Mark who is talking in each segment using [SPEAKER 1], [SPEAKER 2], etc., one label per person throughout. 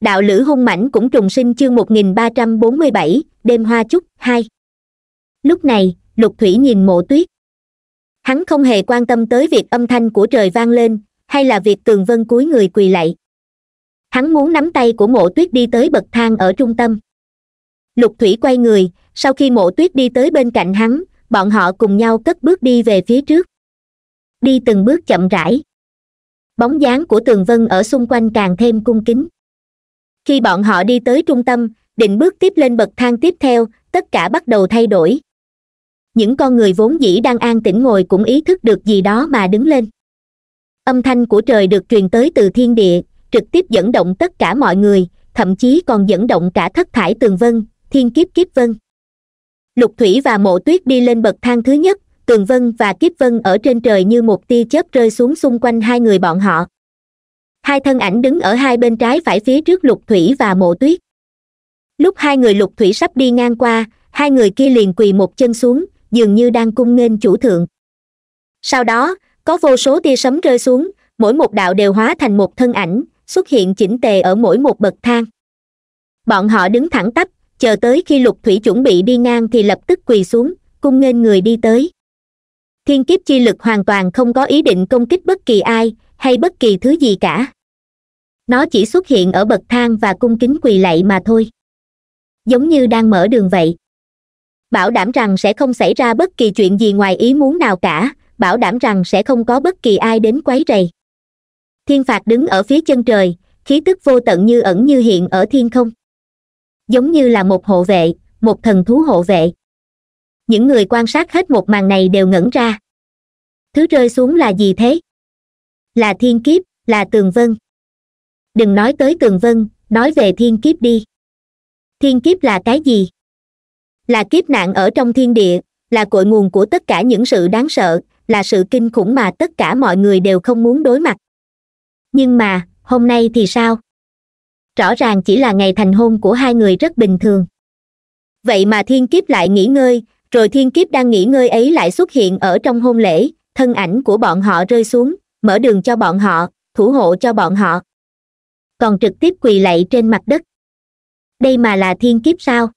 [SPEAKER 1] đạo lữ hung mãnh cũng trùng sinh chương một nghìn ba trăm bốn mươi bảy đêm hoa chúc hai lúc này lục thủy nhìn mộ tuyết hắn không hề quan tâm tới việc âm thanh của trời vang lên hay là việc tường vân cúi người quỳ lạy hắn muốn nắm tay của mộ tuyết đi tới bậc thang ở trung tâm lục thủy quay người sau khi mộ tuyết đi tới bên cạnh hắn bọn họ cùng nhau cất bước đi về phía trước đi từng bước chậm rãi bóng dáng của tường vân ở xung quanh càng thêm cung kính khi bọn họ đi tới trung tâm định bước tiếp lên bậc thang tiếp theo tất cả bắt đầu thay đổi những con người vốn dĩ đang an tĩnh ngồi cũng ý thức được gì đó mà đứng lên âm thanh của trời được truyền tới từ thiên địa trực tiếp dẫn động tất cả mọi người thậm chí còn dẫn động cả thất thải tường vân thiên kiếp kiếp vân lục thủy và mộ tuyết đi lên bậc thang thứ nhất tường vân và kiếp vân ở trên trời như một tia chớp rơi xuống xung quanh hai người bọn họ hai thân ảnh đứng ở hai bên trái phải phía trước lục thủy và mộ tuyết lúc hai người lục thủy sắp đi ngang qua hai người kia liền quỳ một chân xuống dường như đang cung nghênh chủ thượng sau đó có vô số tia sấm rơi xuống mỗi một đạo đều hóa thành một thân ảnh xuất hiện chỉnh tề ở mỗi một bậc thang bọn họ đứng thẳng tắp chờ tới khi lục thủy chuẩn bị đi ngang thì lập tức quỳ xuống cung nghênh người đi tới thiên kiếp chi lực hoàn toàn không có ý định công kích bất kỳ ai hay bất kỳ thứ gì cả nó chỉ xuất hiện ở bậc thang và cung kính quỳ lạy mà thôi giống như đang mở đường vậy bảo đảm rằng sẽ không xảy ra bất kỳ chuyện gì ngoài ý muốn nào cả bảo đảm rằng sẽ không có bất kỳ ai đến quấy rầy thiên phạt đứng ở phía chân trời khí tức vô tận như ẩn như hiện ở thiên không giống như là một hộ vệ một thần thú hộ vệ những người quan sát hết một màn này đều ngẩn ra thứ rơi xuống là gì thế là thiên kiếp là tường vân đừng nói tới tường vân nói về thiên kiếp đi thiên kiếp là cái gì là kiếp nạn ở trong thiên địa là cội nguồn của tất cả những sự đáng sợ là sự kinh khủng mà tất cả mọi người đều không muốn đối mặt nhưng mà hôm nay thì sao rõ ràng chỉ là ngày thành hôn của hai người rất bình thường vậy mà thiên kiếp lại nghỉ ngơi rồi thiên kiếp đang nghỉ ngơi ấy lại xuất hiện ở trong hôn lễ thân ảnh của bọn họ rơi xuống mở đường cho bọn họ thủ hộ cho bọn họ còn trực tiếp quỳ lạy trên mặt đất đây mà là thiên kiếp sao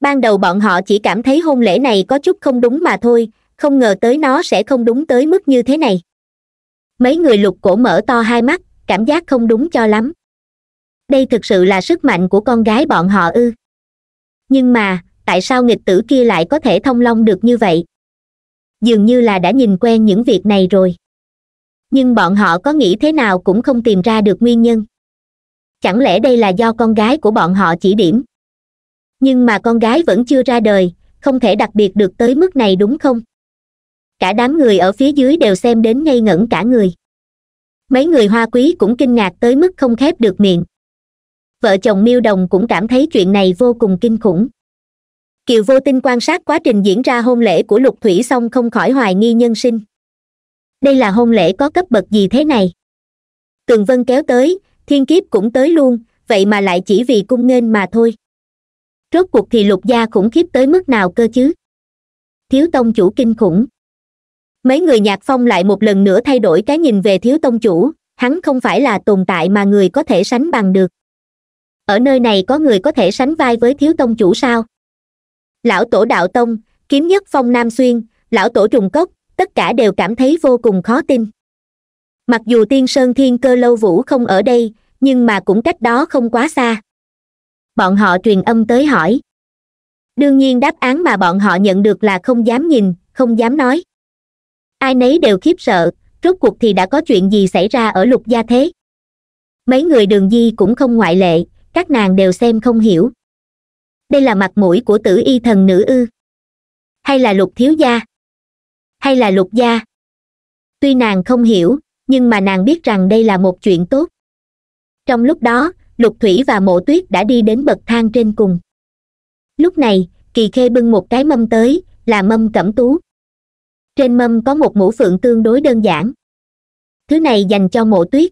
[SPEAKER 1] ban đầu bọn họ chỉ cảm thấy hôn lễ này có chút không đúng mà thôi không ngờ tới nó sẽ không đúng tới mức như thế này mấy người lục cổ mở to hai mắt cảm giác không đúng cho lắm đây thực sự là sức mạnh của con gái bọn họ ư nhưng mà tại sao nghịch tử kia lại có thể thông long được như vậy dường như là đã nhìn quen những việc này rồi nhưng bọn họ có nghĩ thế nào cũng không tìm ra được nguyên nhân chẳng lẽ đây là do con gái của bọn họ chỉ điểm nhưng mà con gái vẫn chưa ra đời không thể đặc biệt được tới mức này đúng không cả đám người ở phía dưới đều xem đến ngây ngẩn cả người mấy người hoa quý cũng kinh ngạc tới mức không khép được miệng vợ chồng miêu đồng cũng cảm thấy chuyện này vô cùng kinh khủng kiều vô tin quan sát quá trình diễn ra hôn lễ của lục thủy xong không khỏi hoài nghi nhân sinh đây là hôn lễ có cấp bậc gì thế này tường vân kéo tới thiên kiếp cũng tới luôn vậy mà lại chỉ vì cung nghênh mà thôi rốt cuộc thì lục gia khủng khiếp tới mức nào cơ chứ thiếu tông chủ kinh khủng mấy người nhạc phong lại một lần nữa thay đổi cái nhìn về thiếu tông chủ hắn không phải là tồn tại mà người có thể sánh bằng được ở nơi này có người có thể sánh vai với thiếu tông chủ sao lão tổ đạo tông kiếm nhất phong nam xuyên lão tổ trùng cốc tất cả đều cảm thấy vô cùng khó tin mặc dù tiên sơn thiên cơ lâu vũ không ở đây nhưng mà cũng cách đó không quá xa bọn họ truyền âm tới hỏi đương nhiên đáp án mà bọn họ nhận được là không dám nhìn không dám nói ai nấy đều khiếp sợ rốt cuộc thì đã có chuyện gì xảy ra ở lục gia thế mấy người đường di cũng không ngoại lệ các nàng đều xem không hiểu đây là mặt mũi của tử y thần nữ ư hay là lục thiếu gia hay là lục gia tuy nàng không hiểu nhưng mà nàng biết rằng đây là một chuyện tốt trong lúc đó lục thủy và mộ tuyết đã đi đến bậc thang trên cùng lúc này kỳ khê bưng một cái mâm tới là mâm cẩm tú trên mâm có một mũ phượng tương đối đơn giản thứ này dành cho mộ tuyết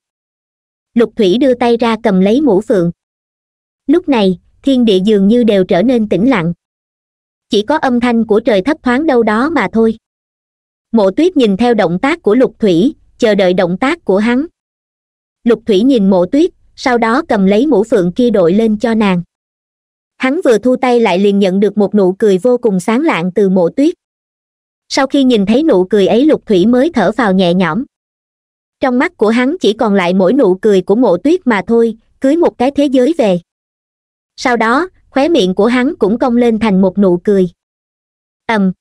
[SPEAKER 1] lục thủy đưa tay ra cầm lấy mũ phượng lúc này thiên địa dường như đều trở nên tĩnh lặng chỉ có âm thanh của trời thấp thoáng đâu đó mà thôi mộ tuyết nhìn theo động tác của lục thủy chờ đợi động tác của hắn lục thủy nhìn mộ tuyết sau đó cầm lấy mũ phượng kia đội lên cho nàng hắn vừa thu tay lại liền nhận được một nụ cười vô cùng sáng lạng từ mộ tuyết sau khi nhìn thấy nụ cười ấy lục thủy mới thở vào nhẹ nhõm trong mắt của hắn chỉ còn lại mỗi nụ cười của mộ tuyết mà thôi cưới một cái thế giới về sau đó khóe miệng của hắn cũng cong lên thành một nụ cười ầm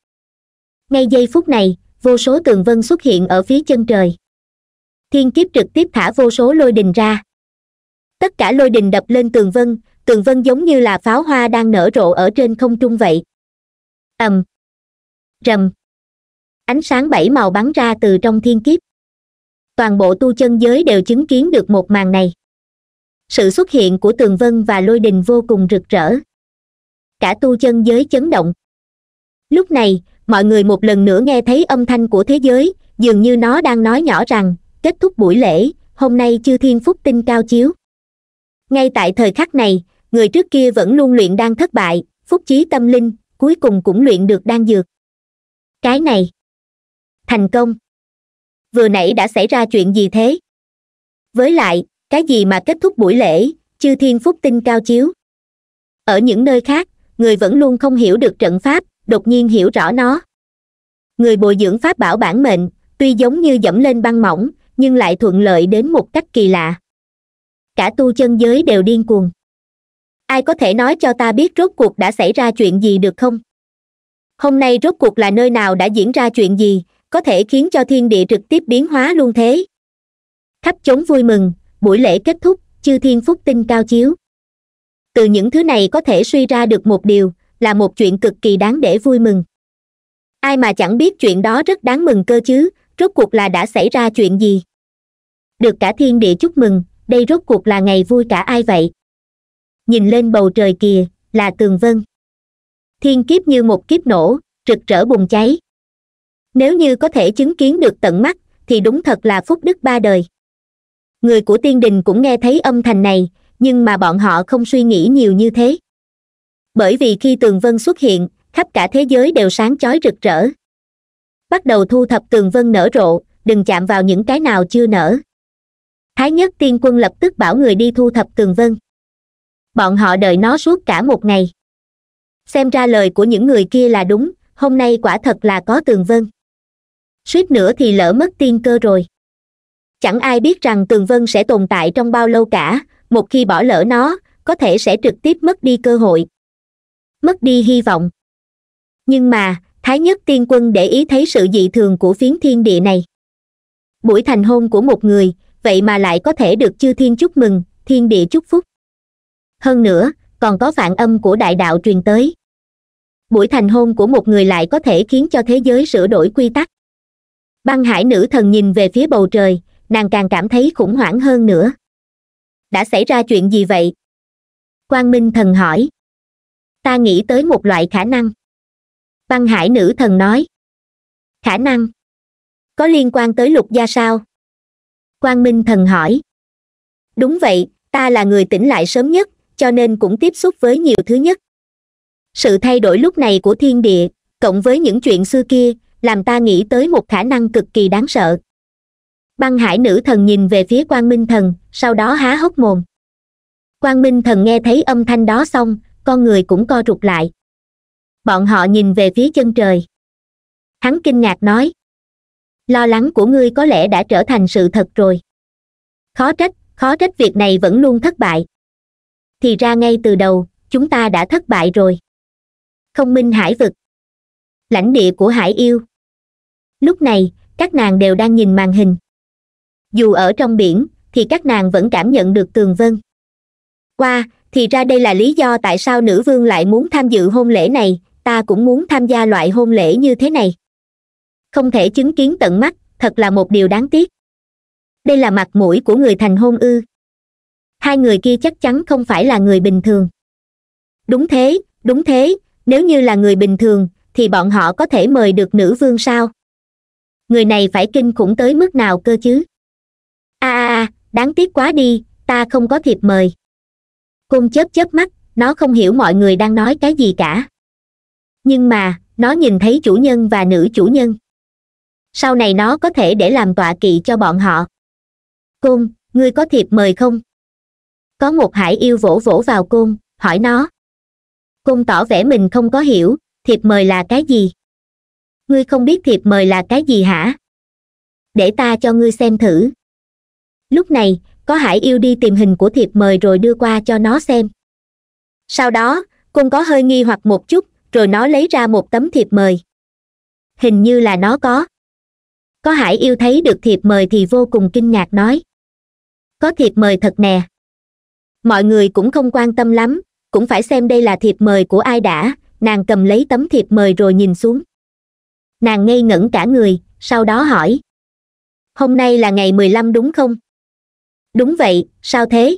[SPEAKER 1] ngay giây phút này vô số tường vân xuất hiện ở phía chân trời thiên kiếp trực tiếp thả vô số lôi đình ra tất cả lôi đình đập lên tường vân tường vân giống như là pháo hoa đang nở rộ ở trên không trung vậy ầm rầm ánh sáng bảy màu bắn ra từ trong thiên kiếp toàn bộ tu chân giới đều chứng kiến được một màn này sự xuất hiện của tường vân và lôi đình vô cùng rực rỡ cả tu chân giới chấn động lúc này mọi người một lần nữa nghe thấy âm thanh của thế giới dường như nó đang nói nhỏ rằng kết thúc buổi lễ hôm nay chư thiên phúc tinh cao chiếu ngay tại thời khắc này người trước kia vẫn luôn luyện đang thất bại phúc chí tâm linh cuối cùng cũng luyện được đan dược cái này thành công vừa nãy đã xảy ra chuyện gì thế với lại cái gì mà kết thúc buổi lễ chư thiên phúc tinh cao chiếu ở những nơi khác người vẫn luôn không hiểu được trận pháp đột nhiên hiểu rõ nó người bồi dưỡng pháp bảo bản mệnh tuy giống như dẫm lên băng mỏng nhưng lại thuận lợi đến một cách kỳ lạ cả tu chân giới đều điên cuồng ai có thể nói cho ta biết rốt cuộc đã xảy ra chuyện gì được không hôm nay rốt cuộc là nơi nào đã diễn ra chuyện gì có thể khiến cho thiên địa trực tiếp biến hóa luôn thế khắp chốn vui mừng buổi lễ kết thúc chư thiên phúc tinh cao chiếu từ những thứ này có thể suy ra được một điều là một chuyện cực kỳ đáng để vui mừng ai mà chẳng biết chuyện đó rất đáng mừng cơ chứ rốt cuộc là đã xảy ra chuyện gì được cả thiên địa chúc mừng đây rốt cuộc là ngày vui cả ai vậy nhìn lên bầu trời kìa là tường vân thiên kiếp như một kiếp nổ rực rỡ bùng cháy nếu như có thể chứng kiến được tận mắt thì đúng thật là phúc đức ba đời người của tiên đình cũng nghe thấy âm thanh này nhưng mà bọn họ không suy nghĩ nhiều như thế bởi vì khi tường vân xuất hiện khắp cả thế giới đều sáng chói rực rỡ bắt đầu thu thập tường vân nở rộ đừng chạm vào những cái nào chưa nở thái nhất tiên quân lập tức bảo người đi thu thập tường vân bọn họ đợi nó suốt cả một ngày xem ra lời của những người kia là đúng hôm nay quả thật là có tường vân suýt nữa thì lỡ mất tiên cơ rồi chẳng ai biết rằng tường vân sẽ tồn tại trong bao lâu cả một khi bỏ lỡ nó có thể sẽ trực tiếp mất đi cơ hội mất đi hy vọng nhưng mà thái nhất tiên quân để ý thấy sự dị thường của phiến thiên địa này buổi thành hôn của một người vậy mà lại có thể được chư thiên chúc mừng thiên địa chúc phúc hơn nữa còn có phản âm của đại đạo truyền tới buổi thành hôn của một người lại có thể khiến cho thế giới sửa đổi quy tắc băng hải nữ thần nhìn về phía bầu trời nàng càng cảm thấy khủng hoảng hơn nữa đã xảy ra chuyện gì vậy quang minh thần hỏi ta nghĩ tới một loại khả năng băng hải nữ thần nói khả năng có liên quan tới lục gia sao quang minh thần hỏi đúng vậy ta là người tỉnh lại sớm nhất cho nên cũng tiếp xúc với nhiều thứ nhất sự thay đổi lúc này của thiên địa cộng với những chuyện xưa kia làm ta nghĩ tới một khả năng cực kỳ đáng sợ băng hải nữ thần nhìn về phía quang minh thần sau đó há hốc mồm quang minh thần nghe thấy âm thanh đó xong con người cũng co rụt lại bọn họ nhìn về phía chân trời hắn kinh ngạc nói lo lắng của ngươi có lẽ đã trở thành sự thật rồi khó trách khó trách việc này vẫn luôn thất bại thì ra ngay từ đầu chúng ta đã thất bại rồi không minh hải vực lãnh địa của hải yêu lúc này các nàng đều đang nhìn màn hình dù ở trong biển thì các nàng vẫn cảm nhận được tường vân qua thì ra đây là lý do tại sao nữ vương lại muốn tham dự hôn lễ này ta cũng muốn tham gia loại hôn lễ như thế này không thể chứng kiến tận mắt thật là một điều đáng tiếc đây là mặt mũi của người thành hôn ư hai người kia chắc chắn không phải là người bình thường đúng thế đúng thế nếu như là người bình thường thì bọn họ có thể mời được nữ vương sao người này phải kinh khủng tới mức nào cơ chứ a a a đáng tiếc quá đi ta không có thiệp mời côn chớp chớp mắt nó không hiểu mọi người đang nói cái gì cả nhưng mà nó nhìn thấy chủ nhân và nữ chủ nhân sau này nó có thể để làm tọa kỵ cho bọn họ côn ngươi có thiệp mời không có một hải yêu vỗ vỗ vào côn hỏi nó côn tỏ vẻ mình không có hiểu thiệp mời là cái gì ngươi không biết thiệp mời là cái gì hả để ta cho ngươi xem thử lúc này có hải yêu đi tìm hình của thiệp mời rồi đưa qua cho nó xem sau đó côn có hơi nghi hoặc một chút rồi nó lấy ra một tấm thiệp mời hình như là nó có có hải yêu thấy được thiệp mời thì vô cùng kinh ngạc nói có thiệp mời thật nè mọi người cũng không quan tâm lắm cũng phải xem đây là thiệp mời của ai đã nàng cầm lấy tấm thiệp mời rồi nhìn xuống nàng ngây ngẩn cả người sau đó hỏi hôm nay là ngày mười lăm đúng không đúng vậy sao thế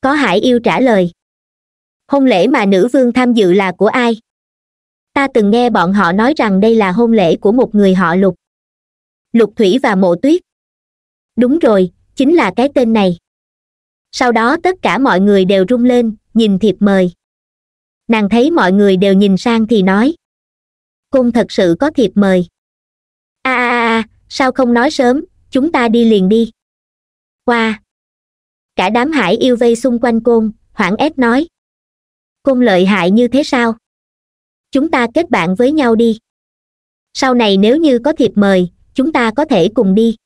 [SPEAKER 1] có hải yêu trả lời hôn lễ mà nữ vương tham dự là của ai ta từng nghe bọn họ nói rằng đây là hôn lễ của một người họ lục lục thủy và mộ tuyết đúng rồi chính là cái tên này sau đó tất cả mọi người đều run lên nhìn thiệp mời nàng thấy mọi người đều nhìn sang thì nói cung thật sự có thiệp mời a a a sao không nói sớm chúng ta đi liền đi qua wow. cả đám hải yêu vây xung quanh côn hoảng ép nói côn lợi hại như thế sao chúng ta kết bạn với nhau đi sau này nếu như có thiệp mời chúng ta có thể cùng đi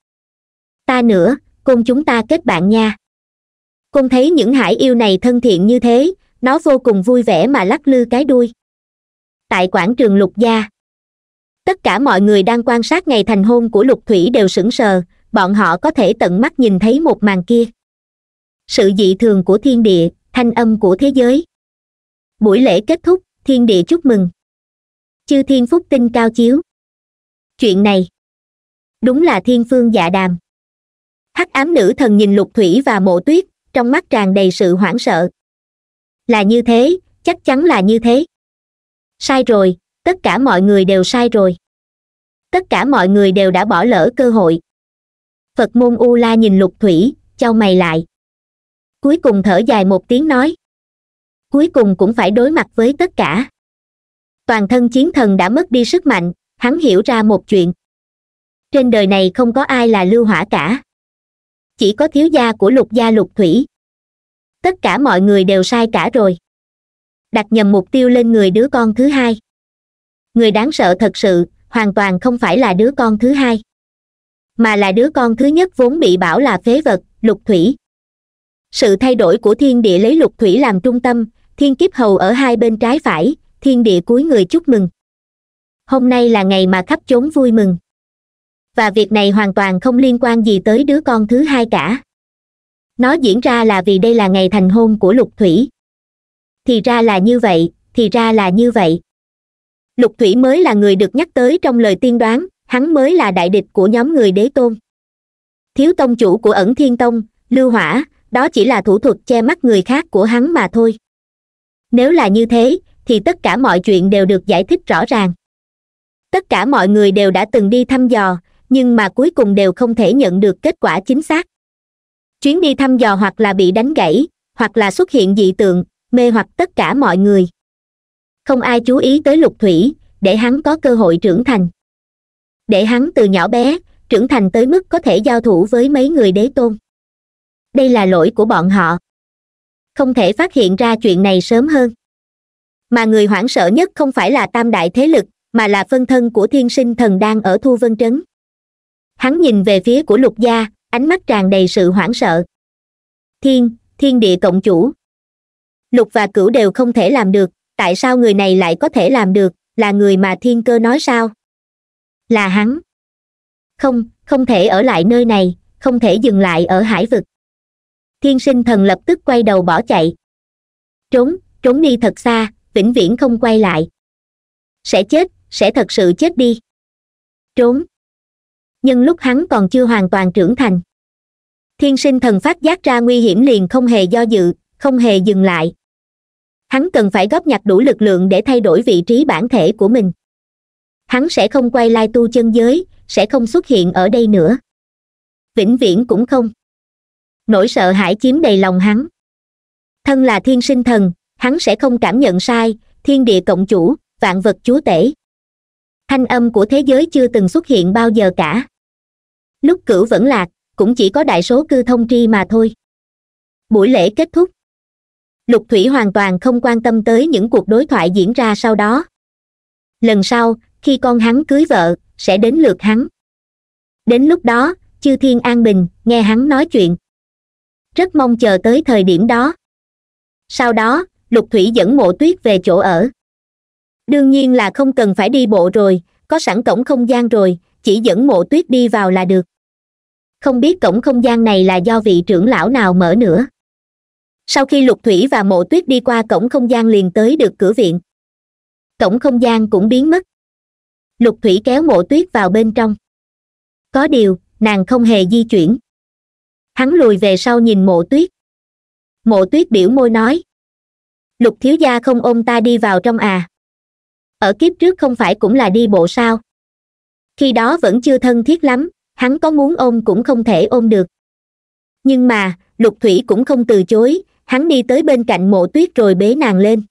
[SPEAKER 1] ta nữa cùng chúng ta kết bạn nha Cung thấy những hải yêu này thân thiện như thế nó vô cùng vui vẻ mà lắc lư cái đuôi tại quảng trường lục gia tất cả mọi người đang quan sát ngày thành hôn của lục thủy đều sững sờ bọn họ có thể tận mắt nhìn thấy một màn kia sự dị thường của thiên địa thanh âm của thế giới buổi lễ kết thúc thiên địa chúc mừng chư thiên phúc tinh cao chiếu chuyện này đúng là thiên phương dạ đàm hắc ám nữ thần nhìn lục thủy và mộ tuyết trong mắt tràn đầy sự hoảng sợ là như thế chắc chắn là như thế sai rồi tất cả mọi người đều sai rồi tất cả mọi người đều đã bỏ lỡ cơ hội phật môn u la nhìn lục thủy chau mày lại cuối cùng thở dài một tiếng nói cuối cùng cũng phải đối mặt với tất cả toàn thân chiến thần đã mất đi sức mạnh hắn hiểu ra một chuyện trên đời này không có ai là lưu hỏa cả chỉ có thiếu gia của lục gia lục thủy tất cả mọi người đều sai cả rồi đặt nhầm mục tiêu lên người đứa con thứ hai người đáng sợ thật sự hoàn toàn không phải là đứa con thứ hai mà là đứa con thứ nhất vốn bị bảo là phế vật lục thủy sự thay đổi của thiên địa lấy lục thủy làm trung tâm thiên kiếp hầu ở hai bên trái phải thiên địa cuối người chúc mừng hôm nay là ngày mà khắp chốn vui mừng và việc này hoàn toàn không liên quan gì tới đứa con thứ hai cả nó diễn ra là vì đây là ngày thành hôn của lục thủy thì ra là như vậy thì ra là như vậy lục thủy mới là người được nhắc tới trong lời tiên đoán hắn mới là đại địch của nhóm người đế tôn thiếu tông chủ của ẩn thiên tông lưu hỏa đó chỉ là thủ thuật che mắt người khác của hắn mà thôi nếu là như thế thì tất cả mọi chuyện đều được giải thích rõ ràng tất cả mọi người đều đã từng đi thăm dò nhưng mà cuối cùng đều không thể nhận được kết quả chính xác chuyến đi thăm dò hoặc là bị đánh gãy hoặc là xuất hiện dị tượng mê hoặc tất cả mọi người không ai chú ý tới lục thủy để hắn có cơ hội trưởng thành để hắn từ nhỏ bé trưởng thành tới mức có thể giao thủ với mấy người đế tôn đây là lỗi của bọn họ không thể phát hiện ra chuyện này sớm hơn mà người hoảng sợ nhất không phải là tam đại thế lực mà là phân thân của thiên sinh thần đang ở thu vân trấn hắn nhìn về phía của lục gia ánh mắt tràn đầy sự hoảng sợ thiên thiên địa cộng chủ lục và cửu đều không thể làm được tại sao người này lại có thể làm được là người mà thiên cơ nói sao là hắn không không thể ở lại nơi này không thể dừng lại ở hải vực thiên sinh thần lập tức quay đầu bỏ chạy trốn trốn đi thật xa vĩnh viễn không quay lại sẽ chết sẽ thật sự chết đi trốn nhưng lúc hắn còn chưa hoàn toàn trưởng thành thiên sinh thần phát giác ra nguy hiểm liền không hề do dự không hề dừng lại hắn cần phải góp nhặt đủ lực lượng để thay đổi vị trí bản thể của mình hắn sẽ không quay lại tu chân giới sẽ không xuất hiện ở đây nữa vĩnh viễn cũng không nỗi sợ hãi chiếm đầy lòng hắn thân là thiên sinh thần hắn sẽ không cảm nhận sai thiên địa cộng chủ vạn vật chúa tể thanh âm của thế giới chưa từng xuất hiện bao giờ cả lúc cửu vẫn lạc cũng chỉ có đại số cư thông tri mà thôi buổi lễ kết thúc lục thủy hoàn toàn không quan tâm tới những cuộc đối thoại diễn ra sau đó lần sau khi con hắn cưới vợ sẽ đến lượt hắn đến lúc đó chư thiên an bình nghe hắn nói chuyện rất mong chờ tới thời điểm đó sau đó lục thủy dẫn mộ tuyết về chỗ ở đương nhiên là không cần phải đi bộ rồi có sẵn cổng không gian rồi chỉ dẫn mộ tuyết đi vào là được không biết cổng không gian này là do vị trưởng lão nào mở nữa sau khi lục thủy và mộ tuyết đi qua cổng không gian liền tới được cửa viện cổng không gian cũng biến mất lục thủy kéo mộ tuyết vào bên trong có điều nàng không hề di chuyển hắn lùi về sau nhìn mộ tuyết mộ tuyết biểu môi nói lục thiếu gia không ôm ta đi vào trong à ở kiếp trước không phải cũng là đi bộ sao khi đó vẫn chưa thân thiết lắm hắn có muốn ôm cũng không thể ôm được nhưng mà lục thủy cũng không từ chối hắn đi tới bên cạnh mộ tuyết rồi bế nàng lên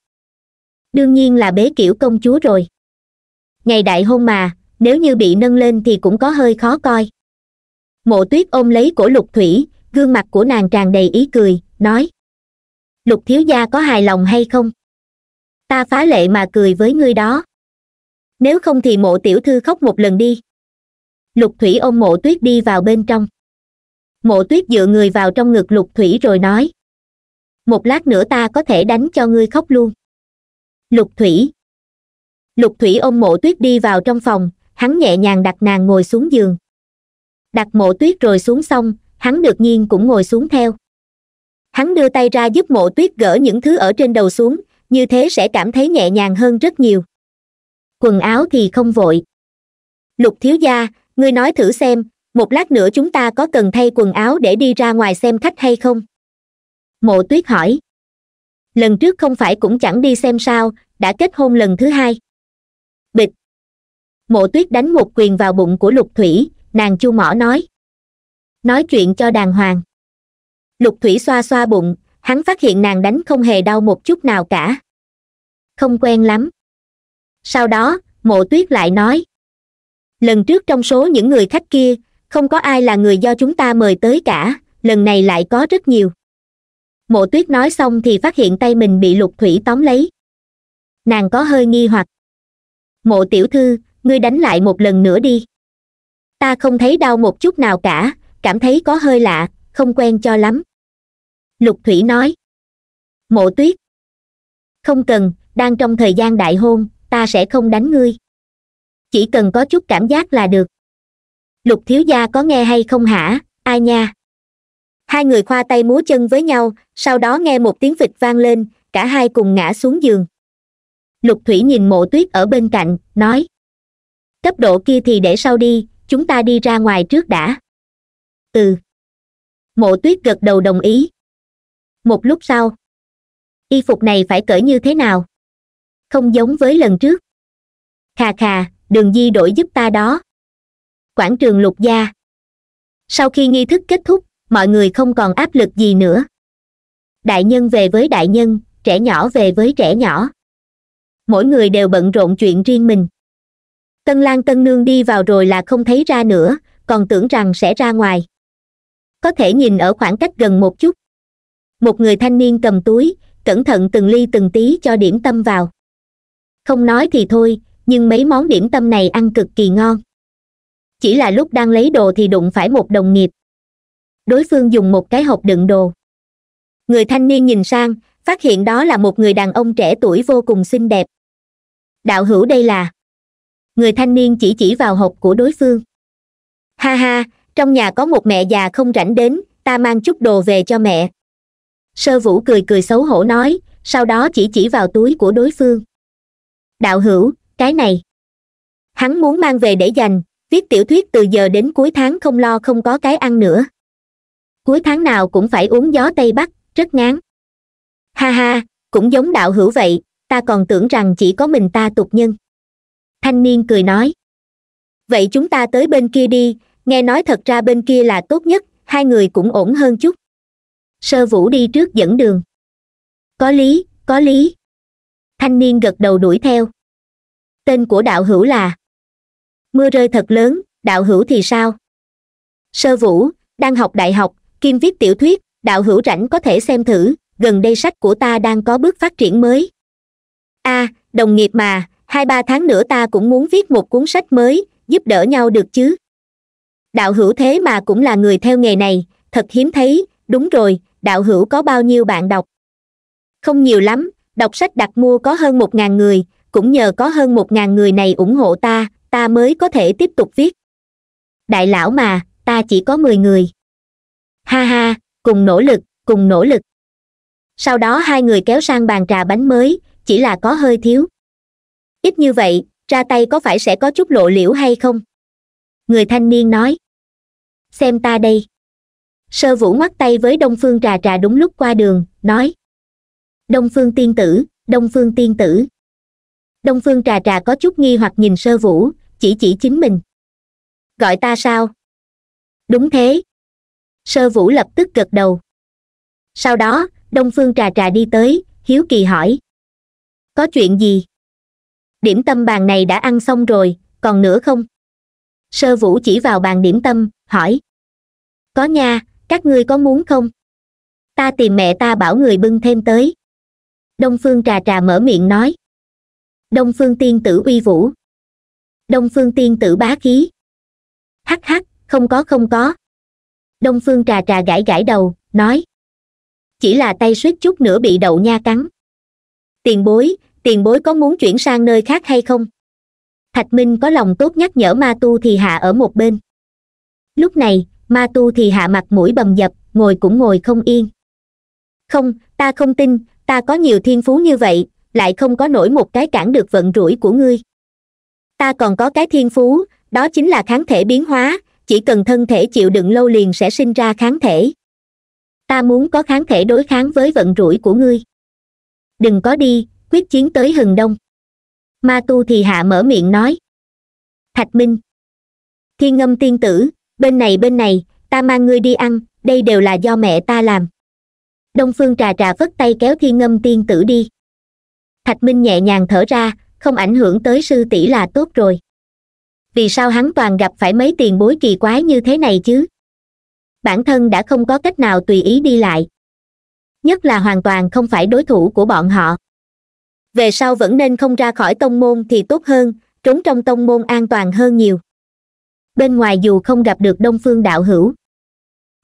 [SPEAKER 1] đương nhiên là bế kiểu công chúa rồi ngày đại hôn mà nếu như bị nâng lên thì cũng có hơi khó coi mộ tuyết ôm lấy cổ lục thủy gương mặt của nàng tràn đầy ý cười nói lục thiếu gia có hài lòng hay không ta phá lệ mà cười với ngươi đó nếu không thì mộ tiểu thư khóc một lần đi lục thủy ôm mộ tuyết đi vào bên trong mộ tuyết dựa người vào trong ngực lục thủy rồi nói một lát nữa ta có thể đánh cho ngươi khóc luôn lục thủy lục thủy ôm mộ tuyết đi vào trong phòng hắn nhẹ nhàng đặt nàng ngồi xuống giường đặt mộ tuyết rồi xuống xong hắn được nhiên cũng ngồi xuống theo hắn đưa tay ra giúp mộ tuyết gỡ những thứ ở trên đầu xuống như thế sẽ cảm thấy nhẹ nhàng hơn rất nhiều quần áo thì không vội lục thiếu gia ngươi nói thử xem một lát nữa chúng ta có cần thay quần áo để đi ra ngoài xem khách hay không mộ tuyết hỏi lần trước không phải cũng chẳng đi xem sao đã kết hôn lần thứ hai bịch mộ tuyết đánh một quyền vào bụng của lục thủy nàng chu mỏ nói nói chuyện cho đàng hoàng lục thủy xoa xoa bụng hắn phát hiện nàng đánh không hề đau một chút nào cả không quen lắm sau đó mộ tuyết lại nói lần trước trong số những người khách kia không có ai là người do chúng ta mời tới cả lần này lại có rất nhiều mộ tuyết nói xong thì phát hiện tay mình bị lục thủy tóm lấy nàng có hơi nghi hoặc mộ tiểu thư ngươi đánh lại một lần nữa đi ta không thấy đau một chút nào cả cảm thấy có hơi lạ không quen cho lắm lục thủy nói mộ tuyết không cần đang trong thời gian đại hôn ta sẽ không đánh ngươi chỉ cần có chút cảm giác là được lục thiếu gia có nghe hay không hả ai nha hai người khoa tay múa chân với nhau sau đó nghe một tiếng vịt vang lên cả hai cùng ngã xuống giường lục thủy nhìn mộ tuyết ở bên cạnh nói cấp độ kia thì để sau đi chúng ta đi ra ngoài trước đã ừ mộ tuyết gật đầu đồng ý một lúc sau y phục này phải cởi như thế nào không giống với lần trước khà khà đường di đổi giúp ta đó quảng trường lục gia sau khi nghi thức kết thúc mọi người không còn áp lực gì nữa đại nhân về với đại nhân trẻ nhỏ về với trẻ nhỏ mỗi người đều bận rộn chuyện riêng mình tân lan tân nương đi vào rồi là không thấy ra nữa còn tưởng rằng sẽ ra ngoài có thể nhìn ở khoảng cách gần một chút một người thanh niên cầm túi cẩn thận từng ly từng tí cho điểm tâm vào không nói thì thôi nhưng mấy món điểm tâm này ăn cực kỳ ngon chỉ là lúc đang lấy đồ thì đụng phải một đồng nghiệp đối phương dùng một cái hộp đựng đồ người thanh niên nhìn sang phát hiện đó là một người đàn ông trẻ tuổi vô cùng xinh đẹp đạo hữu đây là người thanh niên chỉ chỉ vào hộp của đối phương ha ha trong nhà có một mẹ già không rảnh đến ta mang chút đồ về cho mẹ sơ vũ cười cười xấu hổ nói sau đó chỉ chỉ vào túi của đối phương đạo hữu cái này hắn muốn mang về để dành viết tiểu thuyết từ giờ đến cuối tháng không lo không có cái ăn nữa cuối tháng nào cũng phải uống gió tây bắc rất ngán ha ha cũng giống đạo hữu vậy ta còn tưởng rằng chỉ có mình ta tục nhân thanh niên cười nói vậy chúng ta tới bên kia đi nghe nói thật ra bên kia là tốt nhất hai người cũng ổn hơn chút sơ vũ đi trước dẫn đường có lý có lý thanh niên gật đầu đuổi theo tên của đạo hữu là mưa rơi thật lớn đạo hữu thì sao sơ vũ đang học đại học kim viết tiểu thuyết đạo hữu rảnh có thể xem thử gần đây sách của ta đang có bước phát triển mới a à, đồng nghiệp mà hai ba tháng nữa ta cũng muốn viết một cuốn sách mới giúp đỡ nhau được chứ đạo hữu thế mà cũng là người theo nghề này thật hiếm thấy đúng rồi đạo hữu có bao nhiêu bạn đọc không nhiều lắm đọc sách đặt mua có hơn một ngàn người cũng nhờ có hơn một ngàn người này ủng hộ ta ta mới có thể tiếp tục viết đại lão mà ta chỉ có mười người ha ha cùng nỗ lực cùng nỗ lực sau đó hai người kéo sang bàn trà bánh mới chỉ là có hơi thiếu ít như vậy ra tay có phải sẽ có chút lộ liễu hay không người thanh niên nói xem ta đây sơ vũ ngoắt tay với đông phương trà trà đúng lúc qua đường nói đông phương tiên tử đông phương tiên tử đông phương trà trà có chút nghi hoặc nhìn sơ vũ chỉ chỉ chính mình gọi ta sao đúng thế sơ vũ lập tức gật đầu sau đó đông phương trà trà đi tới hiếu kỳ hỏi có chuyện gì điểm tâm bàn này đã ăn xong rồi còn nữa không sơ vũ chỉ vào bàn điểm tâm hỏi có nha các ngươi có muốn không ta tìm mẹ ta bảo người bưng thêm tới đông phương trà trà mở miệng nói đông phương tiên tử uy vũ đông phương tiên tử bá khí hắc hắc không có không có đông phương trà trà gãi gãi đầu nói chỉ là tay suýt chút nữa bị đậu nha cắn tiền bối tiền bối có muốn chuyển sang nơi khác hay không thạch minh có lòng tốt nhắc nhở ma tu thì hạ ở một bên lúc này ma tu thì hạ mặt mũi bầm dập ngồi cũng ngồi không yên không ta không tin ta có nhiều thiên phú như vậy lại không có nổi một cái cản được vận rủi của ngươi ta còn có cái thiên phú đó chính là kháng thể biến hóa chỉ cần thân thể chịu đựng lâu liền sẽ sinh ra kháng thể ta muốn có kháng thể đối kháng với vận rủi của ngươi đừng có đi quyết chiến tới hừng đông ma tu thì hạ mở miệng nói thạch minh thiên ngâm tiên tử bên này bên này ta mang ngươi đi ăn đây đều là do mẹ ta làm đông phương trà trà vất tay kéo thiên ngâm tiên tử đi thạch minh nhẹ nhàng thở ra không ảnh hưởng tới sư tỷ là tốt rồi vì sao hắn toàn gặp phải mấy tiền bối kỳ quái như thế này chứ bản thân đã không có cách nào tùy ý đi lại nhất là hoàn toàn không phải đối thủ của bọn họ về sau vẫn nên không ra khỏi tông môn thì tốt hơn trốn trong tông môn an toàn hơn nhiều bên ngoài dù không gặp được đông phương đạo hữu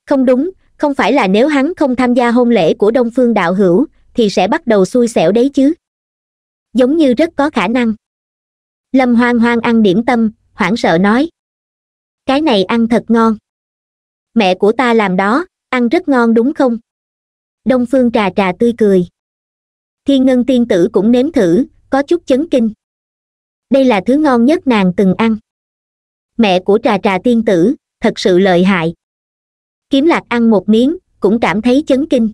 [SPEAKER 1] không đúng không phải là nếu hắn không tham gia hôn lễ của đông phương đạo hữu thì sẽ bắt đầu xui xẻo đấy chứ giống như rất có khả năng lâm hoang hoang ăn điểm tâm hoảng sợ nói cái này ăn thật ngon mẹ của ta làm đó ăn rất ngon đúng không đông phương trà trà tươi cười thiên ngân tiên tử cũng nếm thử có chút chấn kinh đây là thứ ngon nhất nàng từng ăn mẹ của trà trà tiên tử thật sự lợi hại kiếm lạc ăn một miếng cũng cảm thấy chấn kinh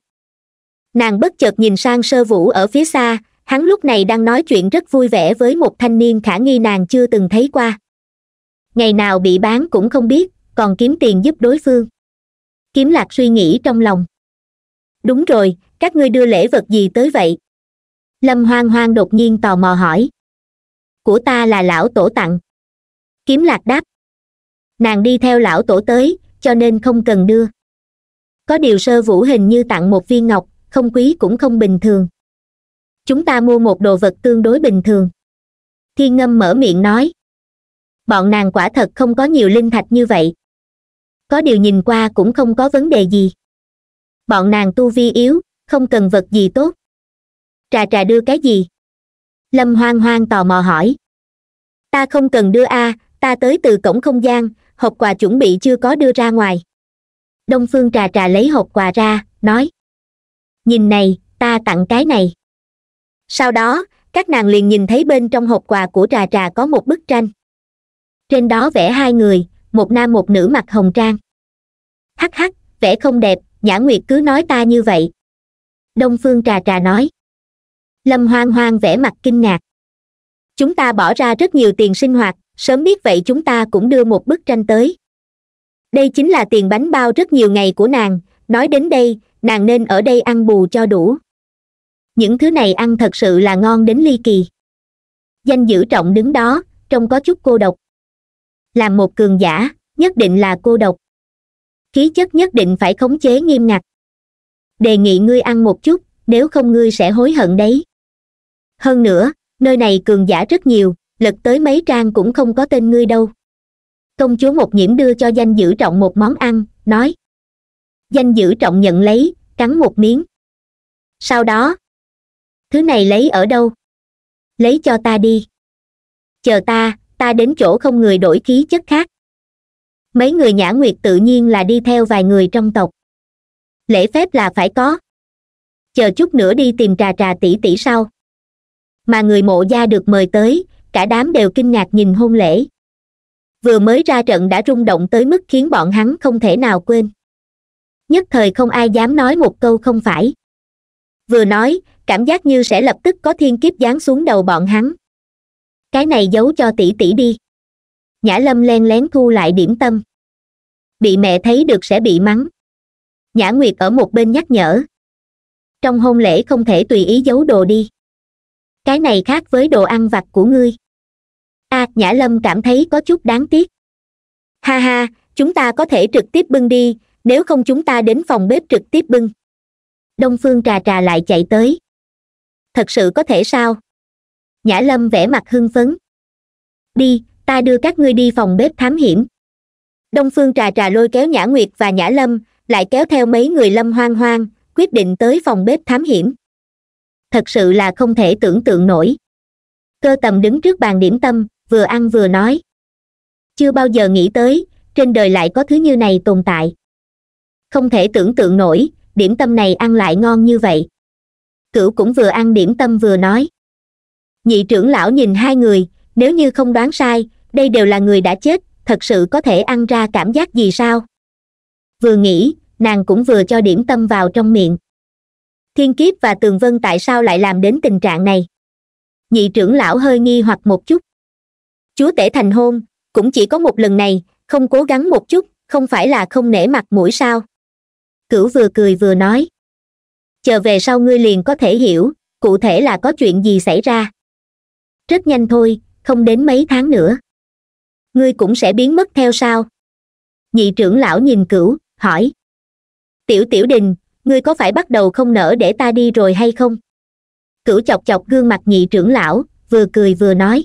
[SPEAKER 1] nàng bất chợt nhìn sang sơ vũ ở phía xa hắn lúc này đang nói chuyện rất vui vẻ với một thanh niên khả nghi nàng chưa từng thấy qua ngày nào bị bán cũng không biết còn kiếm tiền giúp đối phương kiếm lạc suy nghĩ trong lòng đúng rồi các ngươi đưa lễ vật gì tới vậy lâm hoang hoang đột nhiên tò mò hỏi của ta là lão tổ tặng kiếm lạc đáp nàng đi theo lão tổ tới cho nên không cần đưa có điều sơ vũ hình như tặng một viên ngọc không quý cũng không bình thường chúng ta mua một đồ vật tương đối bình thường thiên ngâm mở miệng nói bọn nàng quả thật không có nhiều linh thạch như vậy có điều nhìn qua cũng không có vấn đề gì bọn nàng tu vi yếu không cần vật gì tốt trà trà đưa cái gì lâm hoang hoang tò mò hỏi ta không cần đưa a à, ta tới từ cổng không gian hộp quà chuẩn bị chưa có đưa ra ngoài đông phương trà trà lấy hộp quà ra nói nhìn này ta tặng cái này sau đó các nàng liền nhìn thấy bên trong hộp quà của trà trà có một bức tranh trên đó vẽ hai người một nam một nữ mặc hồng trang hắc hắc vẽ không đẹp nhã nguyệt cứ nói ta như vậy đông phương trà trà nói lâm hoang hoang vẽ mặt kinh ngạc chúng ta bỏ ra rất nhiều tiền sinh hoạt sớm biết vậy chúng ta cũng đưa một bức tranh tới đây chính là tiền bánh bao rất nhiều ngày của nàng nói đến đây nàng nên ở đây ăn bù cho đủ những thứ này ăn thật sự là ngon đến ly kỳ danh dữ trọng đứng đó trông có chút cô độc làm một cường giả nhất định là cô độc khí chất nhất định phải khống chế nghiêm ngặt đề nghị ngươi ăn một chút nếu không ngươi sẽ hối hận đấy hơn nữa nơi này cường giả rất nhiều lật tới mấy trang cũng không có tên ngươi đâu công chúa một nhiễm đưa cho danh dữ trọng một món ăn nói danh dữ trọng nhận lấy cắn một miếng sau đó thứ này lấy ở đâu lấy cho ta đi chờ ta ta đến chỗ không người đổi khí chất khác mấy người nhã nguyệt tự nhiên là đi theo vài người trong tộc lễ phép là phải có chờ chút nữa đi tìm trà trà tỷ tỷ sau mà người mộ gia được mời tới cả đám đều kinh ngạc nhìn hôn lễ vừa mới ra trận đã rung động tới mức khiến bọn hắn không thể nào quên nhất thời không ai dám nói một câu không phải vừa nói cảm giác như sẽ lập tức có thiên kiếp giáng xuống đầu bọn hắn cái này giấu cho tỷ tỷ đi nhã lâm len lén thu lại điểm tâm bị mẹ thấy được sẽ bị mắng nhã nguyệt ở một bên nhắc nhở trong hôn lễ không thể tùy ý giấu đồ đi cái này khác với đồ ăn vặt của ngươi nhã lâm cảm thấy có chút đáng tiếc ha ha chúng ta có thể trực tiếp bưng đi nếu không chúng ta đến phòng bếp trực tiếp bưng đông phương trà trà lại chạy tới thật sự có thể sao nhã lâm vẻ mặt hưng phấn đi ta đưa các ngươi đi phòng bếp thám hiểm đông phương trà trà lôi kéo nhã nguyệt và nhã lâm lại kéo theo mấy người lâm hoang hoang quyết định tới phòng bếp thám hiểm thật sự là không thể tưởng tượng nổi cơ tầm đứng trước bàn điểm tâm vừa ăn vừa nói chưa bao giờ nghĩ tới trên đời lại có thứ như này tồn tại không thể tưởng tượng nổi điểm tâm này ăn lại ngon như vậy cửu cũng vừa ăn điểm tâm vừa nói nhị trưởng lão nhìn hai người nếu như không đoán sai đây đều là người đã chết thật sự có thể ăn ra cảm giác gì sao vừa nghĩ nàng cũng vừa cho điểm tâm vào trong miệng thiên kiếp và tường vân tại sao lại làm đến tình trạng này nhị trưởng lão hơi nghi hoặc một chút chúa tể thành hôn cũng chỉ có một lần này không cố gắng một chút không phải là không nể mặt mũi sao cửu vừa cười vừa nói chờ về sau ngươi liền có thể hiểu cụ thể là có chuyện gì xảy ra rất nhanh thôi không đến mấy tháng nữa ngươi cũng sẽ biến mất theo sao nhị trưởng lão nhìn cửu hỏi tiểu tiểu đình ngươi có phải bắt đầu không nỡ để ta đi rồi hay không cửu chọc chọc gương mặt nhị trưởng lão vừa cười vừa nói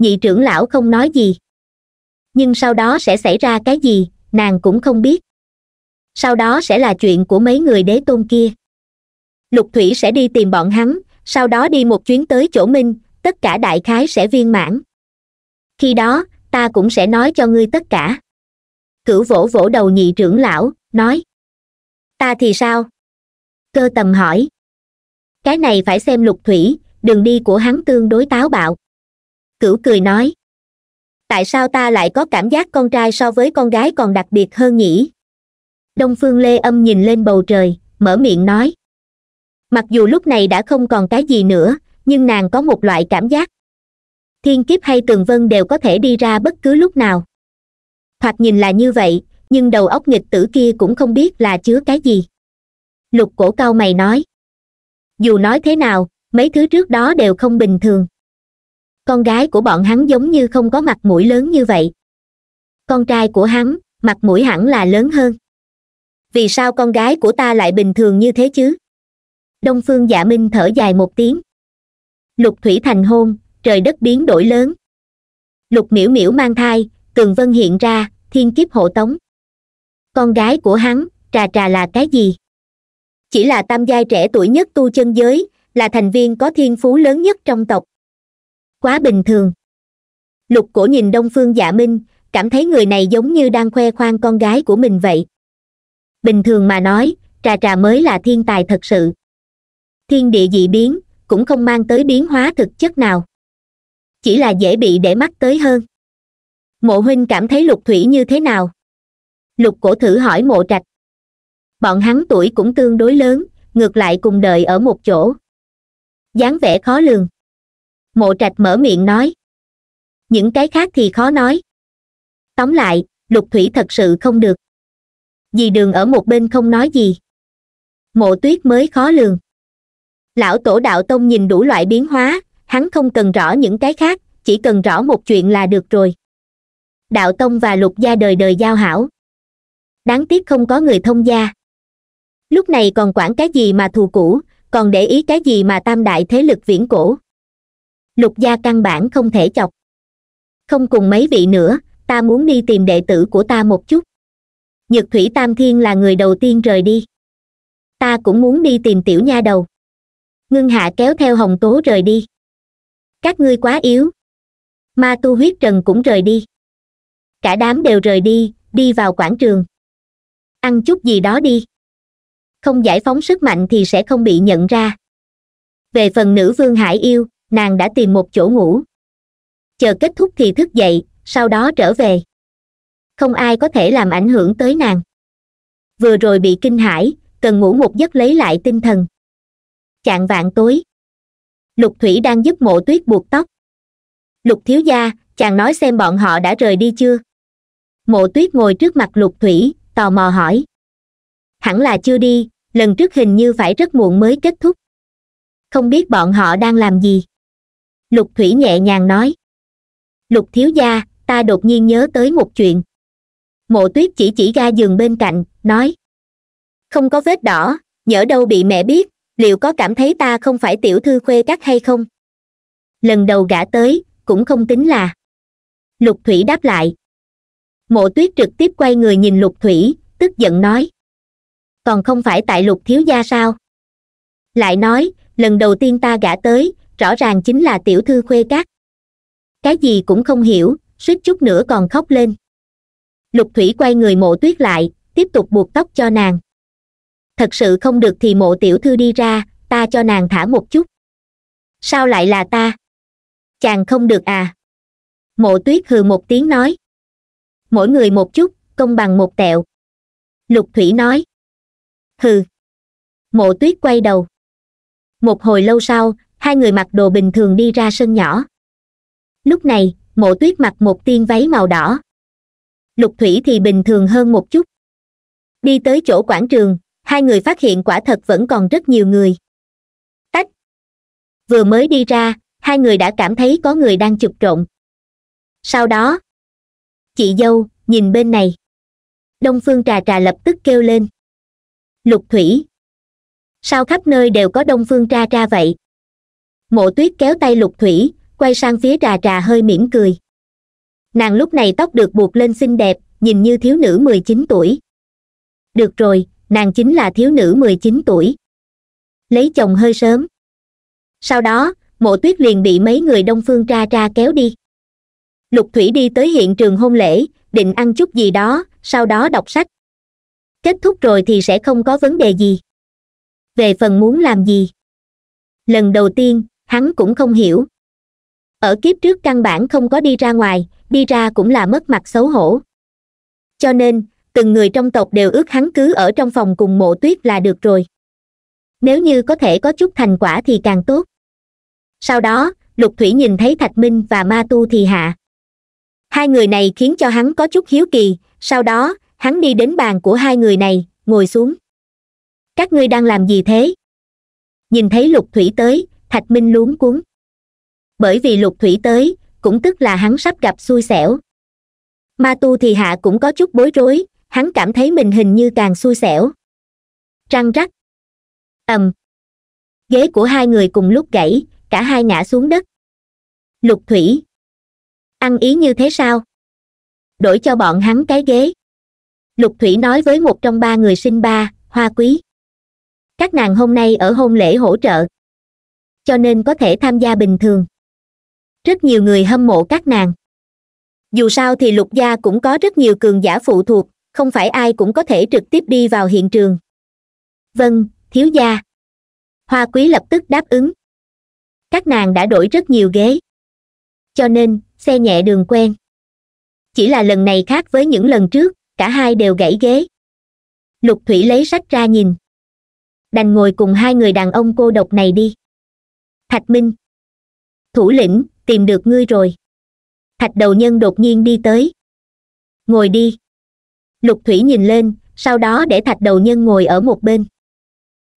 [SPEAKER 1] nhị trưởng lão không nói gì nhưng sau đó sẽ xảy ra cái gì nàng cũng không biết sau đó sẽ là chuyện của mấy người đế tôn kia lục thủy sẽ đi tìm bọn hắn sau đó đi một chuyến tới chỗ minh tất cả đại khái sẽ viên mãn khi đó ta cũng sẽ nói cho ngươi tất cả cửu vỗ vỗ đầu nhị trưởng lão nói ta thì sao cơ tầm hỏi cái này phải xem lục thủy đường đi của hắn tương đối táo bạo cửu cười nói tại sao ta lại có cảm giác con trai so với con gái còn đặc biệt hơn nhỉ đông phương lê âm nhìn lên bầu trời mở miệng nói mặc dù lúc này đã không còn cái gì nữa nhưng nàng có một loại cảm giác thiên kiếp hay tường vân đều có thể đi ra bất cứ lúc nào thoạt nhìn là như vậy nhưng đầu óc nghịch tử kia cũng không biết là chứa cái gì lục cổ cao mày nói dù nói thế nào mấy thứ trước đó đều không bình thường con gái của bọn hắn giống như không có mặt mũi lớn như vậy con trai của hắn mặt mũi hẳn là lớn hơn vì sao con gái của ta lại bình thường như thế chứ đông phương dạ minh thở dài một tiếng lục thủy thành hôn trời đất biến đổi lớn lục miễu miễu mang thai tường vân hiện ra thiên kiếp hộ tống con gái của hắn trà trà là cái gì chỉ là tam giai trẻ tuổi nhất tu chân giới là thành viên có thiên phú lớn nhất trong tộc quá bình thường lục cổ nhìn đông phương dạ minh cảm thấy người này giống như đang khoe khoang con gái của mình vậy bình thường mà nói trà trà mới là thiên tài thật sự thiên địa dị biến cũng không mang tới biến hóa thực chất nào chỉ là dễ bị để mắt tới hơn mộ huynh cảm thấy lục thủy như thế nào lục cổ thử hỏi mộ trạch bọn hắn tuổi cũng tương đối lớn ngược lại cùng đợi ở một chỗ dáng vẻ khó lường mộ trạch mở miệng nói những cái khác thì khó nói tóm lại lục thủy thật sự không được dì đường ở một bên không nói gì mộ tuyết mới khó lường lão tổ đạo tông nhìn đủ loại biến hóa hắn không cần rõ những cái khác chỉ cần rõ một chuyện là được rồi đạo tông và lục gia đời đời giao hảo đáng tiếc không có người thông gia lúc này còn quản cái gì mà thù cũ còn để ý cái gì mà tam đại thế lực viễn cổ lục gia căn bản không thể chọc không cùng mấy vị nữa ta muốn đi tìm đệ tử của ta một chút nhược thủy tam thiên là người đầu tiên rời đi ta cũng muốn đi tìm tiểu nha đầu ngưng hạ kéo theo hồng tố rời đi các ngươi quá yếu ma tu huyết trần cũng rời đi cả đám đều rời đi đi vào quảng trường ăn chút gì đó đi không giải phóng sức mạnh thì sẽ không bị nhận ra về phần nữ vương hải yêu nàng đã tìm một chỗ ngủ chờ kết thúc thì thức dậy sau đó trở về không ai có thể làm ảnh hưởng tới nàng vừa rồi bị kinh hãi cần ngủ một giấc lấy lại tinh thần chạng vạn tối lục thủy đang giúp mộ tuyết buộc tóc lục thiếu gia chàng nói xem bọn họ đã rời đi chưa mộ tuyết ngồi trước mặt lục thủy tò mò hỏi hẳn là chưa đi lần trước hình như phải rất muộn mới kết thúc không biết bọn họ đang làm gì lục thủy nhẹ nhàng nói lục thiếu gia ta đột nhiên nhớ tới một chuyện mộ tuyết chỉ chỉ ga giường bên cạnh nói không có vết đỏ nhỡ đâu bị mẹ biết liệu có cảm thấy ta không phải tiểu thư khuê các hay không lần đầu gã tới cũng không tính là lục thủy đáp lại mộ tuyết trực tiếp quay người nhìn lục thủy tức giận nói còn không phải tại lục thiếu gia sao lại nói lần đầu tiên ta gã tới rõ ràng chính là tiểu thư khuê cát cái gì cũng không hiểu suýt chút nữa còn khóc lên lục thủy quay người mộ tuyết lại tiếp tục buộc tóc cho nàng thật sự không được thì mộ tiểu thư đi ra ta cho nàng thả một chút sao lại là ta chàng không được à mộ tuyết hừ một tiếng nói mỗi người một chút công bằng một tẹo lục thủy nói hừ mộ tuyết quay đầu một hồi lâu sau hai người mặc đồ bình thường đi ra sân nhỏ lúc này mộ tuyết mặc một tiên váy màu đỏ lục thủy thì bình thường hơn một chút đi tới chỗ quảng trường hai người phát hiện quả thật vẫn còn rất nhiều người tách vừa mới đi ra hai người đã cảm thấy có người đang chụp trộn sau đó chị dâu nhìn bên này đông phương trà trà lập tức kêu lên lục thủy sao khắp nơi đều có đông phương tra tra vậy mộ tuyết kéo tay lục thủy quay sang phía trà trà hơi mỉm cười nàng lúc này tóc được buộc lên xinh đẹp nhìn như thiếu nữ mười chín tuổi được rồi nàng chính là thiếu nữ mười chín tuổi lấy chồng hơi sớm sau đó mộ tuyết liền bị mấy người đông phương tra tra kéo đi lục thủy đi tới hiện trường hôn lễ định ăn chút gì đó sau đó đọc sách kết thúc rồi thì sẽ không có vấn đề gì về phần muốn làm gì lần đầu tiên hắn cũng không hiểu ở kiếp trước căn bản không có đi ra ngoài đi ra cũng là mất mặt xấu hổ cho nên từng người trong tộc đều ước hắn cứ ở trong phòng cùng mộ tuyết là được rồi nếu như có thể có chút thành quả thì càng tốt sau đó lục thủy nhìn thấy thạch minh và ma tu thì hạ hai người này khiến cho hắn có chút hiếu kỳ sau đó hắn đi đến bàn của hai người này ngồi xuống các ngươi đang làm gì thế nhìn thấy lục thủy tới thạch minh luống cuống bởi vì lục thủy tới cũng tức là hắn sắp gặp xui xẻo ma tu thì hạ cũng có chút bối rối hắn cảm thấy mình hình như càng xui xẻo trăng rắc ầm ghế của hai người cùng lúc gãy cả hai ngã xuống đất lục thủy ăn ý như thế sao đổi cho bọn hắn cái ghế lục thủy nói với một trong ba người sinh ba hoa quý các nàng hôm nay ở hôn lễ hỗ trợ cho nên có thể tham gia bình thường rất nhiều người hâm mộ các nàng dù sao thì lục gia cũng có rất nhiều cường giả phụ thuộc không phải ai cũng có thể trực tiếp đi vào hiện trường vâng thiếu gia hoa quý lập tức đáp ứng các nàng đã đổi rất nhiều ghế cho nên xe nhẹ đường quen chỉ là lần này khác với những lần trước cả hai đều gãy ghế lục thủy lấy sách ra nhìn đành ngồi cùng hai người đàn ông cô độc này đi thạch minh thủ lĩnh tìm được ngươi rồi thạch đầu nhân đột nhiên đi tới ngồi đi lục thủy nhìn lên sau đó để thạch đầu nhân ngồi ở một bên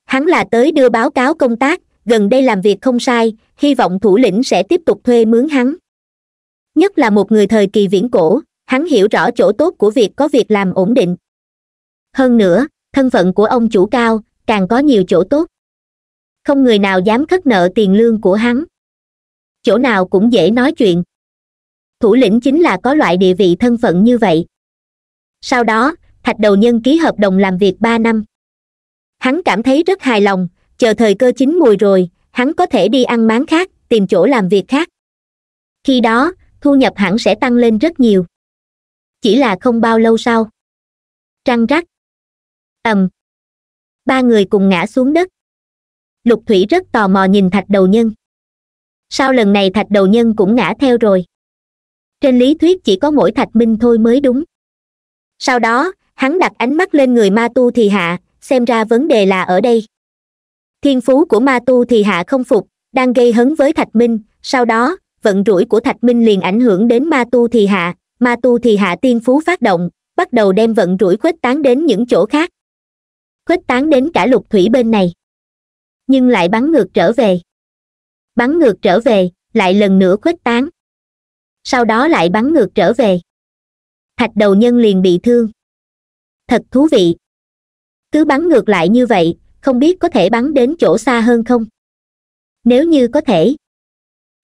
[SPEAKER 1] hắn là tới đưa báo cáo công tác gần đây làm việc không sai hy vọng thủ lĩnh sẽ tiếp tục thuê mướn hắn nhất là một người thời kỳ viễn cổ hắn hiểu rõ chỗ tốt của việc có việc làm ổn định hơn nữa thân phận của ông chủ cao càng có nhiều chỗ tốt không người nào dám khất nợ tiền lương của hắn chỗ nào cũng dễ nói chuyện thủ lĩnh chính là có loại địa vị thân phận như vậy sau đó thạch đầu nhân ký hợp đồng làm việc ba năm hắn cảm thấy rất hài lòng chờ thời cơ chín mùi rồi hắn có thể đi ăn máng khác tìm chỗ làm việc khác khi đó thu nhập hẳn sẽ tăng lên rất nhiều chỉ là không bao lâu sau trăng rắc ầm ba người cùng ngã xuống đất lục thủy rất tò mò nhìn thạch đầu nhân sau lần này thạch đầu nhân cũng ngã theo rồi trên lý thuyết chỉ có mỗi thạch minh thôi mới đúng sau đó hắn đặt ánh mắt lên người ma tu thì hạ xem ra vấn đề là ở đây thiên phú của ma tu thì hạ không phục đang gây hấn với thạch minh sau đó vận rủi của thạch minh liền ảnh hưởng đến ma tu thì hạ ma tu thì hạ tiên phú phát động bắt đầu đem vận rủi khuếch tán đến những chỗ khác khuếch tán đến cả lục thủy bên này nhưng lại bắn ngược trở về bắn ngược trở về lại lần nữa khuếch tán sau đó lại bắn ngược trở về thạch đầu nhân liền bị thương thật thú vị cứ bắn ngược lại như vậy không biết có thể bắn đến chỗ xa hơn không nếu như có thể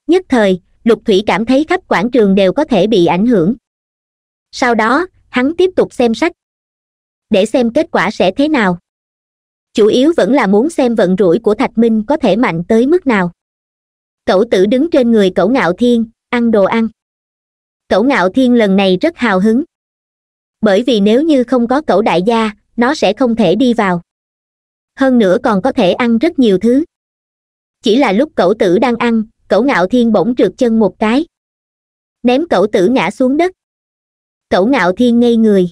[SPEAKER 1] nhất thời lục thủy cảm thấy khắp quảng trường đều có thể bị ảnh hưởng sau đó hắn tiếp tục xem sách để xem kết quả sẽ thế nào chủ yếu vẫn là muốn xem vận rủi của thạch minh có thể mạnh tới mức nào Cẩu tử đứng trên người Cẩu ngạo thiên ăn đồ ăn Cẩu ngạo thiên lần này rất hào hứng bởi vì nếu như không có Cẩu đại gia nó sẽ không thể đi vào hơn nữa còn có thể ăn rất nhiều thứ chỉ là lúc Cẩu tử đang ăn Cẩu ngạo thiên bỗng trượt chân một cái ném Cẩu tử ngã xuống đất Cẩu ngạo thiên ngây người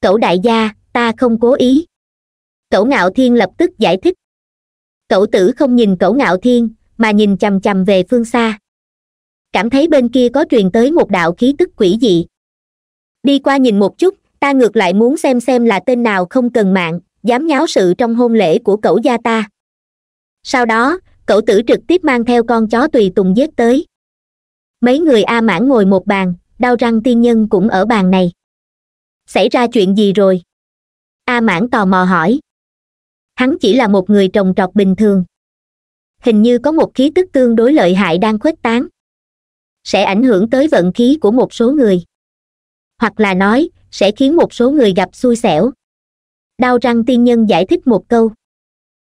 [SPEAKER 1] Cẩu đại gia ta không cố ý cẩu ngạo thiên lập tức giải thích cẩu tử không nhìn cẩu ngạo thiên mà nhìn chằm chằm về phương xa cảm thấy bên kia có truyền tới một đạo khí tức quỷ dị đi qua nhìn một chút ta ngược lại muốn xem xem là tên nào không cần mạng dám nháo sự trong hôn lễ của cẩu gia ta sau đó cẩu tử trực tiếp mang theo con chó tùy tùng giết tới mấy người a mãn ngồi một bàn đau răng tiên nhân cũng ở bàn này xảy ra chuyện gì rồi a mãn tò mò hỏi hắn chỉ là một người trồng trọt bình thường hình như có một khí tức tương đối lợi hại đang khuếch tán sẽ ảnh hưởng tới vận khí của một số người hoặc là nói sẽ khiến một số người gặp xui xẻo đau răng tiên nhân giải thích một câu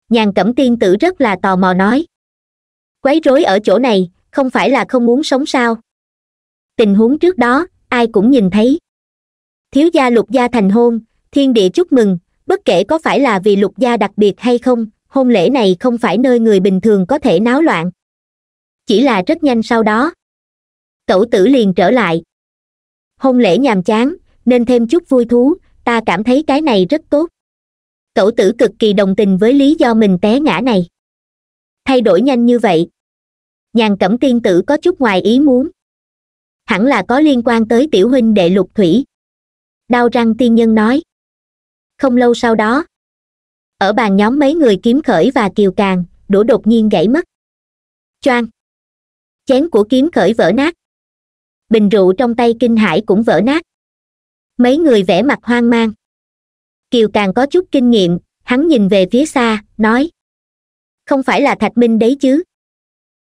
[SPEAKER 1] nhàn cẩm tiên tử rất là tò mò nói quấy rối ở chỗ này không phải là không muốn sống sao tình huống trước đó ai cũng nhìn thấy thiếu gia lục gia thành hôn thiên địa chúc mừng bất kể có phải là vì lục gia đặc biệt hay không hôn lễ này không phải nơi người bình thường có thể náo loạn chỉ là rất nhanh sau đó tẩu tử liền trở lại hôn lễ nhàm chán nên thêm chút vui thú ta cảm thấy cái này rất tốt tẩu tử cực kỳ đồng tình với lý do mình té ngã này thay đổi nhanh như vậy nhàn cẩm tiên tử có chút ngoài ý muốn hẳn là có liên quan tới tiểu huynh đệ lục thủy đau răng tiên nhân nói không lâu sau đó ở bàn nhóm mấy người kiếm khởi và kiều càng đũa đột nhiên gãy mất choang chén của kiếm khởi vỡ nát bình rượu trong tay kinh hải cũng vỡ nát mấy người vẻ mặt hoang mang kiều càng có chút kinh nghiệm hắn nhìn về phía xa nói không phải là thạch minh đấy chứ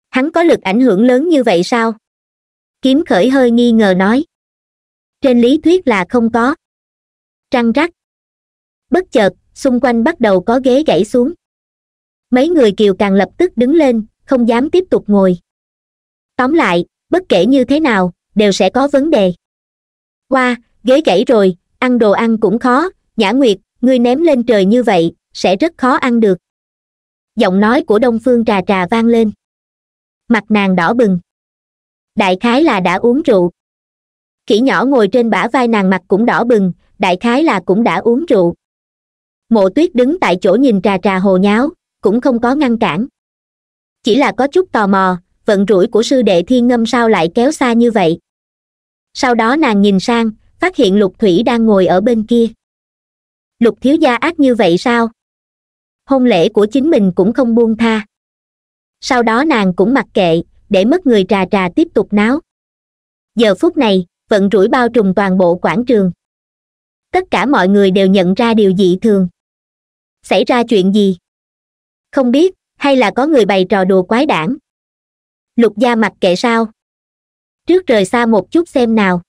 [SPEAKER 1] hắn có lực ảnh hưởng lớn như vậy sao kiếm khởi hơi nghi ngờ nói trên lý thuyết là không có trăng rắc bất chợt xung quanh bắt đầu có ghế gãy xuống mấy người kiều càng lập tức đứng lên không dám tiếp tục ngồi tóm lại bất kể như thế nào đều sẽ có vấn đề qua ghế gãy rồi ăn đồ ăn cũng khó nhã nguyệt ngươi ném lên trời như vậy sẽ rất khó ăn được giọng nói của đông phương trà trà vang lên mặt nàng đỏ bừng đại khái là đã uống rượu kỹ nhỏ ngồi trên bả vai nàng mặt cũng đỏ bừng đại khái là cũng đã uống rượu mộ tuyết đứng tại chỗ nhìn trà trà hồ nháo cũng không có ngăn cản chỉ là có chút tò mò vận rủi của sư đệ thiên ngâm sao lại kéo xa như vậy sau đó nàng nhìn sang phát hiện lục thủy đang ngồi ở bên kia lục thiếu gia ác như vậy sao hôn lễ của chính mình cũng không buông tha sau đó nàng cũng mặc kệ để mất người trà trà tiếp tục náo giờ phút này vận rủi bao trùm toàn bộ quảng trường tất cả mọi người đều nhận ra điều dị thường xảy ra chuyện gì không biết hay là có người bày trò đùa quái đản lục gia mặc kệ sao trước rời xa một chút xem nào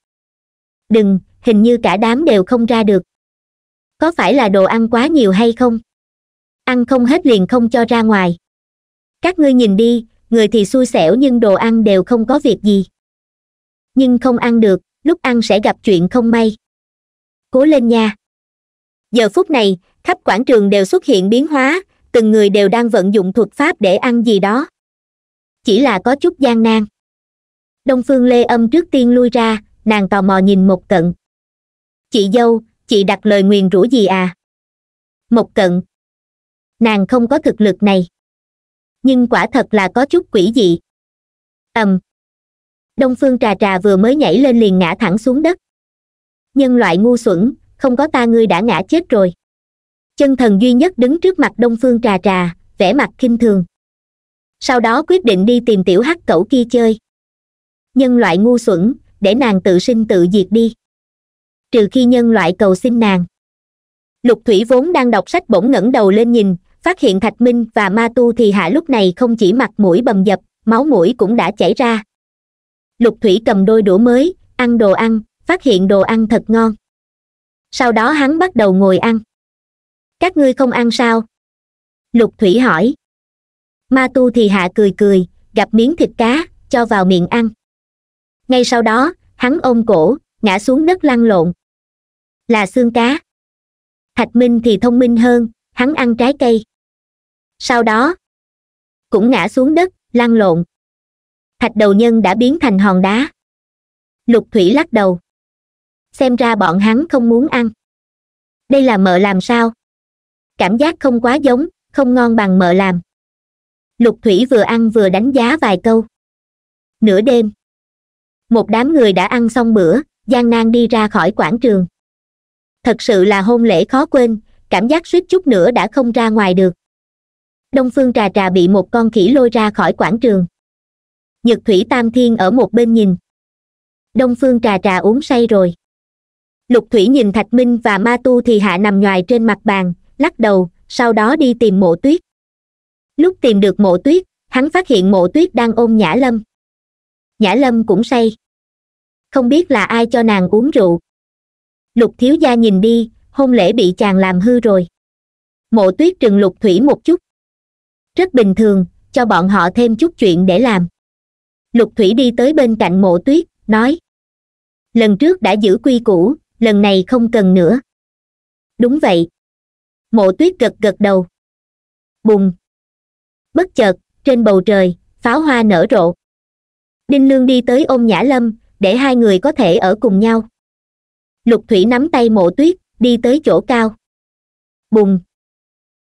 [SPEAKER 1] đừng hình như cả đám đều không ra được có phải là đồ ăn quá nhiều hay không ăn không hết liền không cho ra ngoài các ngươi nhìn đi người thì xui xẻo nhưng đồ ăn đều không có việc gì nhưng không ăn được lúc ăn sẽ gặp chuyện không may cố lên nha giờ phút này khắp quảng trường đều xuất hiện biến hóa từng người đều đang vận dụng thuật pháp để ăn gì đó chỉ là có chút gian nan đông phương lê âm trước tiên lui ra nàng tò mò nhìn một cận chị dâu chị đặt lời nguyền rủa gì à một cận nàng không có thực lực này nhưng quả thật là có chút quỷ dị ầm um. đông phương trà trà vừa mới nhảy lên liền ngã thẳng xuống đất nhân loại ngu xuẩn không có ta ngươi đã ngã chết rồi chân thần duy nhất đứng trước mặt đông phương trà trà vẻ mặt khinh thường sau đó quyết định đi tìm tiểu hắc cẩu kia chơi nhân loại ngu xuẩn để nàng tự sinh tự diệt đi trừ khi nhân loại cầu xin nàng lục thủy vốn đang đọc sách bỗng ngẩng đầu lên nhìn phát hiện thạch minh và ma tu thì hạ lúc này không chỉ mặt mũi bầm dập máu mũi cũng đã chảy ra lục thủy cầm đôi đũa mới ăn đồ ăn phát hiện đồ ăn thật ngon sau đó hắn bắt đầu ngồi ăn các ngươi không ăn sao lục thủy hỏi ma tu thì hạ cười cười gặp miếng thịt cá cho vào miệng ăn ngay sau đó hắn ôm cổ ngã xuống đất lăn lộn là xương cá thạch minh thì thông minh hơn hắn ăn trái cây sau đó cũng ngã xuống đất lăn lộn thạch đầu nhân đã biến thành hòn đá lục thủy lắc đầu xem ra bọn hắn không muốn ăn đây là mợ làm sao cảm giác không quá giống không ngon bằng mợ làm lục thủy vừa ăn vừa đánh giá vài câu nửa đêm một đám người đã ăn xong bữa gian nan đi ra khỏi quảng trường thật sự là hôn lễ khó quên cảm giác suýt chút nữa đã không ra ngoài được đông phương trà trà bị một con khỉ lôi ra khỏi quảng trường nhật thủy tam thiên ở một bên nhìn đông phương trà trà uống say rồi lục thủy nhìn thạch minh và ma tu thì hạ nằm ngoài trên mặt bàn lắc đầu sau đó đi tìm mộ tuyết lúc tìm được mộ tuyết hắn phát hiện mộ tuyết đang ôm nhã lâm nhã lâm cũng say không biết là ai cho nàng uống rượu lục thiếu gia nhìn đi hôn lễ bị chàng làm hư rồi mộ tuyết trừng lục thủy một chút rất bình thường cho bọn họ thêm chút chuyện để làm lục thủy đi tới bên cạnh mộ tuyết nói lần trước đã giữ quy củ lần này không cần nữa đúng vậy mộ tuyết gật gật đầu bùng bất chợt trên bầu trời pháo hoa nở rộ đinh lương đi tới ôm nhã lâm để hai người có thể ở cùng nhau lục thủy nắm tay mộ tuyết đi tới chỗ cao bùng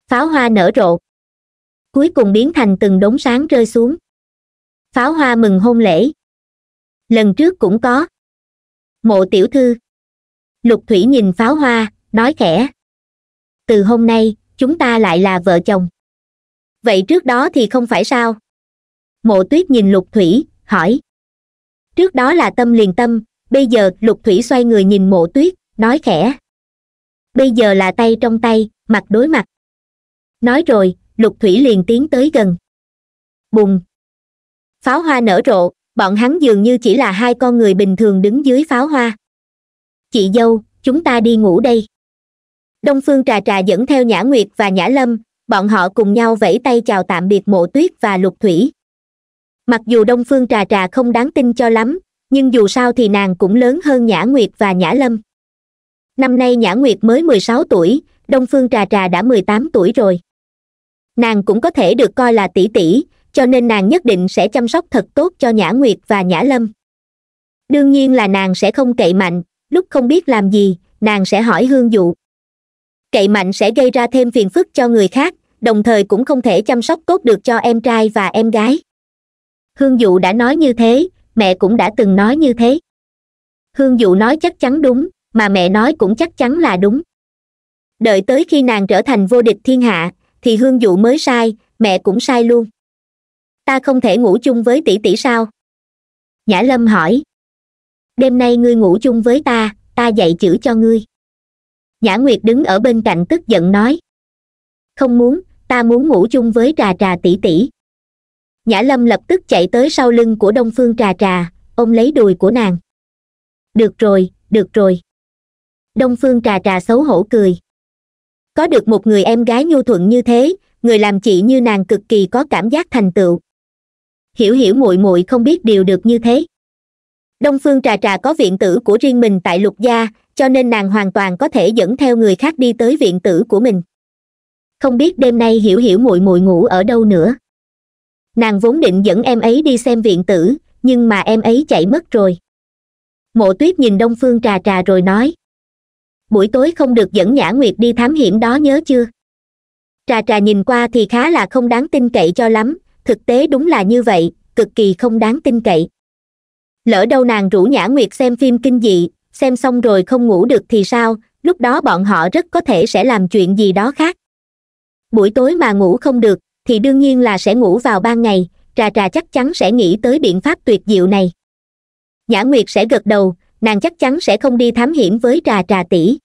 [SPEAKER 1] pháo hoa nở rộ cuối cùng biến thành từng đống sáng rơi xuống pháo hoa mừng hôn lễ lần trước cũng có mộ tiểu thư lục thủy nhìn pháo hoa nói khẽ từ hôm nay chúng ta lại là vợ chồng vậy trước đó thì không phải sao mộ tuyết nhìn lục thủy hỏi trước đó là tâm liền tâm bây giờ lục thủy xoay người nhìn mộ tuyết nói khẽ bây giờ là tay trong tay mặt đối mặt nói rồi lục thủy liền tiến tới gần bùng pháo hoa nở rộ bọn hắn dường như chỉ là hai con người bình thường đứng dưới pháo hoa chị dâu chúng ta đi ngủ đây đông phương trà trà dẫn theo nhã nguyệt và nhã lâm bọn họ cùng nhau vẫy tay chào tạm biệt mộ tuyết và lục thủy mặc dù đông phương trà trà không đáng tin cho lắm nhưng dù sao thì nàng cũng lớn hơn nhã nguyệt và nhã lâm năm nay nhã nguyệt mới mười sáu tuổi đông phương trà trà đã mười tám tuổi rồi nàng cũng có thể được coi là tỷ tỷ cho nên nàng nhất định sẽ chăm sóc thật tốt cho nhã nguyệt và nhã lâm đương nhiên là nàng sẽ không cậy mạnh lúc không biết làm gì nàng sẽ hỏi hương dụ cậy mạnh sẽ gây ra thêm phiền phức cho người khác đồng thời cũng không thể chăm sóc tốt được cho em trai và em gái hương dụ đã nói như thế mẹ cũng đã từng nói như thế hương dụ nói chắc chắn đúng mà mẹ nói cũng chắc chắn là đúng đợi tới khi nàng trở thành vô địch thiên hạ thì hương dụ mới sai mẹ cũng sai luôn ta không thể ngủ chung với tỷ tỷ sao nhã lâm hỏi đêm nay ngươi ngủ chung với ta ta dạy chữ cho ngươi nhã nguyệt đứng ở bên cạnh tức giận nói không muốn ta muốn ngủ chung với trà trà tỷ tỷ nhã lâm lập tức chạy tới sau lưng của đông phương trà trà ôm lấy đùi của nàng được rồi được rồi đông phương trà trà xấu hổ cười có được một người em gái nhu thuận như thế người làm chị như nàng cực kỳ có cảm giác thành tựu hiểu hiểu muội muội không biết điều được như thế đông phương trà trà có viện tử của riêng mình tại lục gia cho nên nàng hoàn toàn có thể dẫn theo người khác đi tới viện tử của mình không biết đêm nay hiểu hiểu muội muội ngủ ở đâu nữa nàng vốn định dẫn em ấy đi xem viện tử nhưng mà em ấy chạy mất rồi mộ tuyết nhìn đông phương trà trà rồi nói buổi tối không được dẫn nhã nguyệt đi thám hiểm đó nhớ chưa trà trà nhìn qua thì khá là không đáng tin cậy cho lắm thực tế đúng là như vậy cực kỳ không đáng tin cậy lỡ đâu nàng rủ nhã nguyệt xem phim kinh dị xem xong rồi không ngủ được thì sao lúc đó bọn họ rất có thể sẽ làm chuyện gì đó khác buổi tối mà ngủ không được thì đương nhiên là sẽ ngủ vào ban ngày trà trà chắc chắn sẽ nghĩ tới biện pháp tuyệt diệu này nhã nguyệt sẽ gật đầu nàng chắc chắn sẽ không đi thám hiểm với trà trà tỷ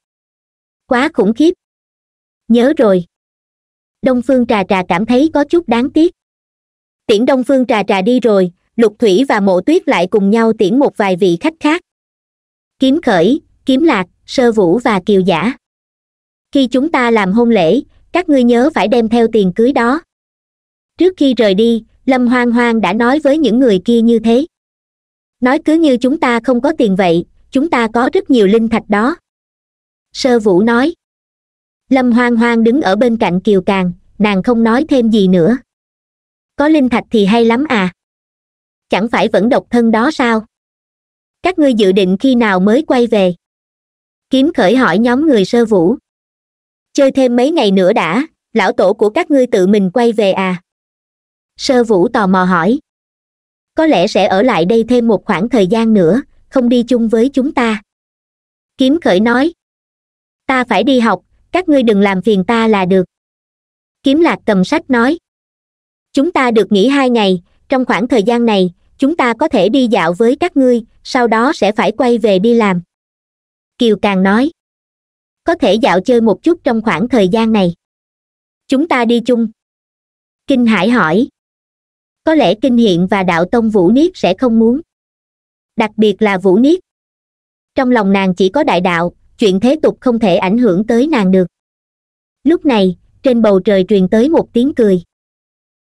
[SPEAKER 1] quá khủng khiếp nhớ rồi đông phương trà trà cảm thấy có chút đáng tiếc tiễn đông phương trà trà đi rồi lục thủy và mộ tuyết lại cùng nhau tiễn một vài vị khách khác kiếm khởi kiếm lạc sơ vũ và kiều giả khi chúng ta làm hôn lễ các ngươi nhớ phải đem theo tiền cưới đó trước khi rời đi lâm hoang hoang đã nói với những người kia như thế nói cứ như chúng ta không có tiền vậy chúng ta có rất nhiều linh thạch đó sơ vũ nói lâm hoang hoang đứng ở bên cạnh kiều càng nàng không nói thêm gì nữa có linh thạch thì hay lắm à chẳng phải vẫn độc thân đó sao các ngươi dự định khi nào mới quay về kiếm khởi hỏi nhóm người sơ vũ chơi thêm mấy ngày nữa đã lão tổ của các ngươi tự mình quay về à sơ vũ tò mò hỏi có lẽ sẽ ở lại đây thêm một khoảng thời gian nữa không đi chung với chúng ta kiếm khởi nói ta phải đi học các ngươi đừng làm phiền ta là được kiếm lạc cầm sách nói chúng ta được nghỉ hai ngày trong khoảng thời gian này chúng ta có thể đi dạo với các ngươi sau đó sẽ phải quay về đi làm kiều càng nói có thể dạo chơi một chút trong khoảng thời gian này chúng ta đi chung kinh hải hỏi có lẽ kinh hiện và đạo tông vũ niết sẽ không muốn đặc biệt là vũ niết trong lòng nàng chỉ có đại đạo chuyện thế tục không thể ảnh hưởng tới nàng được lúc này trên bầu trời truyền tới một tiếng cười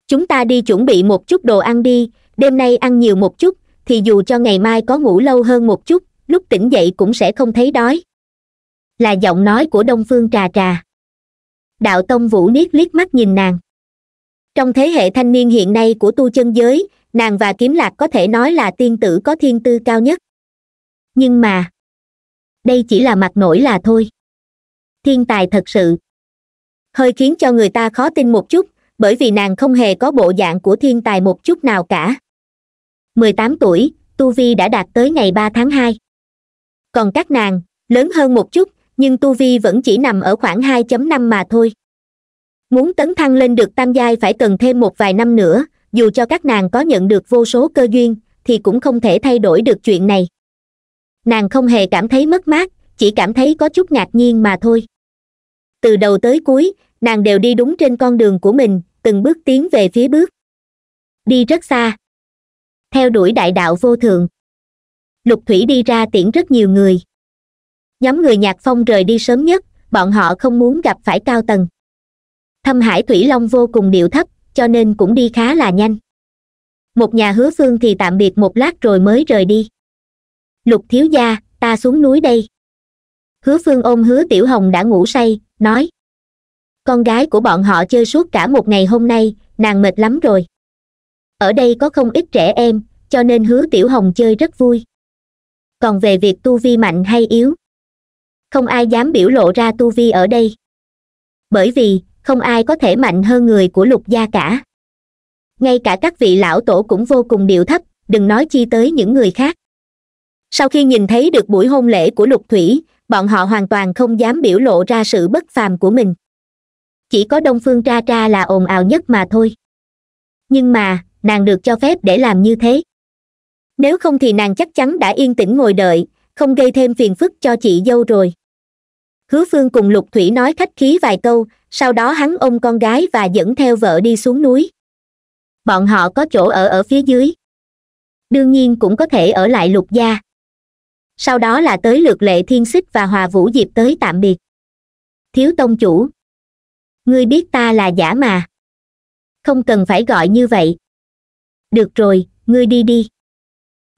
[SPEAKER 1] chúng ta đi chuẩn bị một chút đồ ăn đi đêm nay ăn nhiều một chút thì dù cho ngày mai có ngủ lâu hơn một chút lúc tỉnh dậy cũng sẽ không thấy đói là giọng nói của đông phương trà trà đạo tông vũ niết liếc mắt nhìn nàng trong thế hệ thanh niên hiện nay của tu chân giới nàng và kiếm lạc có thể nói là tiên tử có thiên tư cao nhất nhưng mà đây chỉ là mặt nổi là thôi thiên tài thật sự hơi khiến cho người ta khó tin một chút bởi vì nàng không hề có bộ dạng của thiên tài một chút nào cả mười tám tuổi tu vi đã đạt tới ngày ba tháng hai còn các nàng lớn hơn một chút nhưng tu vi vẫn chỉ nằm ở khoảng hai năm mà thôi muốn tấn thăng lên được tam giai phải cần thêm một vài năm nữa dù cho các nàng có nhận được vô số cơ duyên thì cũng không thể thay đổi được chuyện này nàng không hề cảm thấy mất mát chỉ cảm thấy có chút ngạc nhiên mà thôi từ đầu tới cuối nàng đều đi đúng trên con đường của mình từng bước tiến về phía bước đi rất xa theo đuổi đại đạo vô thượng lục thủy đi ra tiễn rất nhiều người nhóm người nhạc phong rời đi sớm nhất bọn họ không muốn gặp phải cao tầng thâm hải thủy long vô cùng điệu thấp cho nên cũng đi khá là nhanh một nhà hứa phương thì tạm biệt một lát rồi mới rời đi lục thiếu gia ta xuống núi đây hứa phương ôm hứa tiểu hồng đã ngủ say nói con gái của bọn họ chơi suốt cả một ngày hôm nay nàng mệt lắm rồi ở đây có không ít trẻ em cho nên hứa tiểu hồng chơi rất vui còn về việc tu vi mạnh hay yếu không ai dám biểu lộ ra tu vi ở đây bởi vì không ai có thể mạnh hơn người của lục gia cả ngay cả các vị lão tổ cũng vô cùng điệu thấp đừng nói chi tới những người khác sau khi nhìn thấy được buổi hôn lễ của lục thủy bọn họ hoàn toàn không dám biểu lộ ra sự bất phàm của mình chỉ có đông phương tra tra là ồn ào nhất mà thôi nhưng mà nàng được cho phép để làm như thế nếu không thì nàng chắc chắn đã yên tĩnh ngồi đợi không gây thêm phiền phức cho chị dâu rồi hứa phương cùng lục thủy nói khách khí vài câu sau đó hắn ôm con gái và dẫn theo vợ đi xuống núi bọn họ có chỗ ở ở phía dưới đương nhiên cũng có thể ở lại lục gia sau đó là tới lượt lệ thiên xích và hòa vũ diệp tới tạm biệt thiếu tông chủ ngươi biết ta là giả mà không cần phải gọi như vậy được rồi ngươi đi đi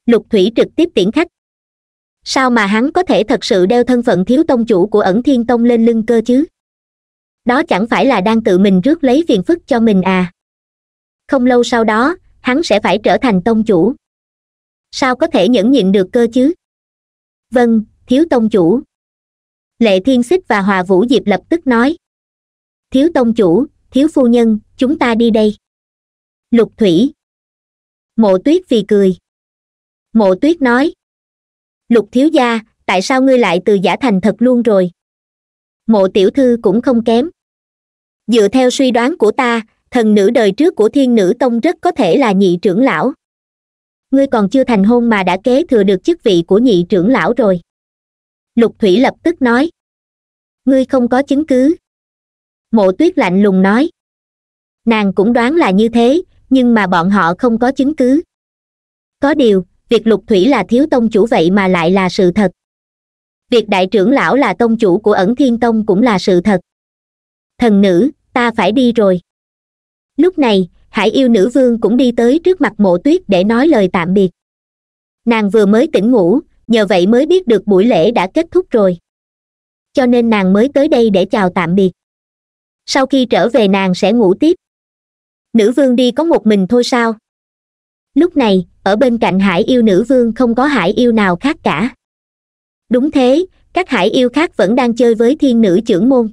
[SPEAKER 1] lục thủy trực tiếp tiễn khách sao mà hắn có thể thật sự đeo thân phận thiếu tông chủ của ẩn thiên tông lên lưng cơ chứ đó chẳng phải là đang tự mình rước lấy phiền phức cho mình à không lâu sau đó hắn sẽ phải trở thành tông chủ sao có thể nhẫn nhịn được cơ chứ vâng thiếu tông chủ lệ thiên xích và hòa vũ diệp lập tức nói thiếu tông chủ thiếu phu nhân chúng ta đi đây lục thủy mộ tuyết vì cười mộ tuyết nói lục thiếu gia tại sao ngươi lại từ giả thành thật luôn rồi mộ tiểu thư cũng không kém dựa theo suy đoán của ta thần nữ đời trước của thiên nữ tông rất có thể là nhị trưởng lão ngươi còn chưa thành hôn mà đã kế thừa được chức vị của nhị trưởng lão rồi lục thủy lập tức nói ngươi không có chứng cứ mộ tuyết lạnh lùng nói nàng cũng đoán là như thế nhưng mà bọn họ không có chứng cứ có điều việc lục thủy là thiếu tông chủ vậy mà lại là sự thật việc đại trưởng lão là tông chủ của ẩn thiên tông cũng là sự thật thần nữ ta phải đi rồi lúc này hải yêu nữ vương cũng đi tới trước mặt mộ tuyết để nói lời tạm biệt nàng vừa mới tỉnh ngủ nhờ vậy mới biết được buổi lễ đã kết thúc rồi cho nên nàng mới tới đây để chào tạm biệt sau khi trở về nàng sẽ ngủ tiếp nữ vương đi có một mình thôi sao lúc này ở bên cạnh hải yêu nữ vương không có hải yêu nào khác cả đúng thế các hải yêu khác vẫn đang chơi với thiên nữ trưởng môn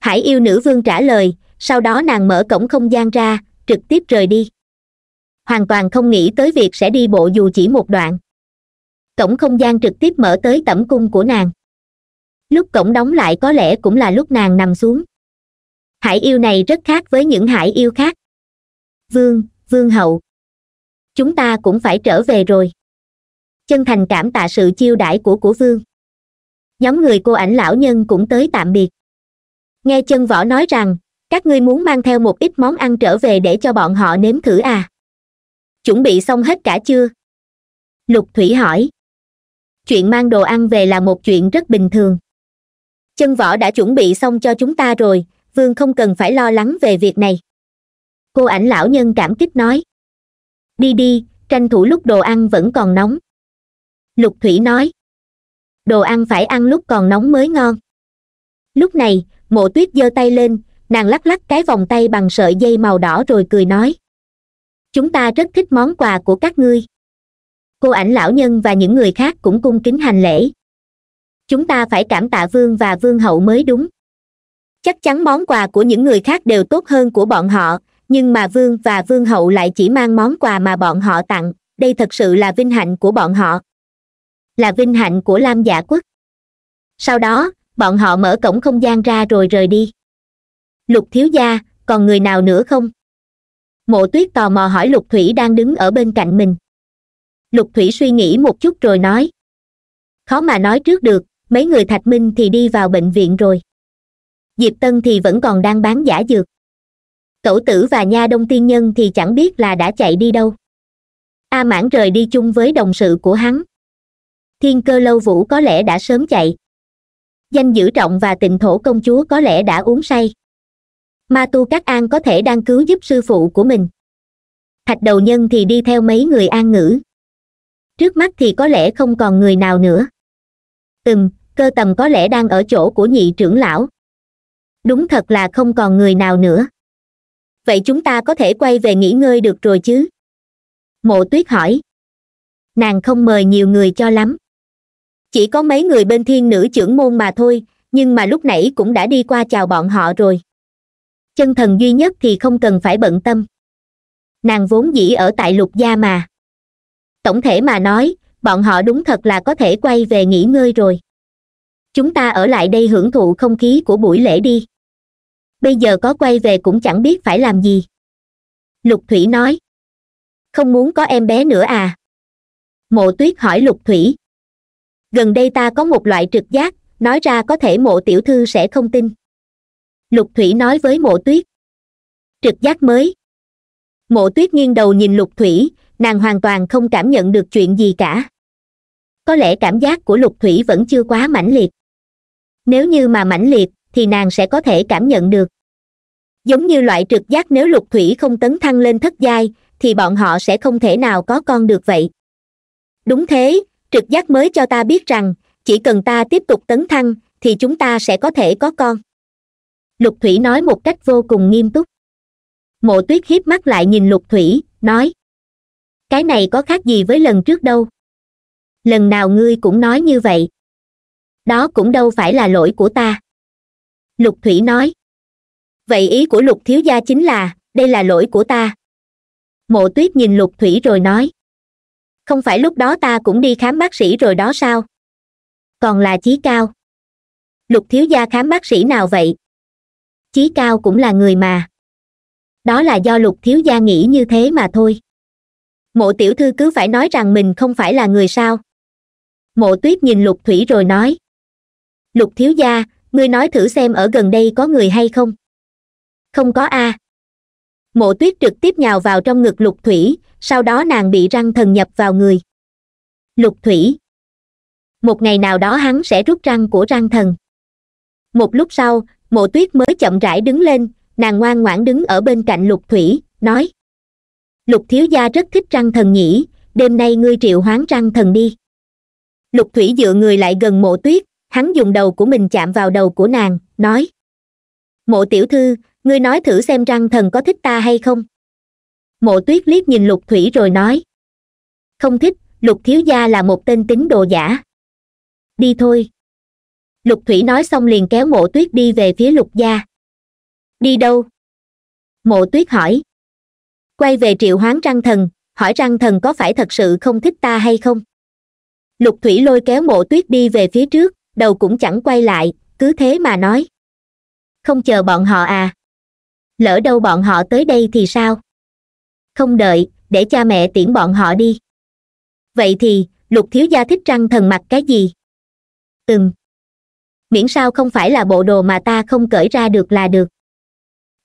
[SPEAKER 1] hải yêu nữ vương trả lời sau đó nàng mở cổng không gian ra trực tiếp rời đi hoàn toàn không nghĩ tới việc sẽ đi bộ dù chỉ một đoạn cổng không gian trực tiếp mở tới tẩm cung của nàng lúc cổng đóng lại có lẽ cũng là lúc nàng nằm xuống hải yêu này rất khác với những hải yêu khác vương vương hậu chúng ta cũng phải trở về rồi chân thành cảm tạ sự chiêu đãi của của vương nhóm người cô ảnh lão nhân cũng tới tạm biệt nghe chân võ nói rằng các ngươi muốn mang theo một ít món ăn trở về để cho bọn họ nếm thử à chuẩn bị xong hết cả chưa lục thủy hỏi chuyện mang đồ ăn về là một chuyện rất bình thường chân võ đã chuẩn bị xong cho chúng ta rồi vương không cần phải lo lắng về việc này cô ảnh lão nhân cảm kích nói đi đi tranh thủ lúc đồ ăn vẫn còn nóng lục thủy nói đồ ăn phải ăn lúc còn nóng mới ngon lúc này mộ tuyết giơ tay lên nàng lắc lắc cái vòng tay bằng sợi dây màu đỏ rồi cười nói chúng ta rất thích món quà của các ngươi cô ảnh lão nhân và những người khác cũng cung kính hành lễ chúng ta phải cảm tạ vương và vương hậu mới đúng chắc chắn món quà của những người khác đều tốt hơn của bọn họ nhưng mà vương và vương hậu lại chỉ mang món quà mà bọn họ tặng đây thật sự là vinh hạnh của bọn họ là vinh hạnh của lam giả quốc sau đó bọn họ mở cổng không gian ra rồi rời đi lục thiếu gia còn người nào nữa không mộ tuyết tò mò hỏi lục thủy đang đứng ở bên cạnh mình lục thủy suy nghĩ một chút rồi nói khó mà nói trước được mấy người thạch minh thì đi vào bệnh viện rồi diệp tân thì vẫn còn đang bán giả dược cẩu tử và nha đông tiên nhân thì chẳng biết là đã chạy đi đâu a mãn rời đi chung với đồng sự của hắn thiên cơ lâu vũ có lẽ đã sớm chạy danh dữ trọng và tịnh thổ công chúa có lẽ đã uống say ma tu các an có thể đang cứu giúp sư phụ của mình thạch đầu nhân thì đi theo mấy người an ngữ trước mắt thì có lẽ không còn người nào nữa ừm cơ tầm có lẽ đang ở chỗ của nhị trưởng lão đúng thật là không còn người nào nữa vậy chúng ta có thể quay về nghỉ ngơi được rồi chứ mộ tuyết hỏi nàng không mời nhiều người cho lắm chỉ có mấy người bên thiên nữ trưởng môn mà thôi nhưng mà lúc nãy cũng đã đi qua chào bọn họ rồi chân thần duy nhất thì không cần phải bận tâm nàng vốn dĩ ở tại lục gia mà tổng thể mà nói bọn họ đúng thật là có thể quay về nghỉ ngơi rồi chúng ta ở lại đây hưởng thụ không khí của buổi lễ đi bây giờ có quay về cũng chẳng biết phải làm gì lục thủy nói không muốn có em bé nữa à mộ tuyết hỏi lục thủy gần đây ta có một loại trực giác nói ra có thể mộ tiểu thư sẽ không tin lục thủy nói với mộ tuyết trực giác mới mộ tuyết nghiêng đầu nhìn lục thủy nàng hoàn toàn không cảm nhận được chuyện gì cả có lẽ cảm giác của lục thủy vẫn chưa quá mãnh liệt nếu như mà mãnh liệt thì nàng sẽ có thể cảm nhận được giống như loại trực giác nếu lục thủy không tấn thăng lên thất giai thì bọn họ sẽ không thể nào có con được vậy đúng thế trực giác mới cho ta biết rằng chỉ cần ta tiếp tục tấn thăng thì chúng ta sẽ có thể có con lục thủy nói một cách vô cùng nghiêm túc mộ tuyết hiếp mắt lại nhìn lục thủy nói cái này có khác gì với lần trước đâu lần nào ngươi cũng nói như vậy đó cũng đâu phải là lỗi của ta lục thủy nói vậy ý của lục thiếu gia chính là đây là lỗi của ta mộ tuyết nhìn lục thủy rồi nói không phải lúc đó ta cũng đi khám bác sĩ rồi đó sao còn là chí cao lục thiếu gia khám bác sĩ nào vậy chí cao cũng là người mà đó là do lục thiếu gia nghĩ như thế mà thôi mộ tiểu thư cứ phải nói rằng mình không phải là người sao mộ tuyết nhìn lục thủy rồi nói lục thiếu gia ngươi nói thử xem ở gần đây có người hay không không có a à. mộ tuyết trực tiếp nhào vào trong ngực lục thủy sau đó nàng bị răng thần nhập vào người lục thủy một ngày nào đó hắn sẽ rút răng của răng thần một lúc sau mộ tuyết mới chậm rãi đứng lên nàng ngoan ngoãn đứng ở bên cạnh lục thủy nói lục thiếu gia rất thích răng thần nhỉ đêm nay ngươi triệu hoán răng thần đi lục thủy dựa người lại gần mộ tuyết hắn dùng đầu của mình chạm vào đầu của nàng nói mộ tiểu thư ngươi nói thử xem răng thần có thích ta hay không mộ tuyết liếc nhìn lục thủy rồi nói không thích lục thiếu gia là một tên tín đồ giả đi thôi lục thủy nói xong liền kéo mộ tuyết đi về phía lục gia đi đâu mộ tuyết hỏi quay về triệu hoán răng thần hỏi răng thần có phải thật sự không thích ta hay không lục thủy lôi kéo mộ tuyết đi về phía trước đầu cũng chẳng quay lại cứ thế mà nói không chờ bọn họ à lỡ đâu bọn họ tới đây thì sao không đợi để cha mẹ tiễn bọn họ đi vậy thì lục thiếu gia thích trăng thần mặc cái gì ừm miễn sao không phải là bộ đồ mà ta không cởi ra được là được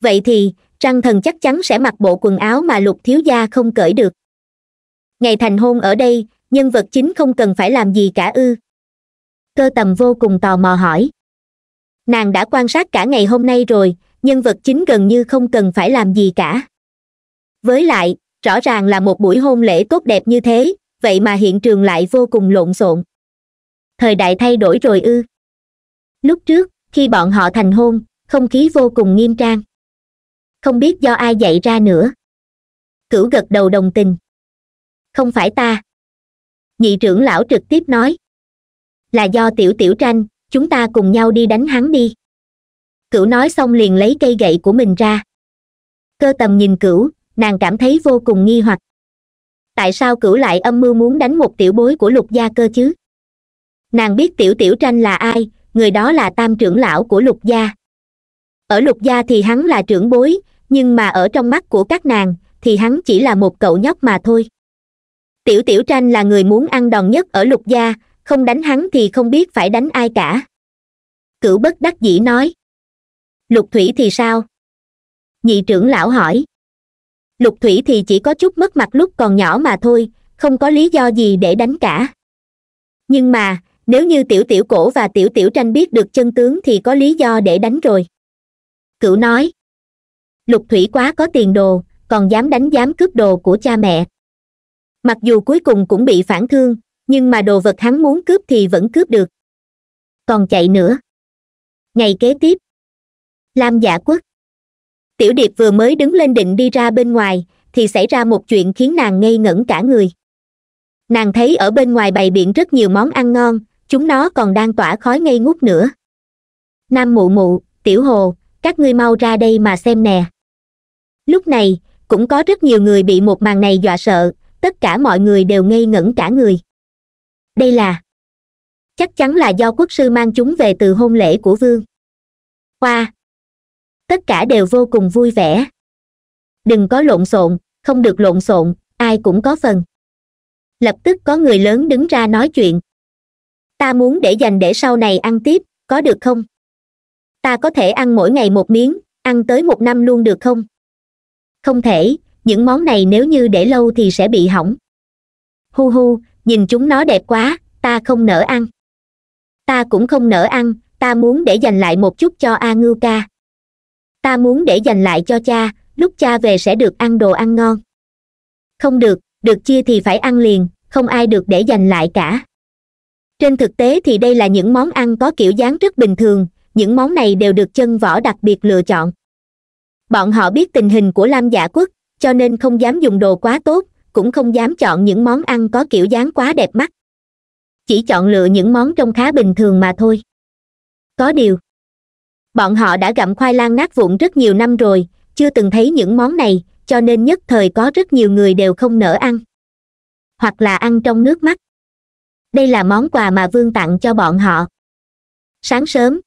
[SPEAKER 1] vậy thì trăng thần chắc chắn sẽ mặc bộ quần áo mà lục thiếu gia không cởi được ngày thành hôn ở đây nhân vật chính không cần phải làm gì cả ư cơ tầm vô cùng tò mò hỏi nàng đã quan sát cả ngày hôm nay rồi nhân vật chính gần như không cần phải làm gì cả với lại rõ ràng là một buổi hôn lễ tốt đẹp như thế vậy mà hiện trường lại vô cùng lộn xộn thời đại thay đổi rồi ư lúc trước khi bọn họ thành hôn không khí vô cùng nghiêm trang không biết do ai dạy ra nữa cửu gật đầu đồng tình không phải ta nhị trưởng lão trực tiếp nói là do tiểu tiểu tranh chúng ta cùng nhau đi đánh hắn đi cửu nói xong liền lấy cây gậy của mình ra cơ tầm nhìn cửu nàng cảm thấy vô cùng nghi hoặc tại sao cửu lại âm mưu muốn đánh một tiểu bối của lục gia cơ chứ nàng biết tiểu tiểu tranh là ai người đó là tam trưởng lão của lục gia ở lục gia thì hắn là trưởng bối nhưng mà ở trong mắt của các nàng thì hắn chỉ là một cậu nhóc mà thôi tiểu tiểu tranh là người muốn ăn đòn nhất ở lục gia không đánh hắn thì không biết phải đánh ai cả cửu bất đắc dĩ nói lục thủy thì sao nhị trưởng lão hỏi lục thủy thì chỉ có chút mất mặt lúc còn nhỏ mà thôi không có lý do gì để đánh cả nhưng mà nếu như tiểu tiểu cổ và tiểu tiểu tranh biết được chân tướng thì có lý do để đánh rồi cửu nói lục thủy quá có tiền đồ còn dám đánh dám cướp đồ của cha mẹ mặc dù cuối cùng cũng bị phản thương nhưng mà đồ vật hắn muốn cướp thì vẫn cướp được còn chạy nữa ngày kế tiếp lam giả dạ quốc tiểu điệp vừa mới đứng lên định đi ra bên ngoài thì xảy ra một chuyện khiến nàng ngây ngẩn cả người nàng thấy ở bên ngoài bày biện rất nhiều món ăn ngon chúng nó còn đang tỏa khói ngây ngút nữa nam mụ mụ tiểu hồ các ngươi mau ra đây mà xem nè lúc này cũng có rất nhiều người bị một màn này dọa sợ tất cả mọi người đều ngây ngẩn cả người đây là chắc chắn là do quốc sư mang chúng về từ hôn lễ của vương hoa tất cả đều vô cùng vui vẻ đừng có lộn xộn không được lộn xộn ai cũng có phần lập tức có người lớn đứng ra nói chuyện ta muốn để dành để sau này ăn tiếp có được không ta có thể ăn mỗi ngày một miếng ăn tới một năm luôn được không không thể những món này nếu như để lâu thì sẽ bị hỏng hu hu nhìn chúng nó đẹp quá ta không nỡ ăn ta cũng không nỡ ăn ta muốn để dành lại một chút cho a ngưu ca ta muốn để dành lại cho cha lúc cha về sẽ được ăn đồ ăn ngon không được được chia thì phải ăn liền không ai được để dành lại cả trên thực tế thì đây là những món ăn có kiểu dáng rất bình thường những món này đều được chân võ đặc biệt lựa chọn bọn họ biết tình hình của lam giả dạ quốc cho nên không dám dùng đồ quá tốt cũng không dám chọn những món ăn có kiểu dáng quá đẹp mắt chỉ chọn lựa những món trông khá bình thường mà thôi có điều bọn họ đã gặm khoai lang nát vụn rất nhiều năm rồi chưa từng thấy những món này cho nên nhất thời có rất nhiều người đều không nỡ ăn hoặc là ăn trong nước mắt đây là món quà mà vương tặng cho bọn họ sáng sớm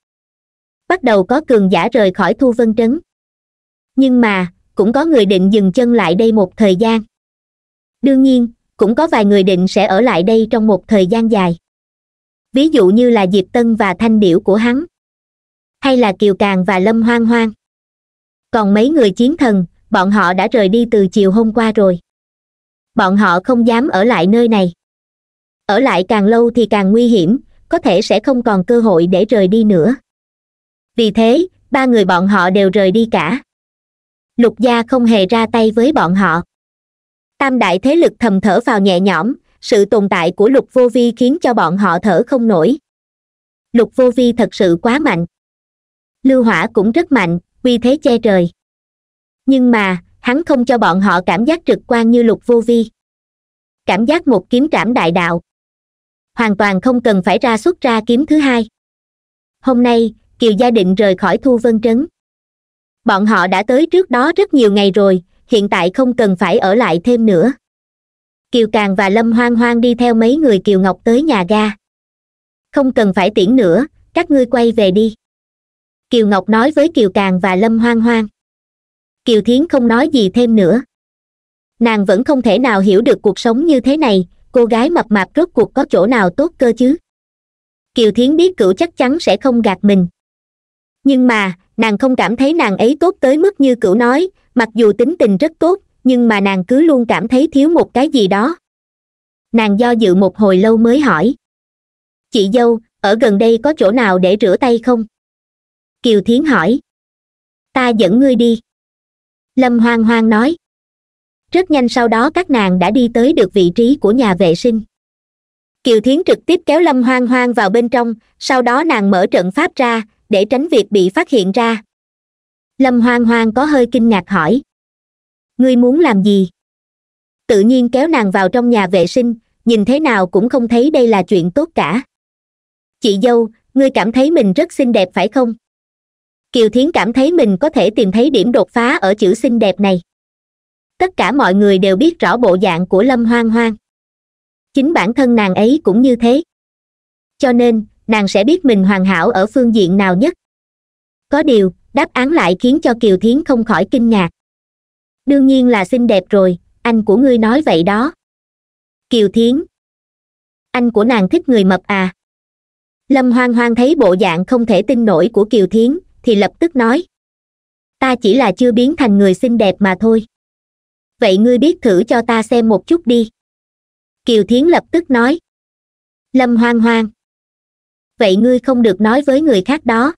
[SPEAKER 1] bắt đầu có cường giả rời khỏi thu vân trấn nhưng mà cũng có người định dừng chân lại đây một thời gian đương nhiên cũng có vài người định sẽ ở lại đây trong một thời gian dài ví dụ như là diệp tân và thanh điểu của hắn hay là kiều càn và lâm hoang hoang còn mấy người chiến thần bọn họ đã rời đi từ chiều hôm qua rồi bọn họ không dám ở lại nơi này ở lại càng lâu thì càng nguy hiểm có thể sẽ không còn cơ hội để rời đi nữa vì thế ba người bọn họ đều rời đi cả lục gia không hề ra tay với bọn họ tam đại thế lực thầm thở vào nhẹ nhõm sự tồn tại của lục vô vi khiến cho bọn họ thở không nổi lục vô vi thật sự quá mạnh lưu hỏa cũng rất mạnh uy thế che trời nhưng mà hắn không cho bọn họ cảm giác trực quan như lục vô vi cảm giác một kiếm trảm đại đạo hoàn toàn không cần phải ra xuất ra kiếm thứ hai hôm nay kiều gia định rời khỏi thu vân trấn bọn họ đã tới trước đó rất nhiều ngày rồi hiện tại không cần phải ở lại thêm nữa kiều càng và lâm hoang hoang đi theo mấy người kiều ngọc tới nhà ga không cần phải tiễn nữa các ngươi quay về đi kiều ngọc nói với kiều càng và lâm hoang hoang kiều thiến không nói gì thêm nữa nàng vẫn không thể nào hiểu được cuộc sống như thế này cô gái mập mạp rốt cuộc có chỗ nào tốt cơ chứ kiều thiến biết cửu chắc chắn sẽ không gạt mình nhưng mà nàng không cảm thấy nàng ấy tốt tới mức như cửu nói mặc dù tính tình rất tốt nhưng mà nàng cứ luôn cảm thấy thiếu một cái gì đó nàng do dự một hồi lâu mới hỏi chị dâu ở gần đây có chỗ nào để rửa tay không kiều thiến hỏi ta dẫn ngươi đi lâm hoang hoang nói rất nhanh sau đó các nàng đã đi tới được vị trí của nhà vệ sinh kiều thiến trực tiếp kéo lâm hoang hoang vào bên trong sau đó nàng mở trận pháp ra để tránh việc bị phát hiện ra lâm hoang hoang có hơi kinh ngạc hỏi ngươi muốn làm gì tự nhiên kéo nàng vào trong nhà vệ sinh nhìn thế nào cũng không thấy đây là chuyện tốt cả chị dâu ngươi cảm thấy mình rất xinh đẹp phải không kiều thiến cảm thấy mình có thể tìm thấy điểm đột phá ở chữ xinh đẹp này tất cả mọi người đều biết rõ bộ dạng của lâm hoang hoang chính bản thân nàng ấy cũng như thế cho nên nàng sẽ biết mình hoàn hảo ở phương diện nào nhất có điều đáp án lại khiến cho kiều thiến không khỏi kinh ngạc đương nhiên là xinh đẹp rồi anh của ngươi nói vậy đó kiều thiến anh của nàng thích người mập à lâm hoang hoang thấy bộ dạng không thể tin nổi của kiều thiến thì lập tức nói ta chỉ là chưa biến thành người xinh đẹp mà thôi vậy ngươi biết thử cho ta xem một chút đi kiều thiến lập tức nói lâm hoang hoang vậy ngươi không được nói với người khác đó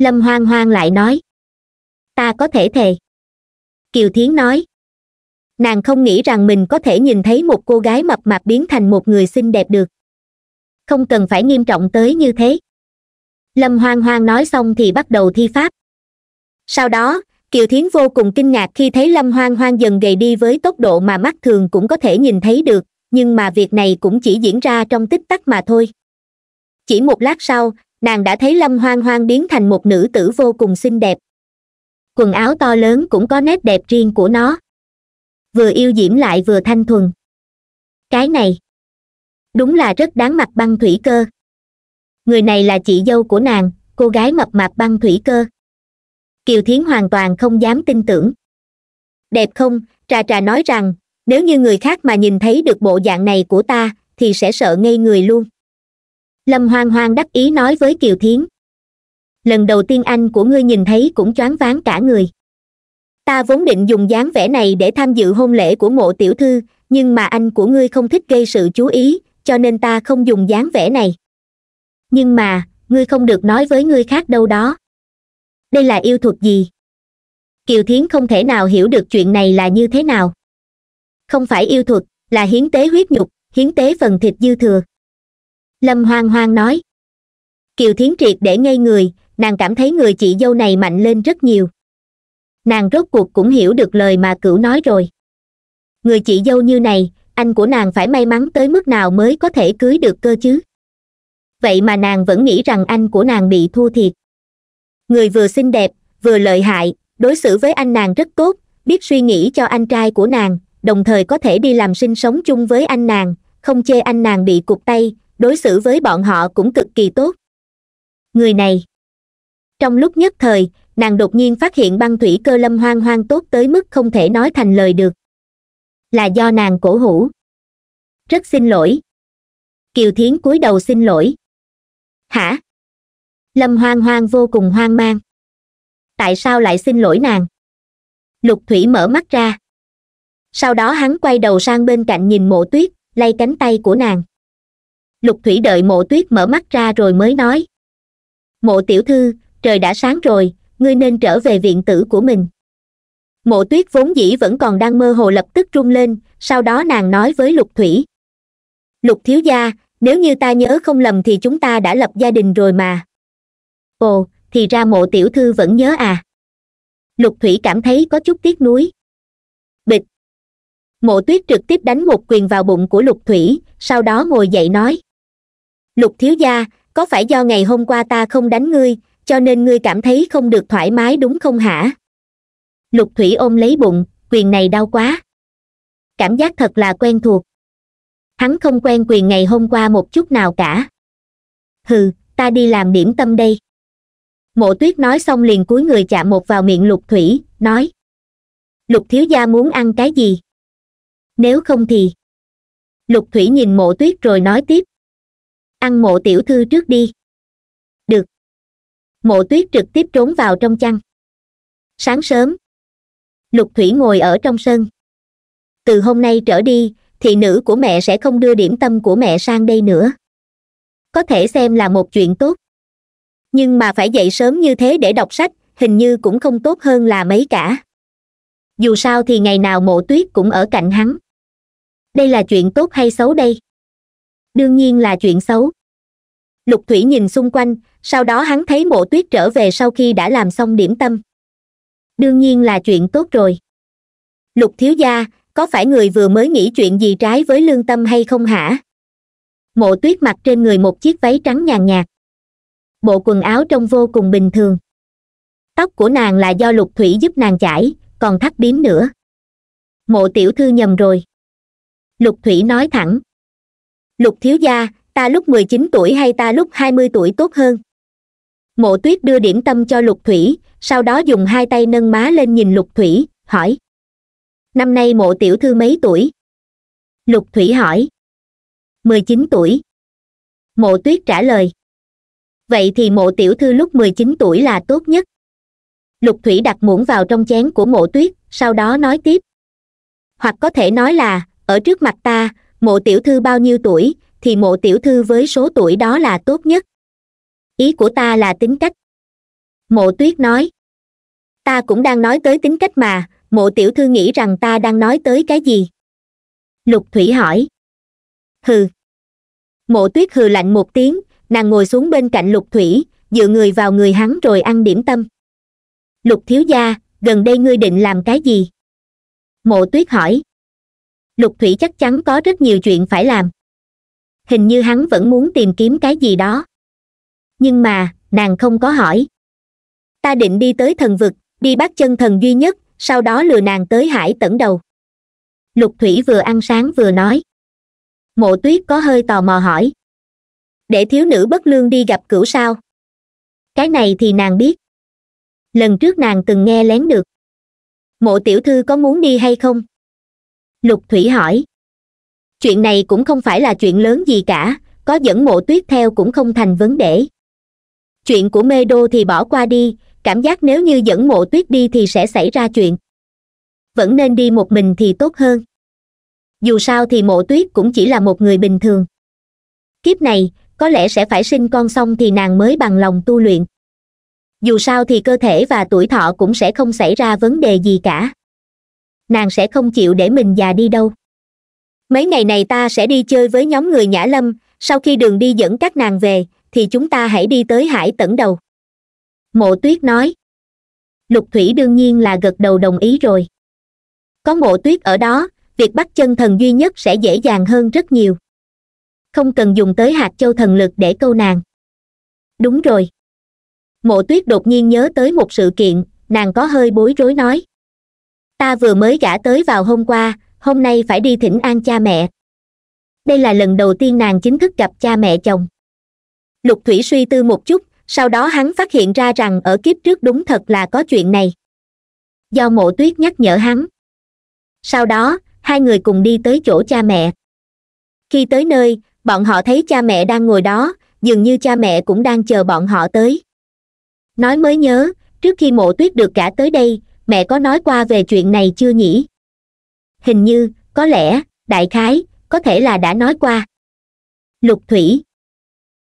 [SPEAKER 1] lâm hoang hoang lại nói ta có thể thề kiều thiến nói nàng không nghĩ rằng mình có thể nhìn thấy một cô gái mập mạp biến thành một người xinh đẹp được không cần phải nghiêm trọng tới như thế lâm hoang hoang nói xong thì bắt đầu thi pháp sau đó kiều thiến vô cùng kinh ngạc khi thấy lâm hoang hoang dần gầy đi với tốc độ mà mắt thường cũng có thể nhìn thấy được nhưng mà việc này cũng chỉ diễn ra trong tích tắc mà thôi chỉ một lát sau nàng đã thấy lâm hoang hoang biến thành một nữ tử vô cùng xinh đẹp quần áo to lớn cũng có nét đẹp riêng của nó vừa yêu diễm lại vừa thanh thuần cái này đúng là rất đáng mặt băng thủy cơ người này là chị dâu của nàng cô gái mập mạp băng thủy cơ kiều thiến hoàn toàn không dám tin tưởng đẹp không trà trà nói rằng nếu như người khác mà nhìn thấy được bộ dạng này của ta thì sẽ sợ ngây người luôn lâm hoang hoang đắc ý nói với kiều thiến lần đầu tiên anh của ngươi nhìn thấy cũng choáng váng cả người ta vốn định dùng dáng vẻ này để tham dự hôn lễ của mộ tiểu thư nhưng mà anh của ngươi không thích gây sự chú ý cho nên ta không dùng dáng vẻ này nhưng mà ngươi không được nói với ngươi khác đâu đó đây là yêu thuật gì kiều thiến không thể nào hiểu được chuyện này là như thế nào không phải yêu thuật là hiến tế huyết nhục hiến tế phần thịt dư thừa lâm hoang hoang nói kiều thiến triệt để ngây người nàng cảm thấy người chị dâu này mạnh lên rất nhiều nàng rốt cuộc cũng hiểu được lời mà cửu nói rồi người chị dâu như này anh của nàng phải may mắn tới mức nào mới có thể cưới được cơ chứ vậy mà nàng vẫn nghĩ rằng anh của nàng bị thua thiệt người vừa xinh đẹp vừa lợi hại đối xử với anh nàng rất tốt biết suy nghĩ cho anh trai của nàng đồng thời có thể đi làm sinh sống chung với anh nàng không chê anh nàng bị cụt tay đối xử với bọn họ cũng cực kỳ tốt người này trong lúc nhất thời nàng đột nhiên phát hiện băng thủy cơ lâm hoang hoang tốt tới mức không thể nói thành lời được là do nàng cổ hủ rất xin lỗi kiều thiến cúi đầu xin lỗi hả lâm hoang hoang vô cùng hoang mang tại sao lại xin lỗi nàng lục thủy mở mắt ra sau đó hắn quay đầu sang bên cạnh nhìn mộ tuyết lay cánh tay của nàng lục thủy đợi mộ tuyết mở mắt ra rồi mới nói mộ tiểu thư trời đã sáng rồi ngươi nên trở về viện tử của mình mộ tuyết vốn dĩ vẫn còn đang mơ hồ lập tức rung lên sau đó nàng nói với lục thủy lục thiếu gia nếu như ta nhớ không lầm thì chúng ta đã lập gia đình rồi mà ồ thì ra mộ tiểu thư vẫn nhớ à lục thủy cảm thấy có chút tiếc nuối bịch mộ tuyết trực tiếp đánh một quyền vào bụng của lục thủy sau đó ngồi dậy nói lục thiếu gia có phải do ngày hôm qua ta không đánh ngươi cho nên ngươi cảm thấy không được thoải mái đúng không hả lục thủy ôm lấy bụng quyền này đau quá cảm giác thật là quen thuộc hắn không quen quyền ngày hôm qua một chút nào cả hừ ta đi làm điểm tâm đây mộ tuyết nói xong liền cúi người chạm một vào miệng lục thủy nói lục thiếu gia muốn ăn cái gì nếu không thì lục thủy nhìn mộ tuyết rồi nói tiếp ăn mộ tiểu thư trước đi được mộ tuyết trực tiếp trốn vào trong chăn sáng sớm lục thủy ngồi ở trong sân từ hôm nay trở đi thì nữ của mẹ sẽ không đưa điểm tâm của mẹ sang đây nữa có thể xem là một chuyện tốt nhưng mà phải dậy sớm như thế để đọc sách hình như cũng không tốt hơn là mấy cả dù sao thì ngày nào mộ tuyết cũng ở cạnh hắn đây là chuyện tốt hay xấu đây đương nhiên là chuyện xấu lục thủy nhìn xung quanh sau đó hắn thấy mộ tuyết trở về sau khi đã làm xong điểm tâm đương nhiên là chuyện tốt rồi lục thiếu gia có phải người vừa mới nghĩ chuyện gì trái với lương tâm hay không hả mộ tuyết mặc trên người một chiếc váy trắng nhàn nhạt bộ quần áo trông vô cùng bình thường tóc của nàng là do lục thủy giúp nàng chải còn thắt bím nữa mộ tiểu thư nhầm rồi lục thủy nói thẳng lục thiếu gia ta lúc mười chín tuổi hay ta lúc hai mươi tuổi tốt hơn mộ tuyết đưa điểm tâm cho lục thủy sau đó dùng hai tay nâng má lên nhìn lục thủy hỏi năm nay mộ tiểu thư mấy tuổi lục thủy hỏi mười chín tuổi mộ tuyết trả lời vậy thì mộ tiểu thư lúc mười chín tuổi là tốt nhất lục thủy đặt muỗng vào trong chén của mộ tuyết sau đó nói tiếp hoặc có thể nói là ở trước mặt ta mộ tiểu thư bao nhiêu tuổi thì mộ tiểu thư với số tuổi đó là tốt nhất ý của ta là tính cách mộ tuyết nói ta cũng đang nói tới tính cách mà mộ tiểu thư nghĩ rằng ta đang nói tới cái gì lục thủy hỏi hừ mộ tuyết hừ lạnh một tiếng nàng ngồi xuống bên cạnh lục thủy dựa người vào người hắn rồi ăn điểm tâm lục thiếu gia gần đây ngươi định làm cái gì mộ tuyết hỏi lục thủy chắc chắn có rất nhiều chuyện phải làm hình như hắn vẫn muốn tìm kiếm cái gì đó nhưng mà nàng không có hỏi ta định đi tới thần vực đi bắt chân thần duy nhất sau đó lừa nàng tới hải tẩn đầu lục thủy vừa ăn sáng vừa nói mộ tuyết có hơi tò mò hỏi để thiếu nữ bất lương đi gặp cửu sao cái này thì nàng biết lần trước nàng từng nghe lén được mộ tiểu thư có muốn đi hay không lục thủy hỏi chuyện này cũng không phải là chuyện lớn gì cả có dẫn mộ tuyết theo cũng không thành vấn đề chuyện của mê đô thì bỏ qua đi cảm giác nếu như dẫn mộ tuyết đi thì sẽ xảy ra chuyện vẫn nên đi một mình thì tốt hơn dù sao thì mộ tuyết cũng chỉ là một người bình thường kiếp này có lẽ sẽ phải sinh con xong thì nàng mới bằng lòng tu luyện dù sao thì cơ thể và tuổi thọ cũng sẽ không xảy ra vấn đề gì cả nàng sẽ không chịu để mình già đi đâu mấy ngày này ta sẽ đi chơi với nhóm người nhã lâm sau khi đường đi dẫn các nàng về thì chúng ta hãy đi tới hải tẩn đầu mộ tuyết nói lục thủy đương nhiên là gật đầu đồng ý rồi có mộ tuyết ở đó việc bắt chân thần duy nhất sẽ dễ dàng hơn rất nhiều không cần dùng tới hạt châu thần lực để câu nàng đúng rồi mộ tuyết đột nhiên nhớ tới một sự kiện nàng có hơi bối rối nói ta vừa mới gả tới vào hôm qua hôm nay phải đi thỉnh an cha mẹ đây là lần đầu tiên nàng chính thức gặp cha mẹ chồng lục thủy suy tư một chút sau đó hắn phát hiện ra rằng ở kiếp trước đúng thật là có chuyện này do mộ tuyết nhắc nhở hắn sau đó hai người cùng đi tới chỗ cha mẹ khi tới nơi bọn họ thấy cha mẹ đang ngồi đó dường như cha mẹ cũng đang chờ bọn họ tới nói mới nhớ trước khi mộ tuyết được cả tới đây mẹ có nói qua về chuyện này chưa nhỉ hình như có lẽ đại khái có thể là đã nói qua lục thủy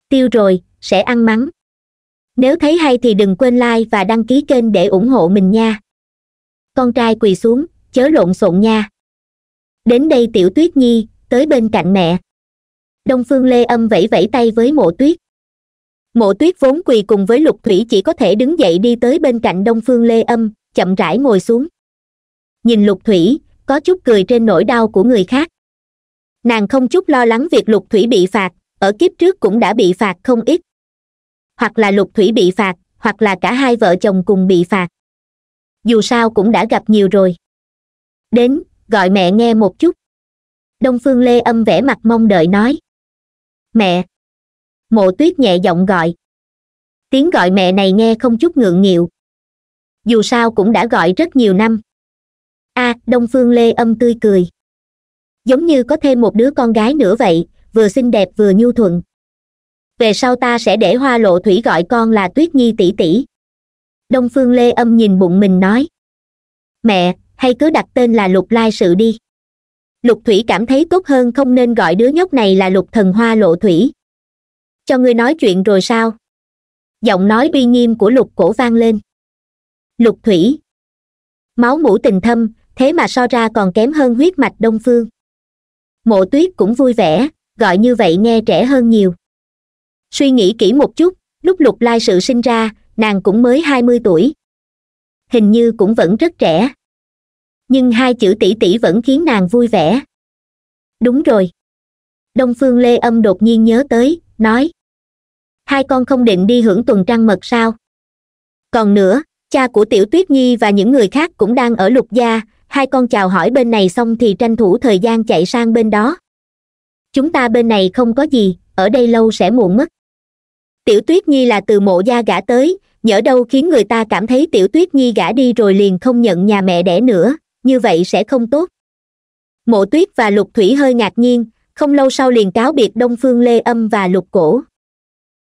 [SPEAKER 1] tiêu rồi sẽ ăn mắng nếu thấy hay thì đừng quên like và đăng ký kênh để ủng hộ mình nha con trai quỳ xuống chớ lộn xộn nha đến đây tiểu tuyết nhi tới bên cạnh mẹ đông phương lê âm vẫy vẫy tay với mộ tuyết mộ tuyết vốn quỳ cùng với lục thủy chỉ có thể đứng dậy đi tới bên cạnh đông phương lê âm chậm rãi ngồi xuống nhìn lục thủy có chút cười trên nỗi đau của người khác nàng không chút lo lắng việc lục thủy bị phạt ở kiếp trước cũng đã bị phạt không ít hoặc là lục thủy bị phạt hoặc là cả hai vợ chồng cùng bị phạt dù sao cũng đã gặp nhiều rồi đến gọi mẹ nghe một chút đông phương lê âm vẻ mặt mong đợi nói mẹ mộ tuyết nhẹ giọng gọi tiếng gọi mẹ này nghe không chút ngượng nghịu dù sao cũng đã gọi rất nhiều năm a à, đông phương lê âm tươi cười giống như có thêm một đứa con gái nữa vậy vừa xinh đẹp vừa nhu thuận về sau ta sẽ để hoa lộ thủy gọi con là tuyết nhi tỷ tỷ đông phương lê âm nhìn bụng mình nói mẹ hay cứ đặt tên là lục lai sự đi lục thủy cảm thấy tốt hơn không nên gọi đứa nhóc này là lục thần hoa lộ thủy cho ngươi nói chuyện rồi sao giọng nói uy nghiêm của lục cổ vang lên lục thủy máu mũ tình thâm thế mà so ra còn kém hơn huyết mạch đông phương mộ tuyết cũng vui vẻ gọi như vậy nghe trẻ hơn nhiều suy nghĩ kỹ một chút lúc lục lai sự sinh ra nàng cũng mới hai mươi tuổi hình như cũng vẫn rất trẻ nhưng hai chữ tỷ tỷ vẫn khiến nàng vui vẻ đúng rồi đông phương lê âm đột nhiên nhớ tới nói hai con không định đi hưởng tuần trăng mật sao còn nữa cha của tiểu tuyết nhi và những người khác cũng đang ở lục gia hai con chào hỏi bên này xong thì tranh thủ thời gian chạy sang bên đó chúng ta bên này không có gì ở đây lâu sẽ muộn mất tiểu tuyết nhi là từ mộ gia gả tới nhỡ đâu khiến người ta cảm thấy tiểu tuyết nhi gả đi rồi liền không nhận nhà mẹ đẻ nữa như vậy sẽ không tốt mộ tuyết và lục thủy hơi ngạc nhiên không lâu sau liền cáo biệt đông phương lê âm và lục cổ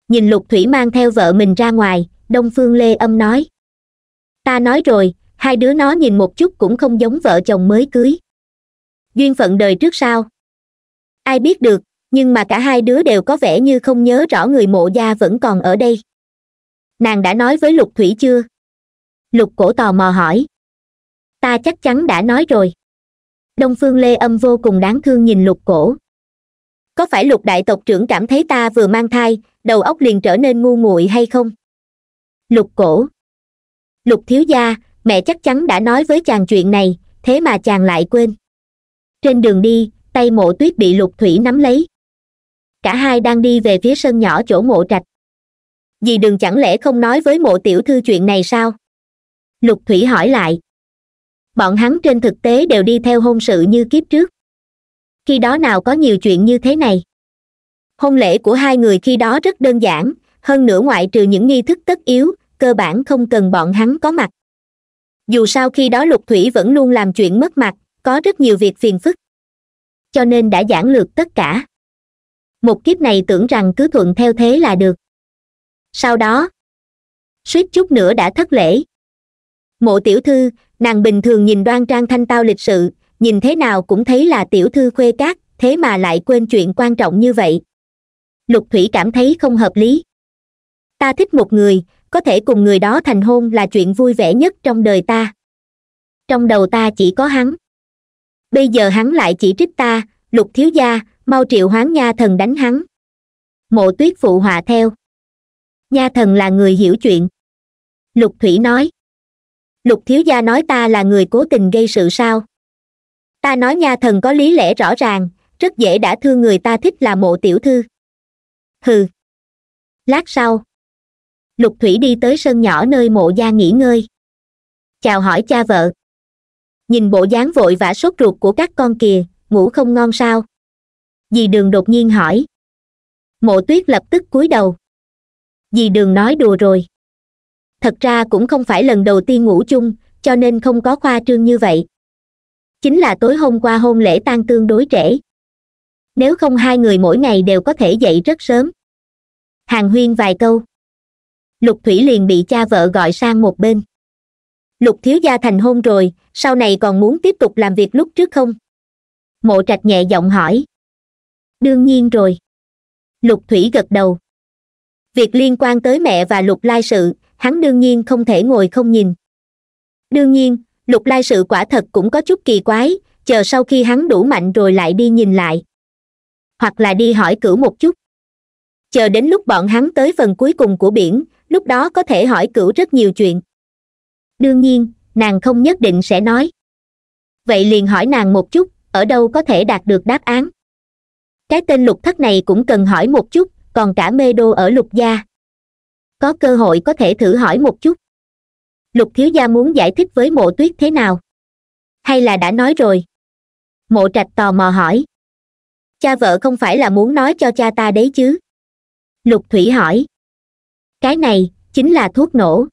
[SPEAKER 1] nhìn lục thủy mang theo vợ mình ra ngoài đông phương lê âm nói ta nói rồi hai đứa nó nhìn một chút cũng không giống vợ chồng mới cưới duyên phận đời trước sao ai biết được nhưng mà cả hai đứa đều có vẻ như không nhớ rõ người mộ gia vẫn còn ở đây nàng đã nói với lục thủy chưa lục cổ tò mò hỏi ta chắc chắn đã nói rồi đông phương lê âm vô cùng đáng thương nhìn lục cổ có phải lục đại tộc trưởng cảm thấy ta vừa mang thai đầu óc liền trở nên ngu muội hay không lục cổ lục thiếu gia mẹ chắc chắn đã nói với chàng chuyện này thế mà chàng lại quên trên đường đi tay mộ tuyết bị lục thủy nắm lấy cả hai đang đi về phía sân nhỏ chỗ mộ trạch dì đừng chẳng lẽ không nói với mộ tiểu thư chuyện này sao lục thủy hỏi lại bọn hắn trên thực tế đều đi theo hôn sự như kiếp trước khi đó nào có nhiều chuyện như thế này hôn lễ của hai người khi đó rất đơn giản hơn nữa ngoại trừ những nghi thức tất yếu cơ bản không cần bọn hắn có mặt dù sao khi đó lục thủy vẫn luôn làm chuyện mất mặt có rất nhiều việc phiền phức cho nên đã giản lược tất cả một kiếp này tưởng rằng cứ thuận theo thế là được sau đó suýt chút nữa đã thất lễ mộ tiểu thư nàng bình thường nhìn đoan trang thanh tao lịch sự nhìn thế nào cũng thấy là tiểu thư khuê cát thế mà lại quên chuyện quan trọng như vậy lục thủy cảm thấy không hợp lý ta thích một người có thể cùng người đó thành hôn là chuyện vui vẻ nhất trong đời ta trong đầu ta chỉ có hắn bây giờ hắn lại chỉ trích ta lục thiếu gia mau triệu hoán nha thần đánh hắn mộ tuyết phụ họa theo nha thần là người hiểu chuyện lục thủy nói lục thiếu gia nói ta là người cố tình gây sự sao ta nói nha thần có lý lẽ rõ ràng rất dễ đã thương người ta thích là mộ tiểu thư hừ lát sau lục thủy đi tới sân nhỏ nơi mộ gia nghỉ ngơi chào hỏi cha vợ nhìn bộ dáng vội vã sốt ruột của các con kìa ngủ không ngon sao dì đường đột nhiên hỏi mộ tuyết lập tức cúi đầu dì đường nói đùa rồi thật ra cũng không phải lần đầu tiên ngủ chung cho nên không có khoa trương như vậy chính là tối hôm qua hôn lễ tan tương đối trễ nếu không hai người mỗi ngày đều có thể dậy rất sớm hàng huyên vài câu lục thủy liền bị cha vợ gọi sang một bên lục thiếu gia thành hôn rồi sau này còn muốn tiếp tục làm việc lúc trước không mộ trạch nhẹ giọng hỏi đương nhiên rồi lục thủy gật đầu việc liên quan tới mẹ và lục lai sự hắn đương nhiên không thể ngồi không nhìn đương nhiên lục lai sự quả thật cũng có chút kỳ quái chờ sau khi hắn đủ mạnh rồi lại đi nhìn lại hoặc là đi hỏi cửu một chút chờ đến lúc bọn hắn tới phần cuối cùng của biển lúc đó có thể hỏi cửu rất nhiều chuyện đương nhiên nàng không nhất định sẽ nói vậy liền hỏi nàng một chút ở đâu có thể đạt được đáp án cái tên lục thất này cũng cần hỏi một chút còn cả mê đô ở lục gia có cơ hội có thể thử hỏi một chút lục thiếu gia muốn giải thích với mộ tuyết thế nào hay là đã nói rồi mộ trạch tò mò hỏi cha vợ không phải là muốn nói cho cha ta đấy chứ lục thủy hỏi cái này chính là thuốc nổ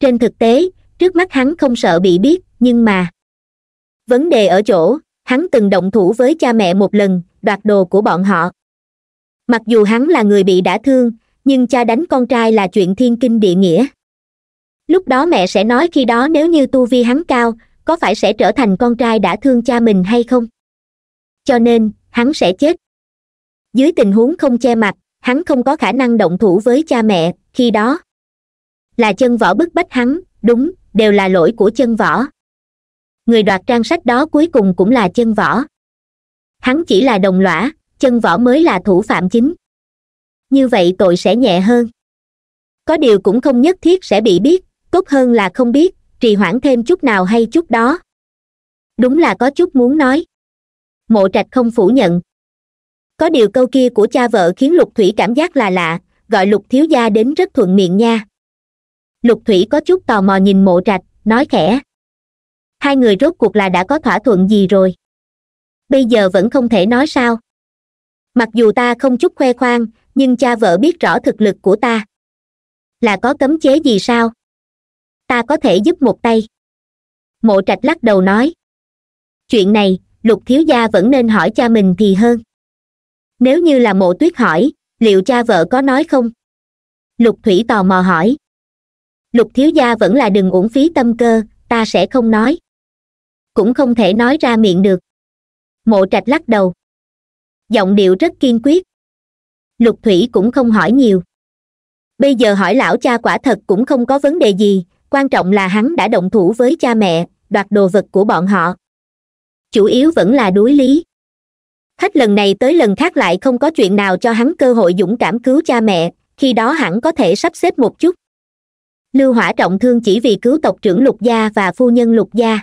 [SPEAKER 1] trên thực tế trước mắt hắn không sợ bị biết nhưng mà vấn đề ở chỗ hắn từng động thủ với cha mẹ một lần đoạt đồ của bọn họ mặc dù hắn là người bị đã thương nhưng cha đánh con trai là chuyện thiên kinh địa nghĩa lúc đó mẹ sẽ nói khi đó nếu như tu vi hắn cao có phải sẽ trở thành con trai đã thương cha mình hay không cho nên hắn sẽ chết dưới tình huống không che mặt hắn không có khả năng động thủ với cha mẹ khi đó là chân võ bức bách hắn đúng đều là lỗi của chân võ người đoạt trang sách đó cuối cùng cũng là chân võ hắn chỉ là đồng lõa chân võ mới là thủ phạm chính như vậy tội sẽ nhẹ hơn có điều cũng không nhất thiết sẽ bị biết tốt hơn là không biết trì hoãn thêm chút nào hay chút đó đúng là có chút muốn nói mộ trạch không phủ nhận có điều câu kia của cha vợ khiến lục thủy cảm giác là lạ gọi lục thiếu gia đến rất thuận miệng nha lục thủy có chút tò mò nhìn mộ trạch nói khẽ hai người rốt cuộc là đã có thỏa thuận gì rồi bây giờ vẫn không thể nói sao mặc dù ta không chút khoe khoang nhưng cha vợ biết rõ thực lực của ta là có cấm chế gì sao ta có thể giúp một tay mộ trạch lắc đầu nói chuyện này lục thiếu gia vẫn nên hỏi cha mình thì hơn nếu như là mộ tuyết hỏi liệu cha vợ có nói không lục thủy tò mò hỏi lục thiếu gia vẫn là đừng uổng phí tâm cơ ta sẽ không nói cũng không thể nói ra miệng được mộ trạch lắc đầu giọng điệu rất kiên quyết lục thủy cũng không hỏi nhiều bây giờ hỏi lão cha quả thật cũng không có vấn đề gì quan trọng là hắn đã động thủ với cha mẹ đoạt đồ vật của bọn họ chủ yếu vẫn là đối lý hết lần này tới lần khác lại không có chuyện nào cho hắn cơ hội dũng cảm cứu cha mẹ khi đó hẳn có thể sắp xếp một chút lưu hỏa trọng thương chỉ vì cứu tộc trưởng lục gia và phu nhân lục gia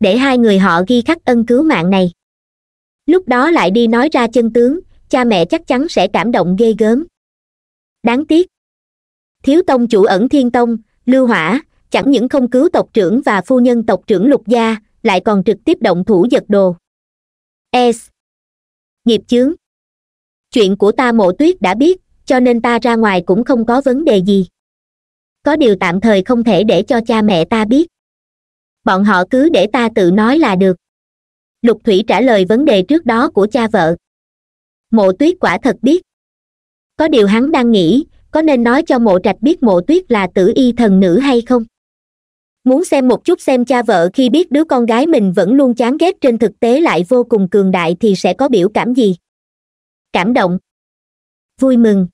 [SPEAKER 1] để hai người họ ghi khắc ân cứu mạng này lúc đó lại đi nói ra chân tướng cha mẹ chắc chắn sẽ cảm động ghê gớm đáng tiếc thiếu tông chủ ẩn thiên tông lưu hỏa chẳng những không cứu tộc trưởng và phu nhân tộc trưởng lục gia lại còn trực tiếp động thủ giật đồ s nghiệp chướng chuyện của ta mộ tuyết đã biết cho nên ta ra ngoài cũng không có vấn đề gì có điều tạm thời không thể để cho cha mẹ ta biết bọn họ cứ để ta tự nói là được lục thủy trả lời vấn đề trước đó của cha vợ mộ tuyết quả thật biết có điều hắn đang nghĩ có nên nói cho mộ trạch biết mộ tuyết là tử y thần nữ hay không muốn xem một chút xem cha vợ khi biết đứa con gái mình vẫn luôn chán ghét trên thực tế lại vô cùng cường đại thì sẽ có biểu cảm gì cảm động vui mừng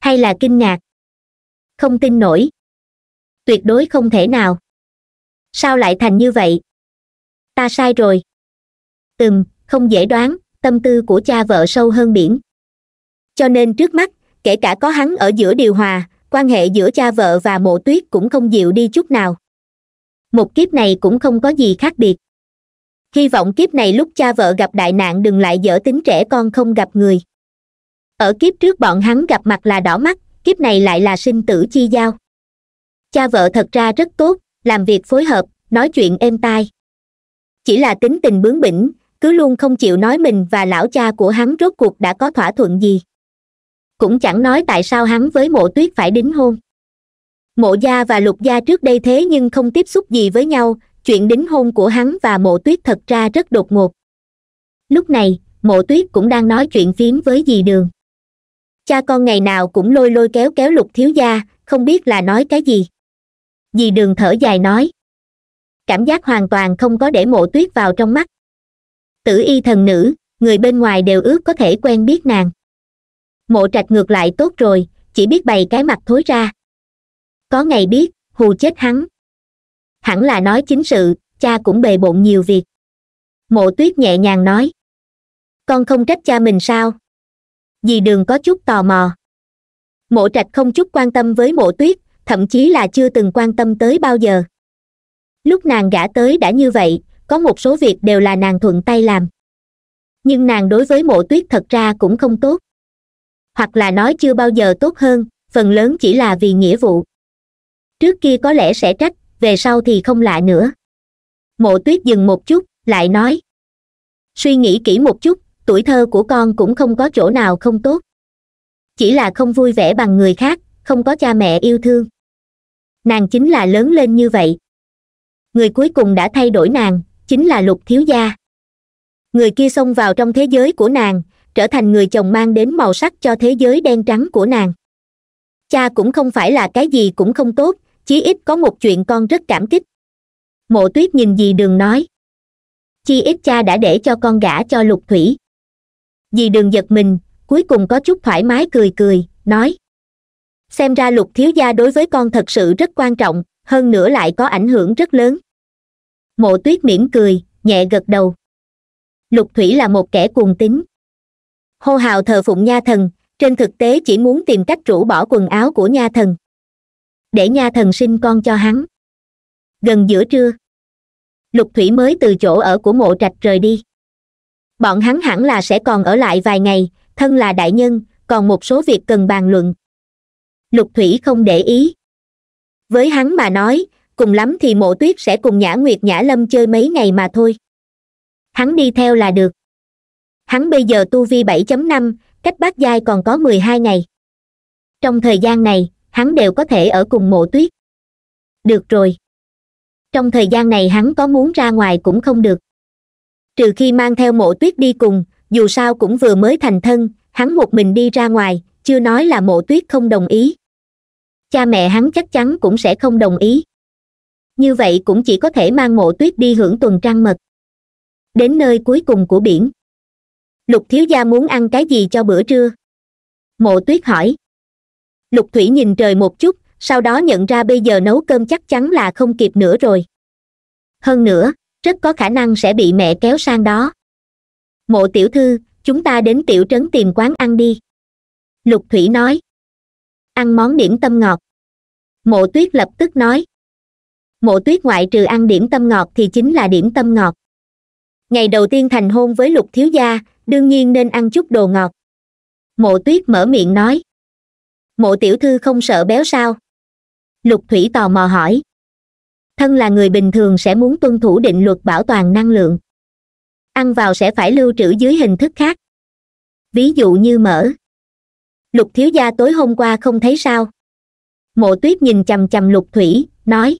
[SPEAKER 1] hay là kinh ngạc không tin nổi tuyệt đối không thể nào sao lại thành như vậy ta sai rồi ừm không dễ đoán tâm tư của cha vợ sâu hơn biển cho nên trước mắt kể cả có hắn ở giữa điều hòa quan hệ giữa cha vợ và mộ tuyết cũng không dịu đi chút nào một kiếp này cũng không có gì khác biệt hy vọng kiếp này lúc cha vợ gặp đại nạn đừng lại dở tính trẻ con không gặp người ở kiếp trước bọn hắn gặp mặt là đỏ mắt kiếp này lại là sinh tử chi giao cha vợ thật ra rất tốt làm việc phối hợp nói chuyện êm tai chỉ là tính tình bướng bỉnh cứ luôn không chịu nói mình và lão cha của hắn rốt cuộc đã có thỏa thuận gì cũng chẳng nói tại sao hắn với mộ tuyết phải đính hôn mộ gia và lục gia trước đây thế nhưng không tiếp xúc gì với nhau chuyện đính hôn của hắn và mộ tuyết thật ra rất đột ngột lúc này mộ tuyết cũng đang nói chuyện phiếm với dì đường cha con ngày nào cũng lôi lôi kéo kéo lục thiếu gia không biết là nói cái gì dì đường thở dài nói cảm giác hoàn toàn không có để mộ tuyết vào trong mắt tử y thần nữ người bên ngoài đều ước có thể quen biết nàng mộ trạch ngược lại tốt rồi chỉ biết bày cái mặt thối ra có ngày biết hù chết hắn hẳn là nói chính sự cha cũng bề bộn nhiều việc mộ tuyết nhẹ nhàng nói con không trách cha mình sao Vì đường có chút tò mò mộ trạch không chút quan tâm với mộ tuyết thậm chí là chưa từng quan tâm tới bao giờ lúc nàng gả tới đã như vậy có một số việc đều là nàng thuận tay làm nhưng nàng đối với mộ tuyết thật ra cũng không tốt hoặc là nói chưa bao giờ tốt hơn phần lớn chỉ là vì nghĩa vụ trước kia có lẽ sẽ trách về sau thì không lạ nữa mộ tuyết dừng một chút lại nói suy nghĩ kỹ một chút tuổi thơ của con cũng không có chỗ nào không tốt chỉ là không vui vẻ bằng người khác không có cha mẹ yêu thương nàng chính là lớn lên như vậy người cuối cùng đã thay đổi nàng chính là lục thiếu gia người kia xông vào trong thế giới của nàng trở thành người chồng mang đến màu sắc cho thế giới đen trắng của nàng cha cũng không phải là cái gì cũng không tốt chí ít có một chuyện con rất cảm kích mộ tuyết nhìn dì đường nói chi ít cha đã để cho con gả cho lục thủy dì đường giật mình cuối cùng có chút thoải mái cười cười nói xem ra lục thiếu gia đối với con thật sự rất quan trọng hơn nữa lại có ảnh hưởng rất lớn mộ tuyết mỉm cười nhẹ gật đầu lục thủy là một kẻ cuồng tín hô hào thờ phụng nha thần trên thực tế chỉ muốn tìm cách rũ bỏ quần áo của nha thần để nha thần sinh con cho hắn gần giữa trưa lục thủy mới từ chỗ ở của mộ trạch rời đi bọn hắn hẳn là sẽ còn ở lại vài ngày thân là đại nhân còn một số việc cần bàn luận lục thủy không để ý với hắn mà nói cùng lắm thì mộ tuyết sẽ cùng nhã nguyệt nhã lâm chơi mấy ngày mà thôi hắn đi theo là được hắn bây giờ tu vi 7.5, cách bát giai còn có 12 ngày trong thời gian này hắn đều có thể ở cùng mộ tuyết được rồi trong thời gian này hắn có muốn ra ngoài cũng không được trừ khi mang theo mộ tuyết đi cùng dù sao cũng vừa mới thành thân hắn một mình đi ra ngoài chưa nói là mộ tuyết không đồng ý cha mẹ hắn chắc chắn cũng sẽ không đồng ý như vậy cũng chỉ có thể mang mộ tuyết đi hưởng tuần trăng mật đến nơi cuối cùng của biển lục thiếu gia muốn ăn cái gì cho bữa trưa mộ tuyết hỏi lục thủy nhìn trời một chút sau đó nhận ra bây giờ nấu cơm chắc chắn là không kịp nữa rồi hơn nữa rất có khả năng sẽ bị mẹ kéo sang đó mộ tiểu thư chúng ta đến tiểu trấn tìm quán ăn đi lục thủy nói ăn món điểm tâm ngọt mộ tuyết lập tức nói mộ tuyết ngoại trừ ăn điểm tâm ngọt thì chính là điểm tâm ngọt ngày đầu tiên thành hôn với lục thiếu gia đương nhiên nên ăn chút đồ ngọt mộ tuyết mở miệng nói mộ tiểu thư không sợ béo sao lục thủy tò mò hỏi thân là người bình thường sẽ muốn tuân thủ định luật bảo toàn năng lượng ăn vào sẽ phải lưu trữ dưới hình thức khác ví dụ như mỡ lục thiếu gia tối hôm qua không thấy sao mộ tuyết nhìn chằm chằm lục thủy nói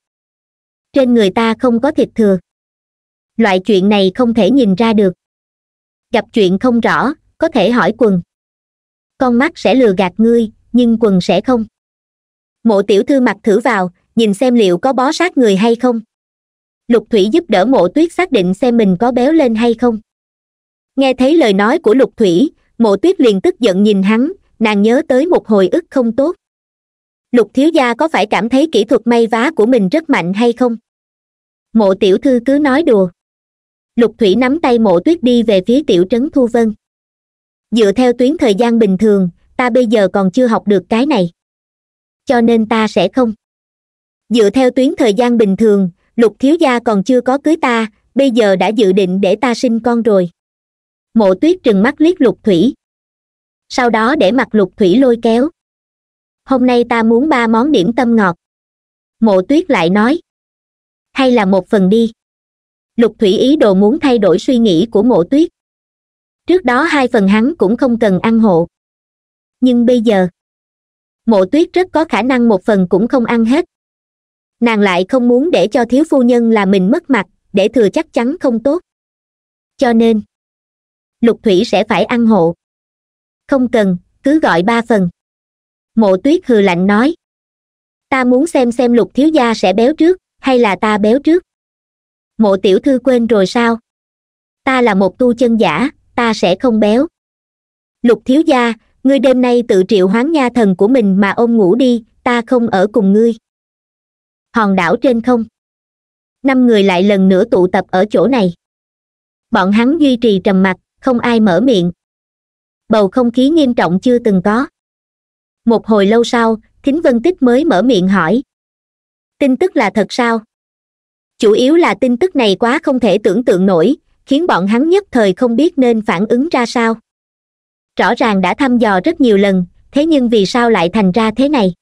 [SPEAKER 1] trên người ta không có thịt thừa loại chuyện này không thể nhìn ra được gặp chuyện không rõ có thể hỏi quần con mắt sẽ lừa gạt ngươi nhưng quần sẽ không mộ tiểu thư mặc thử vào nhìn xem liệu có bó sát người hay không lục thủy giúp đỡ mộ tuyết xác định xem mình có béo lên hay không nghe thấy lời nói của lục thủy mộ tuyết liền tức giận nhìn hắn nàng nhớ tới một hồi ức không tốt lục thiếu gia có phải cảm thấy kỹ thuật may vá của mình rất mạnh hay không mộ tiểu thư cứ nói đùa lục thủy nắm tay mộ tuyết đi về phía tiểu trấn thu vân dựa theo tuyến thời gian bình thường ta bây giờ còn chưa học được cái này cho nên ta sẽ không dựa theo tuyến thời gian bình thường lục thiếu gia còn chưa có cưới ta bây giờ đã dự định để ta sinh con rồi mộ tuyết trừng mắt liếc lục thủy sau đó để mặt lục thủy lôi kéo hôm nay ta muốn ba món điểm tâm ngọt mộ tuyết lại nói hay là một phần đi lục thủy ý đồ muốn thay đổi suy nghĩ của mộ tuyết trước đó hai phần hắn cũng không cần ăn hộ nhưng bây giờ mộ tuyết rất có khả năng một phần cũng không ăn hết nàng lại không muốn để cho thiếu phu nhân là mình mất mặt để thừa chắc chắn không tốt cho nên lục thủy sẽ phải ăn hộ không cần cứ gọi ba phần mộ tuyết hừ lạnh nói ta muốn xem xem lục thiếu gia sẽ béo trước hay là ta béo trước mộ tiểu thư quên rồi sao ta là một tu chân giả ta sẽ không béo lục thiếu gia ngươi đêm nay tự triệu hoán nha thần của mình mà ôm ngủ đi ta không ở cùng ngươi hòn đảo trên không năm người lại lần nữa tụ tập ở chỗ này bọn hắn duy trì trầm mặc không ai mở miệng bầu không khí nghiêm trọng chưa từng có một hồi lâu sau thính vân tích mới mở miệng hỏi tin tức là thật sao chủ yếu là tin tức này quá không thể tưởng tượng nổi khiến bọn hắn nhất thời không biết nên phản ứng ra sao rõ ràng đã thăm dò rất nhiều lần thế nhưng vì sao lại thành ra thế này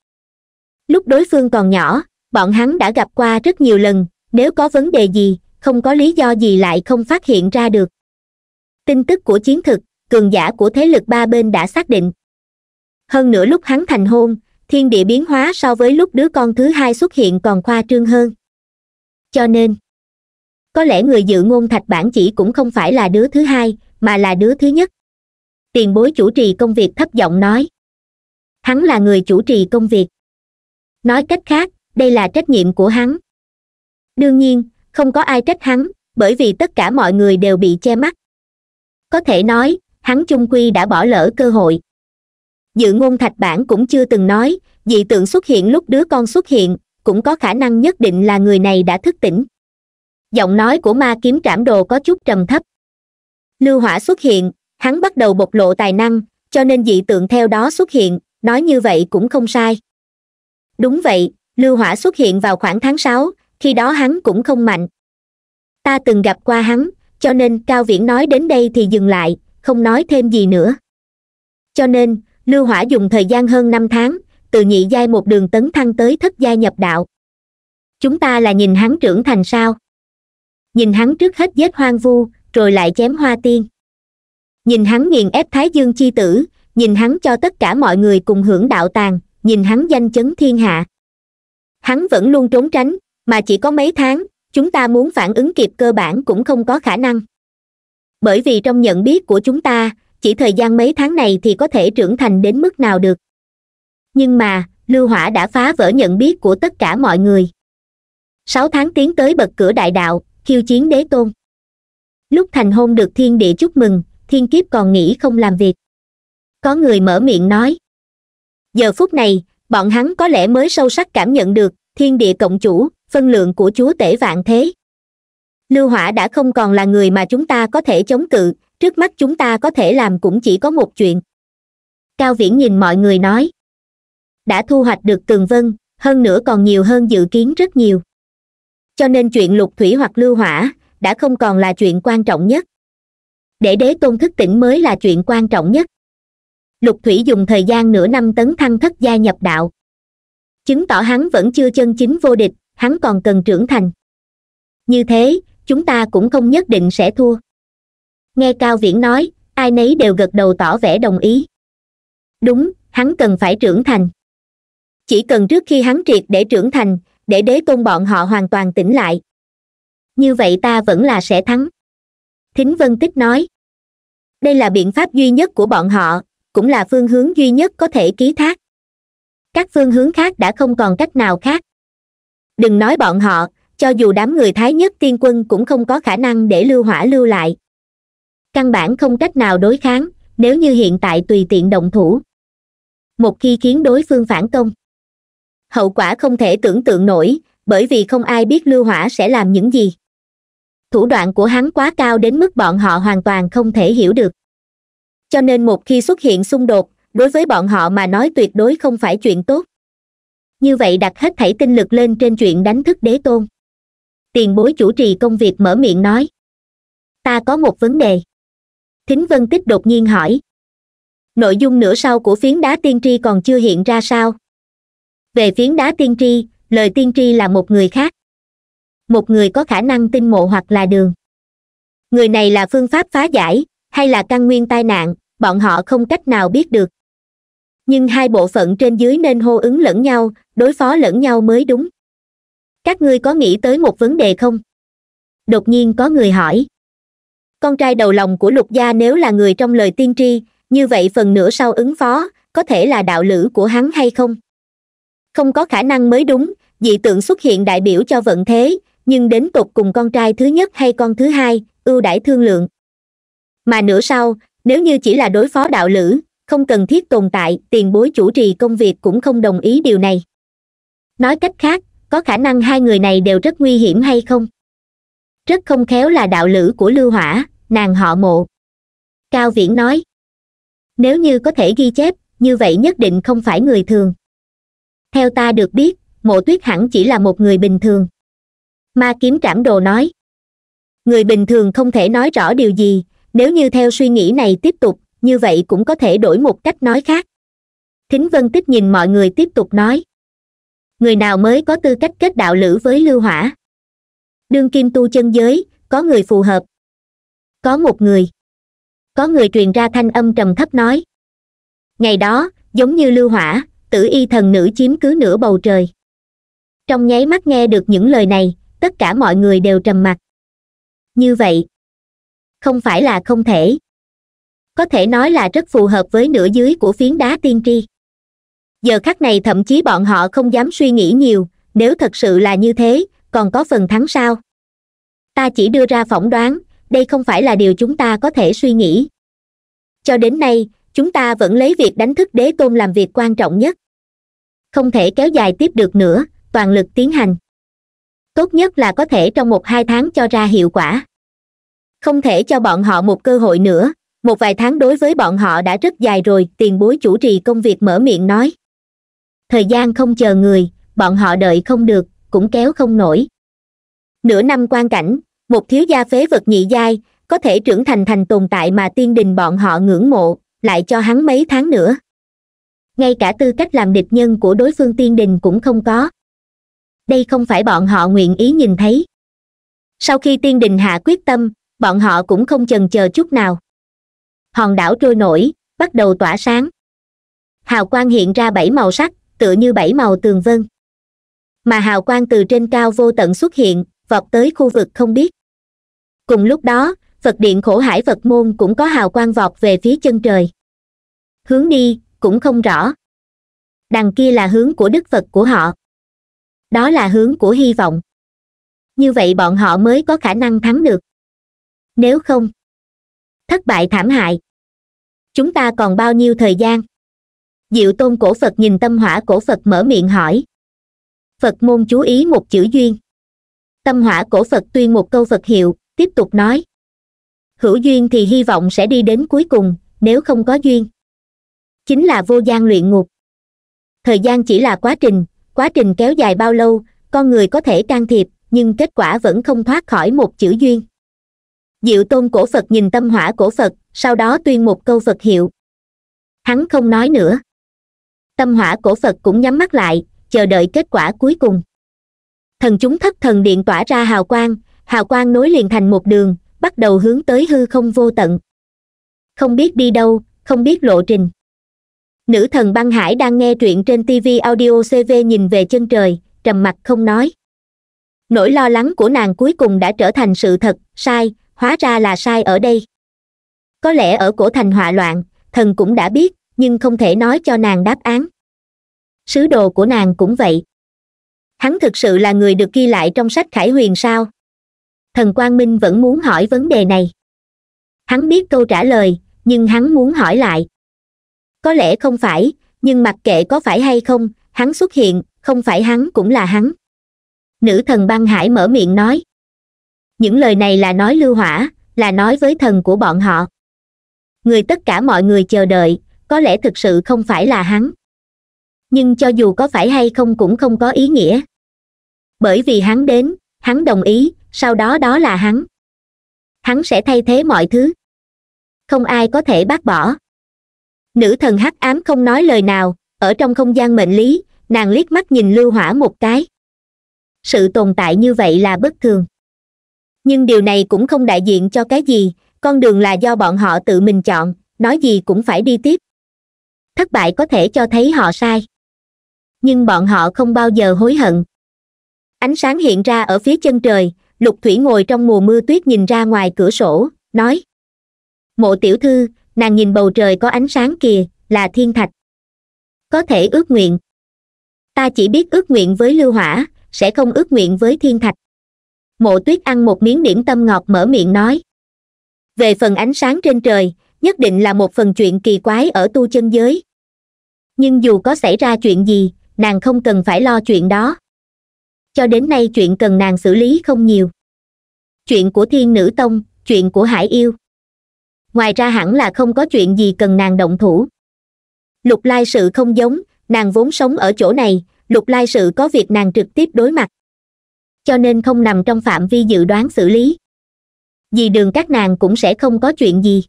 [SPEAKER 1] lúc đối phương còn nhỏ bọn hắn đã gặp qua rất nhiều lần nếu có vấn đề gì không có lý do gì lại không phát hiện ra được tin tức của chiến thực cường giả của thế lực ba bên đã xác định hơn nữa lúc hắn thành hôn thiên địa biến hóa so với lúc đứa con thứ hai xuất hiện còn khoa trương hơn cho nên có lẽ người dự ngôn thạch bản chỉ cũng không phải là đứa thứ hai mà là đứa thứ nhất tiền bối chủ trì công việc thấp giọng nói hắn là người chủ trì công việc nói cách khác đây là trách nhiệm của hắn đương nhiên không có ai trách hắn bởi vì tất cả mọi người đều bị che mắt có thể nói hắn chung quy đã bỏ lỡ cơ hội dự ngôn thạch bản cũng chưa từng nói dị tượng xuất hiện lúc đứa con xuất hiện cũng có khả năng nhất định là người này đã thức tỉnh giọng nói của ma kiếm trảm đồ có chút trầm thấp lưu hỏa xuất hiện hắn bắt đầu bộc lộ tài năng cho nên dị tượng theo đó xuất hiện nói như vậy cũng không sai đúng vậy lưu hỏa xuất hiện vào khoảng tháng sáu khi đó hắn cũng không mạnh ta từng gặp qua hắn cho nên cao viễn nói đến đây thì dừng lại không nói thêm gì nữa cho nên lưu hỏa dùng thời gian hơn năm tháng từ nhị giai một đường tấn thăng tới thất giai nhập đạo chúng ta là nhìn hắn trưởng thành sao nhìn hắn trước hết giết hoang vu rồi lại chém hoa tiên nhìn hắn nghiền ép thái dương chi tử nhìn hắn cho tất cả mọi người cùng hưởng đạo tàng nhìn hắn danh chấn thiên hạ hắn vẫn luôn trốn tránh mà chỉ có mấy tháng chúng ta muốn phản ứng kịp cơ bản cũng không có khả năng bởi vì trong nhận biết của chúng ta chỉ thời gian mấy tháng này thì có thể trưởng thành đến mức nào được nhưng mà lưu hỏa đã phá vỡ nhận biết của tất cả mọi người sáu tháng tiến tới bậc cửa đại đạo khiêu chiến đế tôn lúc thành hôn được thiên địa chúc mừng thiên kiếp còn nghĩ không làm việc có người mở miệng nói giờ phút này bọn hắn có lẽ mới sâu sắc cảm nhận được thiên địa cộng chủ phân lượng của chúa tể vạn thế lưu hỏa đã không còn là người mà chúng ta có thể chống cự trước mắt chúng ta có thể làm cũng chỉ có một chuyện cao viễn nhìn mọi người nói đã thu hoạch được tường vân hơn nữa còn nhiều hơn dự kiến rất nhiều cho nên chuyện lục thủy hoặc lưu hỏa đã không còn là chuyện quan trọng nhất để đế tôn thức tỉnh mới là chuyện quan trọng nhất lục thủy dùng thời gian nửa năm tấn thăng thất gia nhập đạo chứng tỏ hắn vẫn chưa chân chính vô địch hắn còn cần trưởng thành như thế chúng ta cũng không nhất định sẽ thua nghe cao viễn nói ai nấy đều gật đầu tỏ vẻ đồng ý đúng hắn cần phải trưởng thành chỉ cần trước khi hắn triệt để trưởng thành để đế tôn bọn họ hoàn toàn tỉnh lại như vậy ta vẫn là sẽ thắng thính vân tích nói đây là biện pháp duy nhất của bọn họ cũng là phương hướng duy nhất có thể ký thác các phương hướng khác đã không còn cách nào khác đừng nói bọn họ cho dù đám người thái nhất tiên quân cũng không có khả năng để lưu hỏa lưu lại căn bản không cách nào đối kháng nếu như hiện tại tùy tiện động thủ một khi khiến đối phương phản công hậu quả không thể tưởng tượng nổi bởi vì không ai biết lưu hỏa sẽ làm những gì thủ đoạn của hắn quá cao đến mức bọn họ hoàn toàn không thể hiểu được cho nên một khi xuất hiện xung đột đối với bọn họ mà nói tuyệt đối không phải chuyện tốt như vậy đặt hết thảy tinh lực lên trên chuyện đánh thức đế tôn tiền bối chủ trì công việc mở miệng nói ta có một vấn đề thính vân tích đột nhiên hỏi nội dung nửa sau của phiến đá tiên tri còn chưa hiện ra sao về phiến đá tiên tri lời tiên tri là một người khác một người có khả năng tinh mộ hoặc là đường người này là phương pháp phá giải hay là căn nguyên tai nạn bọn họ không cách nào biết được nhưng hai bộ phận trên dưới nên hô ứng lẫn nhau đối phó lẫn nhau mới đúng các ngươi có nghĩ tới một vấn đề không đột nhiên có người hỏi con trai đầu lòng của lục gia nếu là người trong lời tiên tri như vậy phần nửa sau ứng phó có thể là đạo lữ của hắn hay không không có khả năng mới đúng dị tượng xuất hiện đại biểu cho vận thế nhưng đến tục cùng con trai thứ nhất hay con thứ hai ưu đãi thương lượng mà nửa sau nếu như chỉ là đối phó đạo lữ không cần thiết tồn tại tiền bối chủ trì công việc cũng không đồng ý điều này nói cách khác có khả năng hai người này đều rất nguy hiểm hay không rất không khéo là đạo lữ của lưu hỏa nàng họ mộ cao viễn nói nếu như có thể ghi chép như vậy nhất định không phải người thường theo ta được biết mộ tuyết hẳn chỉ là một người bình thường ma kiếm trảm đồ nói người bình thường không thể nói rõ điều gì nếu như theo suy nghĩ này tiếp tục như vậy cũng có thể đổi một cách nói khác thính vân tích nhìn mọi người tiếp tục nói người nào mới có tư cách kết đạo lữ với lưu hỏa đương kim tu chân giới có người phù hợp có một người có người truyền ra thanh âm trầm thấp nói ngày đó giống như lưu hỏa tử y thần nữ chiếm cứ nửa bầu trời trong nháy mắt nghe được những lời này tất cả mọi người đều trầm mặc như vậy không phải là không thể có thể nói là rất phù hợp với nửa dưới của phiến đá tiên tri giờ khắc này thậm chí bọn họ không dám suy nghĩ nhiều nếu thật sự là như thế còn có phần thắng sao ta chỉ đưa ra phỏng đoán đây không phải là điều chúng ta có thể suy nghĩ cho đến nay chúng ta vẫn lấy việc đánh thức đế tôn làm việc quan trọng nhất không thể kéo dài tiếp được nữa toàn lực tiến hành tốt nhất là có thể trong một hai tháng cho ra hiệu quả không thể cho bọn họ một cơ hội nữa một vài tháng đối với bọn họ đã rất dài rồi tiền bối chủ trì công việc mở miệng nói thời gian không chờ người bọn họ đợi không được cũng kéo không nổi nửa năm quan cảnh một thiếu gia phế vật nhị giai có thể trưởng thành thành tồn tại mà tiên đình bọn họ ngưỡng mộ lại cho hắn mấy tháng nữa ngay cả tư cách làm địch nhân của đối phương tiên đình cũng không có đây không phải bọn họ nguyện ý nhìn thấy sau khi tiên đình hạ quyết tâm bọn họ cũng không chần chờ chút nào hòn đảo trôi nổi bắt đầu tỏa sáng hào quang hiện ra bảy màu sắc tựa như bảy màu tường vân mà hào quang từ trên cao vô tận xuất hiện vọt tới khu vực không biết cùng lúc đó phật điện khổ hải phật môn cũng có hào quang vọt về phía chân trời hướng đi cũng không rõ đằng kia là hướng của đức phật của họ đó là hướng của hy vọng như vậy bọn họ mới có khả năng thắng được nếu không thất bại thảm hại chúng ta còn bao nhiêu thời gian diệu tôn cổ phật nhìn tâm hỏa cổ phật mở miệng hỏi phật môn chú ý một chữ duyên tâm hỏa cổ phật tuyên một câu phật hiệu tiếp tục nói hữu duyên thì hy vọng sẽ đi đến cuối cùng nếu không có duyên chính là vô gian luyện ngục thời gian chỉ là quá trình quá trình kéo dài bao lâu con người có thể can thiệp nhưng kết quả vẫn không thoát khỏi một chữ duyên diệu tôn cổ phật nhìn tâm hỏa cổ phật sau đó tuyên một câu phật hiệu hắn không nói nữa tâm hỏa cổ phật cũng nhắm mắt lại chờ đợi kết quả cuối cùng thần chúng thất thần điện tỏa ra hào quang hào quang nối liền thành một đường bắt đầu hướng tới hư không vô tận không biết đi đâu không biết lộ trình nữ thần băng hải đang nghe truyện trên tv audio cv nhìn về chân trời trầm mặc không nói nỗi lo lắng của nàng cuối cùng đã trở thành sự thật sai hóa ra là sai ở đây có lẽ ở cổ thành họa loạn thần cũng đã biết nhưng không thể nói cho nàng đáp án sứ đồ của nàng cũng vậy hắn thực sự là người được ghi lại trong sách khải huyền sao thần quang minh vẫn muốn hỏi vấn đề này hắn biết câu trả lời nhưng hắn muốn hỏi lại có lẽ không phải nhưng mặc kệ có phải hay không hắn xuất hiện không phải hắn cũng là hắn nữ thần băng hải mở miệng nói những lời này là nói lưu hỏa là nói với thần của bọn họ người tất cả mọi người chờ đợi có lẽ thực sự không phải là hắn nhưng cho dù có phải hay không cũng không có ý nghĩa bởi vì hắn đến hắn đồng ý sau đó đó là hắn hắn sẽ thay thế mọi thứ không ai có thể bác bỏ nữ thần hắc ám không nói lời nào ở trong không gian mệnh lý nàng liếc mắt nhìn lưu hỏa một cái sự tồn tại như vậy là bất thường nhưng điều này cũng không đại diện cho cái gì con đường là do bọn họ tự mình chọn nói gì cũng phải đi tiếp thất bại có thể cho thấy họ sai nhưng bọn họ không bao giờ hối hận ánh sáng hiện ra ở phía chân trời lục thủy ngồi trong mùa mưa tuyết nhìn ra ngoài cửa sổ nói mộ tiểu thư nàng nhìn bầu trời có ánh sáng kìa là thiên thạch có thể ước nguyện ta chỉ biết ước nguyện với lưu hỏa sẽ không ước nguyện với thiên thạch mộ tuyết ăn một miếng điểm tâm ngọt mở miệng nói về phần ánh sáng trên trời nhất định là một phần chuyện kỳ quái ở tu chân giới nhưng dù có xảy ra chuyện gì nàng không cần phải lo chuyện đó cho đến nay chuyện cần nàng xử lý không nhiều chuyện của thiên nữ tông chuyện của hải yêu ngoài ra hẳn là không có chuyện gì cần nàng động thủ lục lai sự không giống nàng vốn sống ở chỗ này lục lai sự có việc nàng trực tiếp đối mặt cho nên không nằm trong phạm vi dự đoán xử lý vì đường các nàng cũng sẽ không có chuyện gì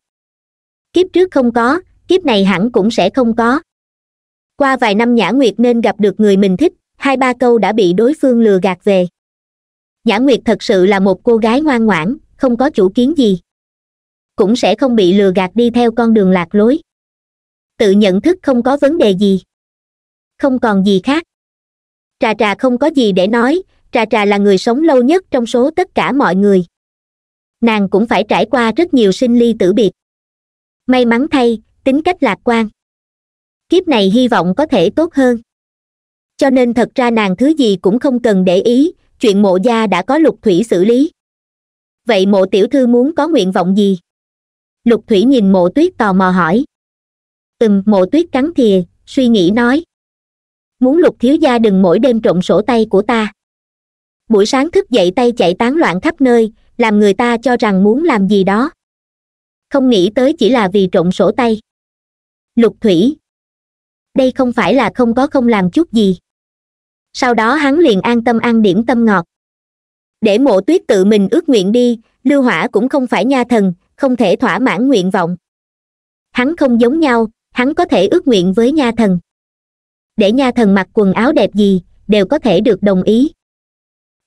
[SPEAKER 1] kiếp trước không có kiếp này hẳn cũng sẽ không có qua vài năm nhã nguyệt nên gặp được người mình thích hai ba câu đã bị đối phương lừa gạt về nhã nguyệt thật sự là một cô gái ngoan ngoãn không có chủ kiến gì cũng sẽ không bị lừa gạt đi theo con đường lạc lối tự nhận thức không có vấn đề gì không còn gì khác trà trà không có gì để nói trà trà là người sống lâu nhất trong số tất cả mọi người nàng cũng phải trải qua rất nhiều sinh ly tử biệt may mắn thay tính cách lạc quan kiếp này hy vọng có thể tốt hơn cho nên thật ra nàng thứ gì cũng không cần để ý chuyện mộ gia đã có lục thủy xử lý vậy mộ tiểu thư muốn có nguyện vọng gì lục thủy nhìn mộ tuyết tò mò hỏi ừm mộ tuyết cắn thìa suy nghĩ nói muốn lục thiếu gia đừng mỗi đêm trộm sổ tay của ta buổi sáng thức dậy tay chạy tán loạn khắp nơi làm người ta cho rằng muốn làm gì đó không nghĩ tới chỉ là vì trộm sổ tay lục thủy đây không phải là không có không làm chút gì sau đó hắn liền an tâm ăn điểm tâm ngọt để mộ tuyết tự mình ước nguyện đi lưu hỏa cũng không phải nha thần không thể thỏa mãn nguyện vọng hắn không giống nhau hắn có thể ước nguyện với nha thần để nha thần mặc quần áo đẹp gì đều có thể được đồng ý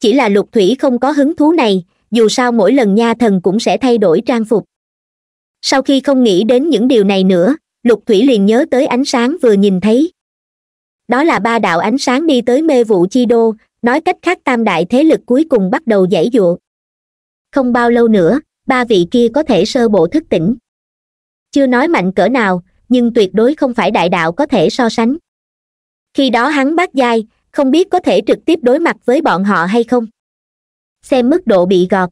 [SPEAKER 1] chỉ là lục thủy không có hứng thú này dù sao mỗi lần nha thần cũng sẽ thay đổi trang phục sau khi không nghĩ đến những điều này nữa lục thủy liền nhớ tới ánh sáng vừa nhìn thấy đó là ba đạo ánh sáng đi tới mê vụ chi đô nói cách khác tam đại thế lực cuối cùng bắt đầu giải dụa không bao lâu nữa ba vị kia có thể sơ bộ thức tỉnh chưa nói mạnh cỡ nào nhưng tuyệt đối không phải đại đạo có thể so sánh khi đó hắn bát giai không biết có thể trực tiếp đối mặt với bọn họ hay không xem mức độ bị gọt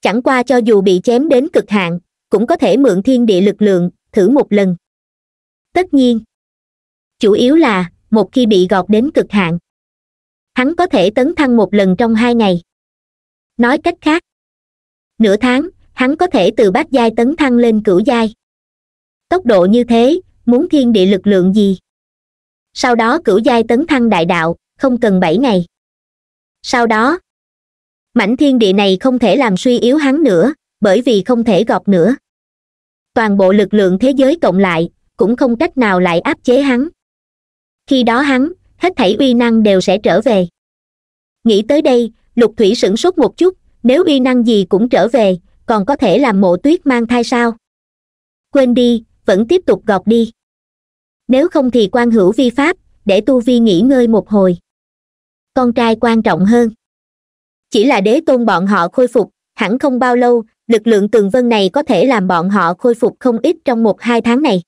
[SPEAKER 1] chẳng qua cho dù bị chém đến cực hạn cũng có thể mượn thiên địa lực lượng thử một lần tất nhiên chủ yếu là một khi bị gọt đến cực hạn hắn có thể tấn thăng một lần trong hai ngày nói cách khác nửa tháng hắn có thể từ bát giai tấn thăng lên cửu giai tốc độ như thế muốn thiên địa lực lượng gì sau đó cửu giai tấn thăng đại đạo không cần bảy ngày sau đó mảnh thiên địa này không thể làm suy yếu hắn nữa bởi vì không thể gọt nữa toàn bộ lực lượng thế giới cộng lại cũng không cách nào lại áp chế hắn khi đó hắn hết thảy uy năng đều sẽ trở về nghĩ tới đây lục thủy sửng sốt một chút nếu uy năng gì cũng trở về còn có thể làm mộ tuyết mang thai sao quên đi vẫn tiếp tục gọt đi nếu không thì quan hữu vi pháp để tu vi nghỉ ngơi một hồi con trai quan trọng hơn chỉ là đế tôn bọn họ khôi phục hẳn không bao lâu lực lượng tường vân này có thể làm bọn họ khôi phục không ít trong một hai tháng này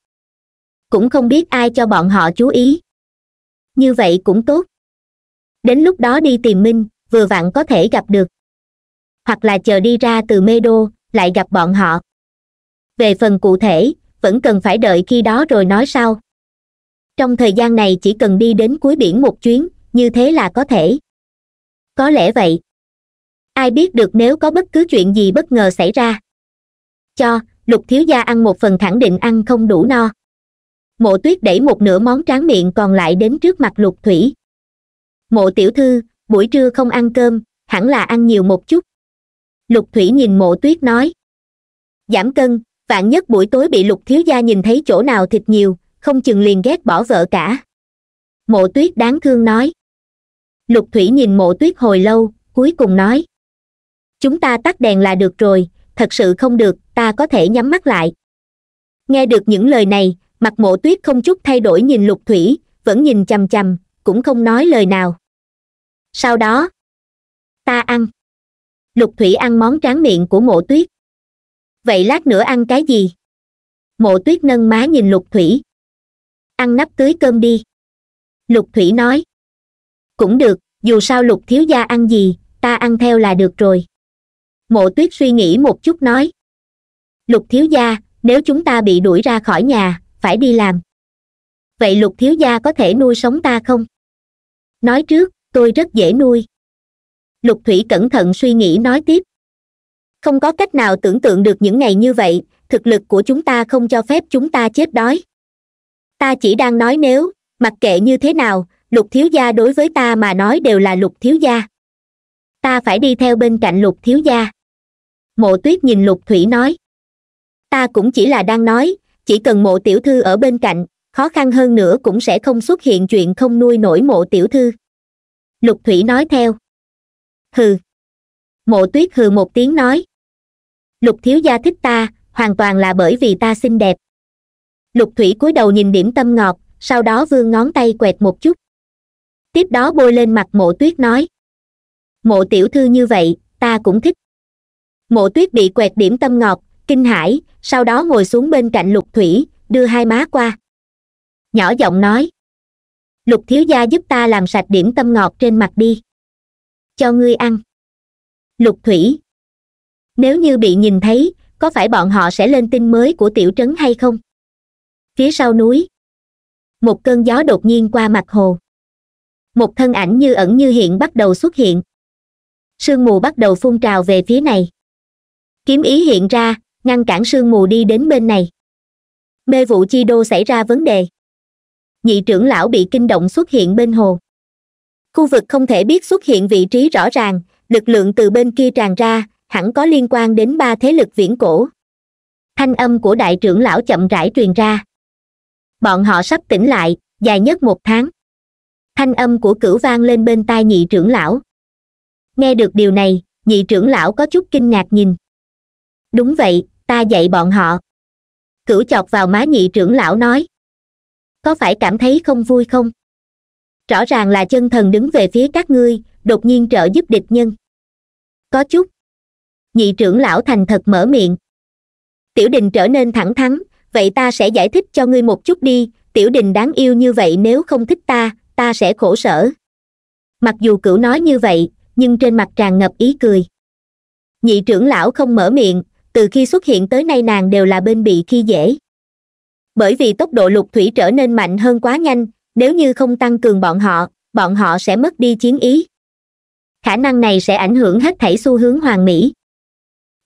[SPEAKER 1] cũng không biết ai cho bọn họ chú ý như vậy cũng tốt đến lúc đó đi tìm minh vừa vặn có thể gặp được hoặc là chờ đi ra từ mê đô lại gặp bọn họ về phần cụ thể vẫn cần phải đợi khi đó rồi nói sau trong thời gian này chỉ cần đi đến cuối biển một chuyến như thế là có thể có lẽ vậy ai biết được nếu có bất cứ chuyện gì bất ngờ xảy ra cho lục thiếu gia ăn một phần khẳng định ăn không đủ no mộ tuyết đẩy một nửa món tráng miệng còn lại đến trước mặt lục thủy mộ tiểu thư buổi trưa không ăn cơm hẳn là ăn nhiều một chút lục thủy nhìn mộ tuyết nói giảm cân vạn nhất buổi tối bị lục thiếu gia nhìn thấy chỗ nào thịt nhiều không chừng liền ghét bỏ vợ cả mộ tuyết đáng thương nói lục thủy nhìn mộ tuyết hồi lâu cuối cùng nói chúng ta tắt đèn là được rồi thật sự không được ta có thể nhắm mắt lại nghe được những lời này mặt mộ tuyết không chút thay đổi nhìn lục thủy vẫn nhìn chằm chằm cũng không nói lời nào sau đó ta ăn lục thủy ăn món tráng miệng của mộ tuyết vậy lát nữa ăn cái gì mộ tuyết nâng má nhìn lục thủy ăn nắp tưới cơm đi lục thủy nói cũng được dù sao lục thiếu gia ăn gì ta ăn theo là được rồi mộ tuyết suy nghĩ một chút nói lục thiếu gia nếu chúng ta bị đuổi ra khỏi nhà phải đi làm vậy lục thiếu gia có thể nuôi sống ta không nói trước tôi rất dễ nuôi lục thủy cẩn thận suy nghĩ nói tiếp không có cách nào tưởng tượng được những ngày như vậy thực lực của chúng ta không cho phép chúng ta chết đói ta chỉ đang nói nếu mặc kệ như thế nào lục thiếu gia đối với ta mà nói đều là lục thiếu gia ta phải đi theo bên cạnh lục thiếu gia mộ tuyết nhìn lục thủy nói ta cũng chỉ là đang nói chỉ cần mộ tiểu thư ở bên cạnh khó khăn hơn nữa cũng sẽ không xuất hiện chuyện không nuôi nổi mộ tiểu thư lục thủy nói theo hừ mộ tuyết hừ một tiếng nói lục thiếu gia thích ta hoàn toàn là bởi vì ta xinh đẹp lục thủy cúi đầu nhìn điểm tâm ngọt sau đó vươn ngón tay quẹt một chút tiếp đó bôi lên mặt mộ tuyết nói mộ tiểu thư như vậy ta cũng thích mộ tuyết bị quẹt điểm tâm ngọt kinh hãi sau đó ngồi xuống bên cạnh lục thủy đưa hai má qua nhỏ giọng nói lục thiếu gia giúp ta làm sạch điểm tâm ngọt trên mặt đi cho ngươi ăn lục thủy nếu như bị nhìn thấy có phải bọn họ sẽ lên tin mới của tiểu trấn hay không phía sau núi một cơn gió đột nhiên qua mặt hồ một thân ảnh như ẩn như hiện bắt đầu xuất hiện sương mù bắt đầu phun trào về phía này kiếm ý hiện ra ngăn cản sương mù đi đến bên này mê vụ chi đô xảy ra vấn đề nhị trưởng lão bị kinh động xuất hiện bên hồ khu vực không thể biết xuất hiện vị trí rõ ràng lực lượng từ bên kia tràn ra hẳn có liên quan đến ba thế lực viễn cổ thanh âm của đại trưởng lão chậm rãi truyền ra bọn họ sắp tỉnh lại dài nhất một tháng thanh âm của cửu vang lên bên tai nhị trưởng lão nghe được điều này nhị trưởng lão có chút kinh ngạc nhìn đúng vậy ta dạy bọn họ cửu chọc vào má nhị trưởng lão nói có phải cảm thấy không vui không rõ ràng là chân thần đứng về phía các ngươi đột nhiên trợ giúp địch nhân có chút nhị trưởng lão thành thật mở miệng tiểu đình trở nên thẳng thắn vậy ta sẽ giải thích cho ngươi một chút đi tiểu đình đáng yêu như vậy nếu không thích ta ta sẽ khổ sở mặc dù cửu nói như vậy nhưng trên mặt tràn ngập ý cười nhị trưởng lão không mở miệng từ khi xuất hiện tới nay nàng đều là bên bị khi dễ bởi vì tốc độ lục thủy trở nên mạnh hơn quá nhanh nếu như không tăng cường bọn họ bọn họ sẽ mất đi chiến ý khả năng này sẽ ảnh hưởng hết thảy xu hướng hoàng mỹ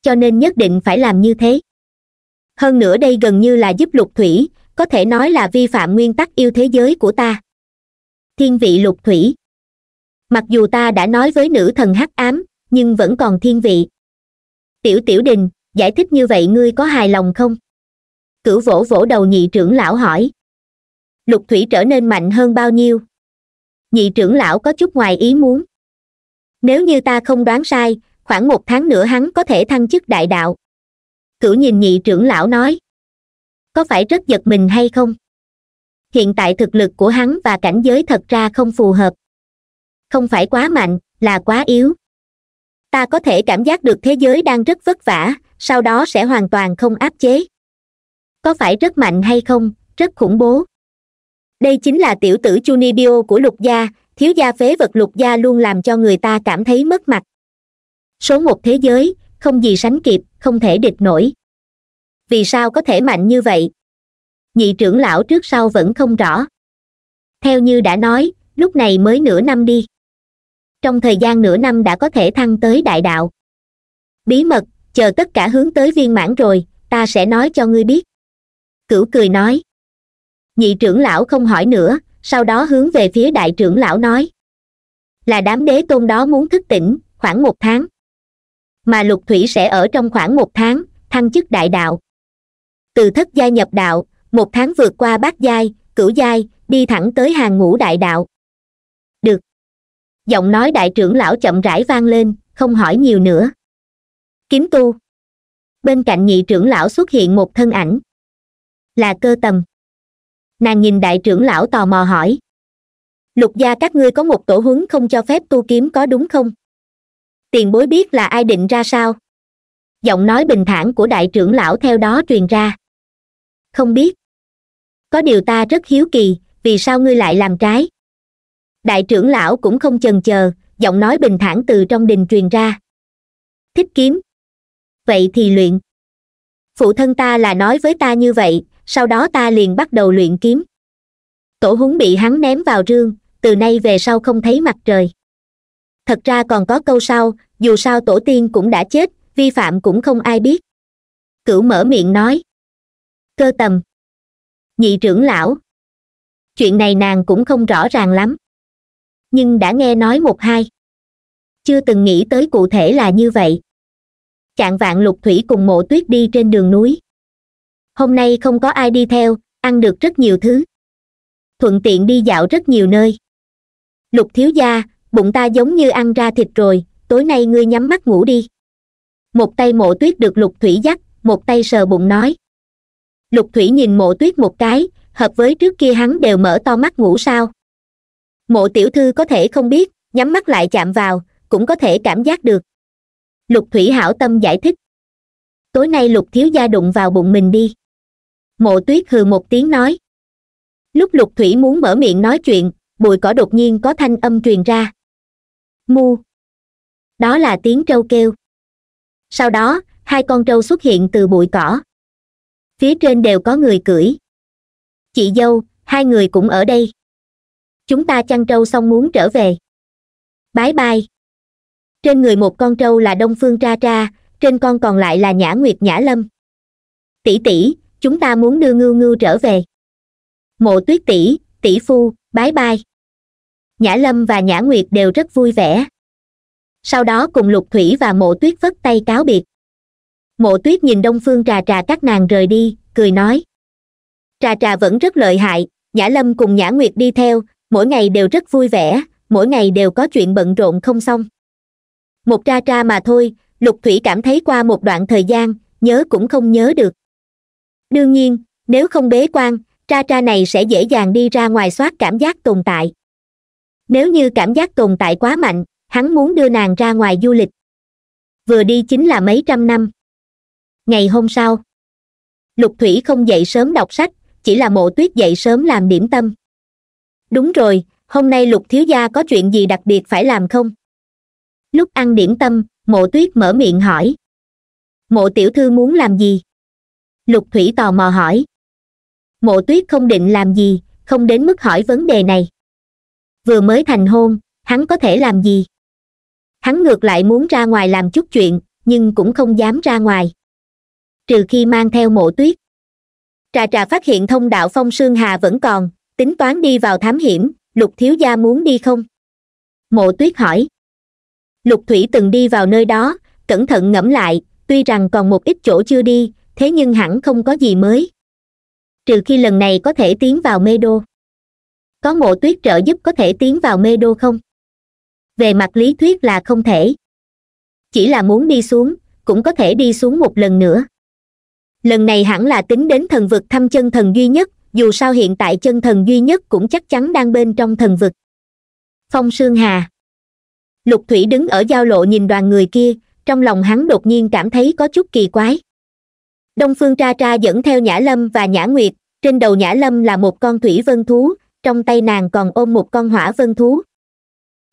[SPEAKER 1] cho nên nhất định phải làm như thế hơn nữa đây gần như là giúp lục thủy có thể nói là vi phạm nguyên tắc yêu thế giới của ta thiên vị lục thủy mặc dù ta đã nói với nữ thần hắc ám nhưng vẫn còn thiên vị tiểu tiểu đình giải thích như vậy ngươi có hài lòng không cửu vỗ vỗ đầu nhị trưởng lão hỏi lục thủy trở nên mạnh hơn bao nhiêu nhị trưởng lão có chút ngoài ý muốn nếu như ta không đoán sai khoảng một tháng nữa hắn có thể thăng chức đại đạo cửu nhìn nhị trưởng lão nói có phải rất giật mình hay không hiện tại thực lực của hắn và cảnh giới thật ra không phù hợp không phải quá mạnh là quá yếu ta có thể cảm giác được thế giới đang rất vất vả sau đó sẽ hoàn toàn không áp chế có phải rất mạnh hay không rất khủng bố đây chính là tiểu tử chunibio của lục gia thiếu gia phế vật lục gia luôn làm cho người ta cảm thấy mất mặt số một thế giới không gì sánh kịp không thể địch nổi vì sao có thể mạnh như vậy nhị trưởng lão trước sau vẫn không rõ theo như đã nói lúc này mới nửa năm đi trong thời gian nửa năm đã có thể thăng tới đại đạo bí mật chờ tất cả hướng tới viên mãn rồi ta sẽ nói cho ngươi biết cửu cười nói nhị trưởng lão không hỏi nữa sau đó hướng về phía đại trưởng lão nói là đám đế tôn đó muốn thức tỉnh khoảng một tháng mà lục thủy sẽ ở trong khoảng một tháng thăng chức đại đạo từ thất gia nhập đạo một tháng vượt qua bát giai cửu giai đi thẳng tới hàng ngũ đại đạo được giọng nói đại trưởng lão chậm rãi vang lên không hỏi nhiều nữa kiếm tu bên cạnh nhị trưởng lão xuất hiện một thân ảnh là cơ tầm nàng nhìn đại trưởng lão tò mò hỏi lục gia các ngươi có một tổ huấn không cho phép tu kiếm có đúng không tiền bối biết là ai định ra sao giọng nói bình thản của đại trưởng lão theo đó truyền ra không biết có điều ta rất hiếu kỳ vì sao ngươi lại làm trái đại trưởng lão cũng không chần chờ giọng nói bình thản từ trong đình truyền ra thích kiếm vậy thì luyện phụ thân ta là nói với ta như vậy sau đó ta liền bắt đầu luyện kiếm tổ húng bị hắn ném vào rương từ nay về sau không thấy mặt trời thật ra còn có câu sau dù sao tổ tiên cũng đã chết vi phạm cũng không ai biết cửu mở miệng nói cơ tầm nhị trưởng lão chuyện này nàng cũng không rõ ràng lắm nhưng đã nghe nói một hai chưa từng nghĩ tới cụ thể là như vậy chạng vạn lục thủy cùng mộ tuyết đi trên đường núi hôm nay không có ai đi theo ăn được rất nhiều thứ thuận tiện đi dạo rất nhiều nơi lục thiếu gia bụng ta giống như ăn ra thịt rồi tối nay ngươi nhắm mắt ngủ đi một tay mộ tuyết được lục thủy dắt một tay sờ bụng nói lục thủy nhìn mộ tuyết một cái hợp với trước kia hắn đều mở to mắt ngủ sao mộ tiểu thư có thể không biết nhắm mắt lại chạm vào cũng có thể cảm giác được lục thủy hảo tâm giải thích tối nay lục thiếu gia đụng vào bụng mình đi mộ tuyết hừ một tiếng nói lúc lục thủy muốn mở miệng nói chuyện bụi cỏ đột nhiên có thanh âm truyền ra mu đó là tiếng trâu kêu sau đó hai con trâu xuất hiện từ bụi cỏ phía trên đều có người cưỡi chị dâu hai người cũng ở đây chúng ta chăn trâu xong muốn trở về bái bai trên người một con trâu là đông phương tra tra trên con còn lại là nhã nguyệt nhã lâm tỷ tỷ chúng ta muốn đưa ngưu ngưu trở về mộ tuyết tỷ tỷ phu bái bai nhã lâm và nhã nguyệt đều rất vui vẻ sau đó cùng lục thủy và mộ tuyết vất tay cáo biệt mộ tuyết nhìn đông phương trà trà các nàng rời đi cười nói trà trà vẫn rất lợi hại nhã lâm cùng nhã nguyệt đi theo mỗi ngày đều rất vui vẻ mỗi ngày đều có chuyện bận rộn không xong một tra tra mà thôi lục thủy cảm thấy qua một đoạn thời gian nhớ cũng không nhớ được đương nhiên nếu không bế quan tra tra này sẽ dễ dàng đi ra ngoài soát cảm giác tồn tại nếu như cảm giác tồn tại quá mạnh hắn muốn đưa nàng ra ngoài du lịch vừa đi chính là mấy trăm năm ngày hôm sau lục thủy không dậy sớm đọc sách chỉ là mộ tuyết dậy sớm làm điểm tâm đúng rồi hôm nay lục thiếu gia có chuyện gì đặc biệt phải làm không lúc ăn điểm tâm mộ tuyết mở miệng hỏi mộ tiểu thư muốn làm gì lục thủy tò mò hỏi mộ tuyết không định làm gì không đến mức hỏi vấn đề này vừa mới thành hôn hắn có thể làm gì hắn ngược lại muốn ra ngoài làm chút chuyện nhưng cũng không dám ra ngoài trừ khi mang theo mộ tuyết trà trà phát hiện thông đạo phong sương hà vẫn còn tính toán đi vào thám hiểm lục thiếu gia muốn đi không mộ tuyết hỏi lục thủy từng đi vào nơi đó cẩn thận ngẫm lại tuy rằng còn một ít chỗ chưa đi thế nhưng hẳn không có gì mới trừ khi lần này có thể tiến vào mê đô có mộ tuyết trợ giúp có thể tiến vào mê đô không về mặt lý thuyết là không thể chỉ là muốn đi xuống cũng có thể đi xuống một lần nữa lần này hẳn là tính đến thần vực thăm chân thần duy nhất dù sao hiện tại chân thần duy nhất cũng chắc chắn đang bên trong thần vực phong sương hà lục thủy đứng ở giao lộ nhìn đoàn người kia trong lòng hắn đột nhiên cảm thấy có chút kỳ quái đông phương tra tra dẫn theo nhã lâm và nhã nguyệt trên đầu nhã lâm là một con thủy vân thú trong tay nàng còn ôm một con hỏa vân thú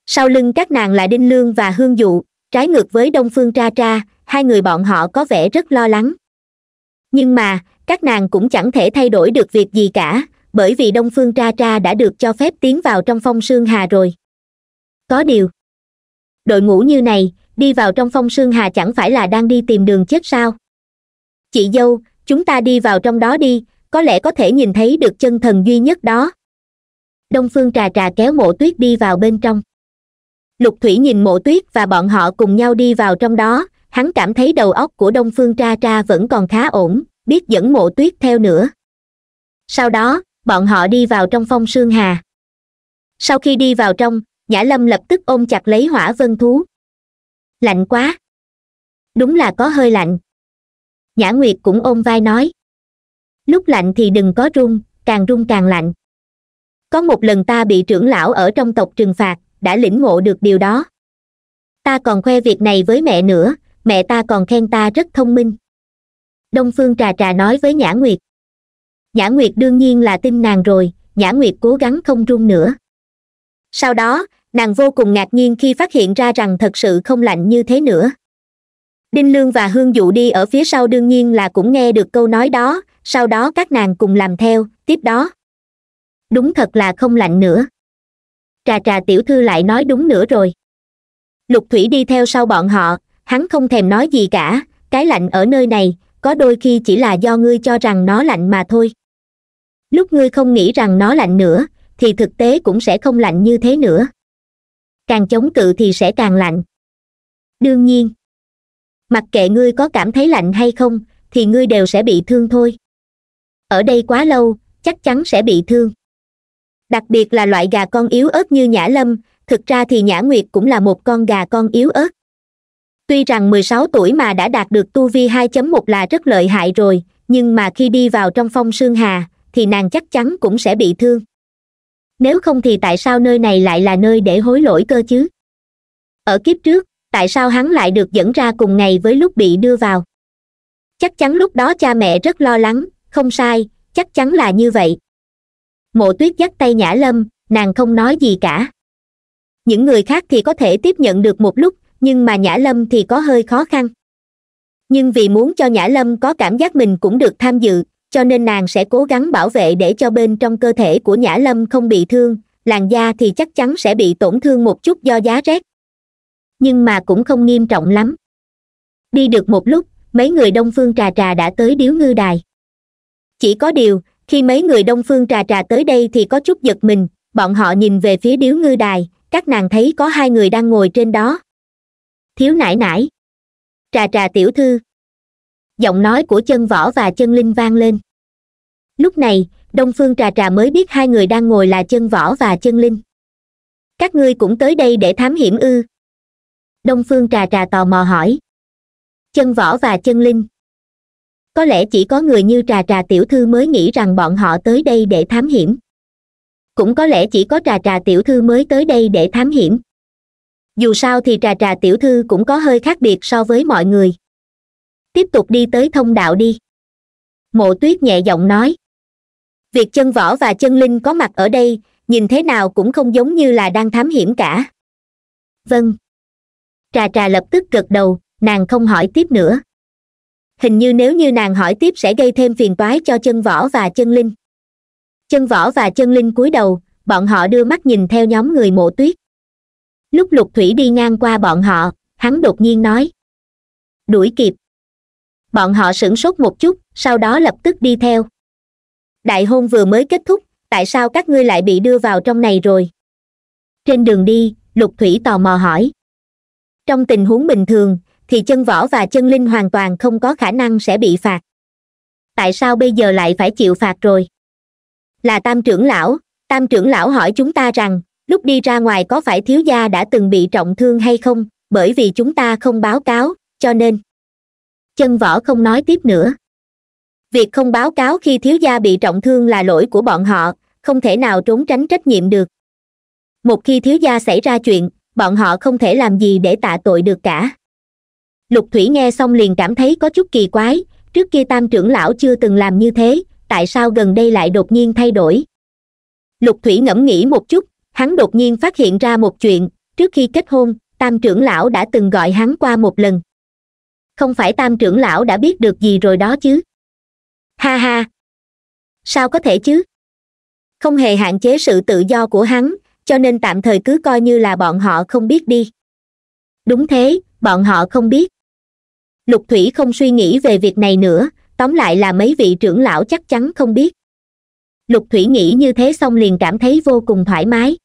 [SPEAKER 1] sau lưng các nàng là đinh lương và hương dụ trái ngược với đông phương tra tra hai người bọn họ có vẻ rất lo lắng nhưng mà các nàng cũng chẳng thể thay đổi được việc gì cả bởi vì đông phương tra tra đã được cho phép tiến vào trong phong sương hà rồi có điều đội ngũ như này đi vào trong phong sương hà chẳng phải là đang đi tìm đường chết sao chị dâu chúng ta đi vào trong đó đi có lẽ có thể nhìn thấy được chân thần duy nhất đó đông phương trà trà kéo mộ tuyết đi vào bên trong lục thủy nhìn mộ tuyết và bọn họ cùng nhau đi vào trong đó hắn cảm thấy đầu óc của đông phương tra tra vẫn còn khá ổn biết dẫn mộ tuyết theo nữa sau đó bọn họ đi vào trong phong sương hà sau khi đi vào trong nhã lâm lập tức ôm chặt lấy hỏa vân thú lạnh quá đúng là có hơi lạnh nhã nguyệt cũng ôm vai nói lúc lạnh thì đừng có run càng run càng lạnh có một lần ta bị trưởng lão ở trong tộc trừng phạt đã lĩnh ngộ được điều đó ta còn khoe việc này với mẹ nữa mẹ ta còn khen ta rất thông minh đông phương trà trà nói với nhã nguyệt nhã nguyệt đương nhiên là tin nàng rồi nhã nguyệt cố gắng không run nữa sau đó nàng vô cùng ngạc nhiên khi phát hiện ra rằng thật sự không lạnh như thế nữa đinh lương và hương dụ đi ở phía sau đương nhiên là cũng nghe được câu nói đó sau đó các nàng cùng làm theo tiếp đó đúng thật là không lạnh nữa trà trà tiểu thư lại nói đúng nữa rồi lục thủy đi theo sau bọn họ hắn không thèm nói gì cả cái lạnh ở nơi này có đôi khi chỉ là do ngươi cho rằng nó lạnh mà thôi lúc ngươi không nghĩ rằng nó lạnh nữa thì thực tế cũng sẽ không lạnh như thế nữa càng chống cự thì sẽ càng lạnh đương nhiên mặc kệ ngươi có cảm thấy lạnh hay không thì ngươi đều sẽ bị thương thôi ở đây quá lâu chắc chắn sẽ bị thương đặc biệt là loại gà con yếu ớt như nhã lâm thực ra thì nhã nguyệt cũng là một con gà con yếu ớt tuy rằng mười sáu tuổi mà đã đạt được tu vi 2.1 là rất lợi hại rồi nhưng mà khi đi vào trong phong sương hà thì nàng chắc chắn cũng sẽ bị thương nếu không thì tại sao nơi này lại là nơi để hối lỗi cơ chứ ở kiếp trước tại sao hắn lại được dẫn ra cùng ngày với lúc bị đưa vào chắc chắn lúc đó cha mẹ rất lo lắng không sai chắc chắn là như vậy mộ tuyết dắt tay nhã lâm nàng không nói gì cả những người khác thì có thể tiếp nhận được một lúc nhưng mà nhã lâm thì có hơi khó khăn nhưng vì muốn cho nhã lâm có cảm giác mình cũng được tham dự cho nên nàng sẽ cố gắng bảo vệ để cho bên trong cơ thể của nhã lâm không bị thương làn da thì chắc chắn sẽ bị tổn thương một chút do giá rét nhưng mà cũng không nghiêm trọng lắm đi được một lúc mấy người đông phương trà trà đã tới điếu ngư đài chỉ có điều khi mấy người đông phương trà trà tới đây thì có chút giật mình bọn họ nhìn về phía điếu ngư đài các nàng thấy có hai người đang ngồi trên đó thiếu nải nải trà trà tiểu thư giọng nói của chân võ và chân linh vang lên lúc này đông phương trà trà mới biết hai người đang ngồi là chân võ và chân linh các ngươi cũng tới đây để thám hiểm ư đông phương trà trà tò mò hỏi chân võ và chân linh có lẽ chỉ có người như trà trà tiểu thư mới nghĩ rằng bọn họ tới đây để thám hiểm cũng có lẽ chỉ có trà trà tiểu thư mới tới đây để thám hiểm dù sao thì trà trà tiểu thư cũng có hơi khác biệt so với mọi người tiếp tục đi tới thông đạo đi mộ tuyết nhẹ giọng nói việc chân võ và chân linh có mặt ở đây nhìn thế nào cũng không giống như là đang thám hiểm cả vâng trà trà lập tức gật đầu nàng không hỏi tiếp nữa hình như nếu như nàng hỏi tiếp sẽ gây thêm phiền toái cho chân võ và chân linh chân võ và chân linh cúi đầu bọn họ đưa mắt nhìn theo nhóm người mộ tuyết lúc lục thủy đi ngang qua bọn họ hắn đột nhiên nói đuổi kịp bọn họ sửng sốt một chút sau đó lập tức đi theo đại hôn vừa mới kết thúc tại sao các ngươi lại bị đưa vào trong này rồi trên đường đi lục thủy tò mò hỏi trong tình huống bình thường thì chân võ và chân linh hoàn toàn không có khả năng sẽ bị phạt tại sao bây giờ lại phải chịu phạt rồi là tam trưởng lão tam trưởng lão hỏi chúng ta rằng lúc đi ra ngoài có phải thiếu gia đã từng bị trọng thương hay không bởi vì chúng ta không báo cáo cho nên chân võ không nói tiếp nữa việc không báo cáo khi thiếu gia bị trọng thương là lỗi của bọn họ không thể nào trốn tránh trách nhiệm được một khi thiếu gia xảy ra chuyện bọn họ không thể làm gì để tạ tội được cả lục thủy nghe xong liền cảm thấy có chút kỳ quái trước kia tam trưởng lão chưa từng làm như thế tại sao gần đây lại đột nhiên thay đổi lục thủy ngẫm nghĩ một chút hắn đột nhiên phát hiện ra một chuyện trước khi kết hôn tam trưởng lão đã từng gọi hắn qua một lần không phải tam trưởng lão đã biết được gì rồi đó chứ ha ha sao có thể chứ không hề hạn chế sự tự do của hắn cho nên tạm thời cứ coi như là bọn họ không biết đi đúng thế bọn họ không biết lục thủy không suy nghĩ về việc này nữa tóm lại là mấy vị trưởng lão chắc chắn không biết lục thủy nghĩ như thế xong liền cảm thấy vô cùng thoải mái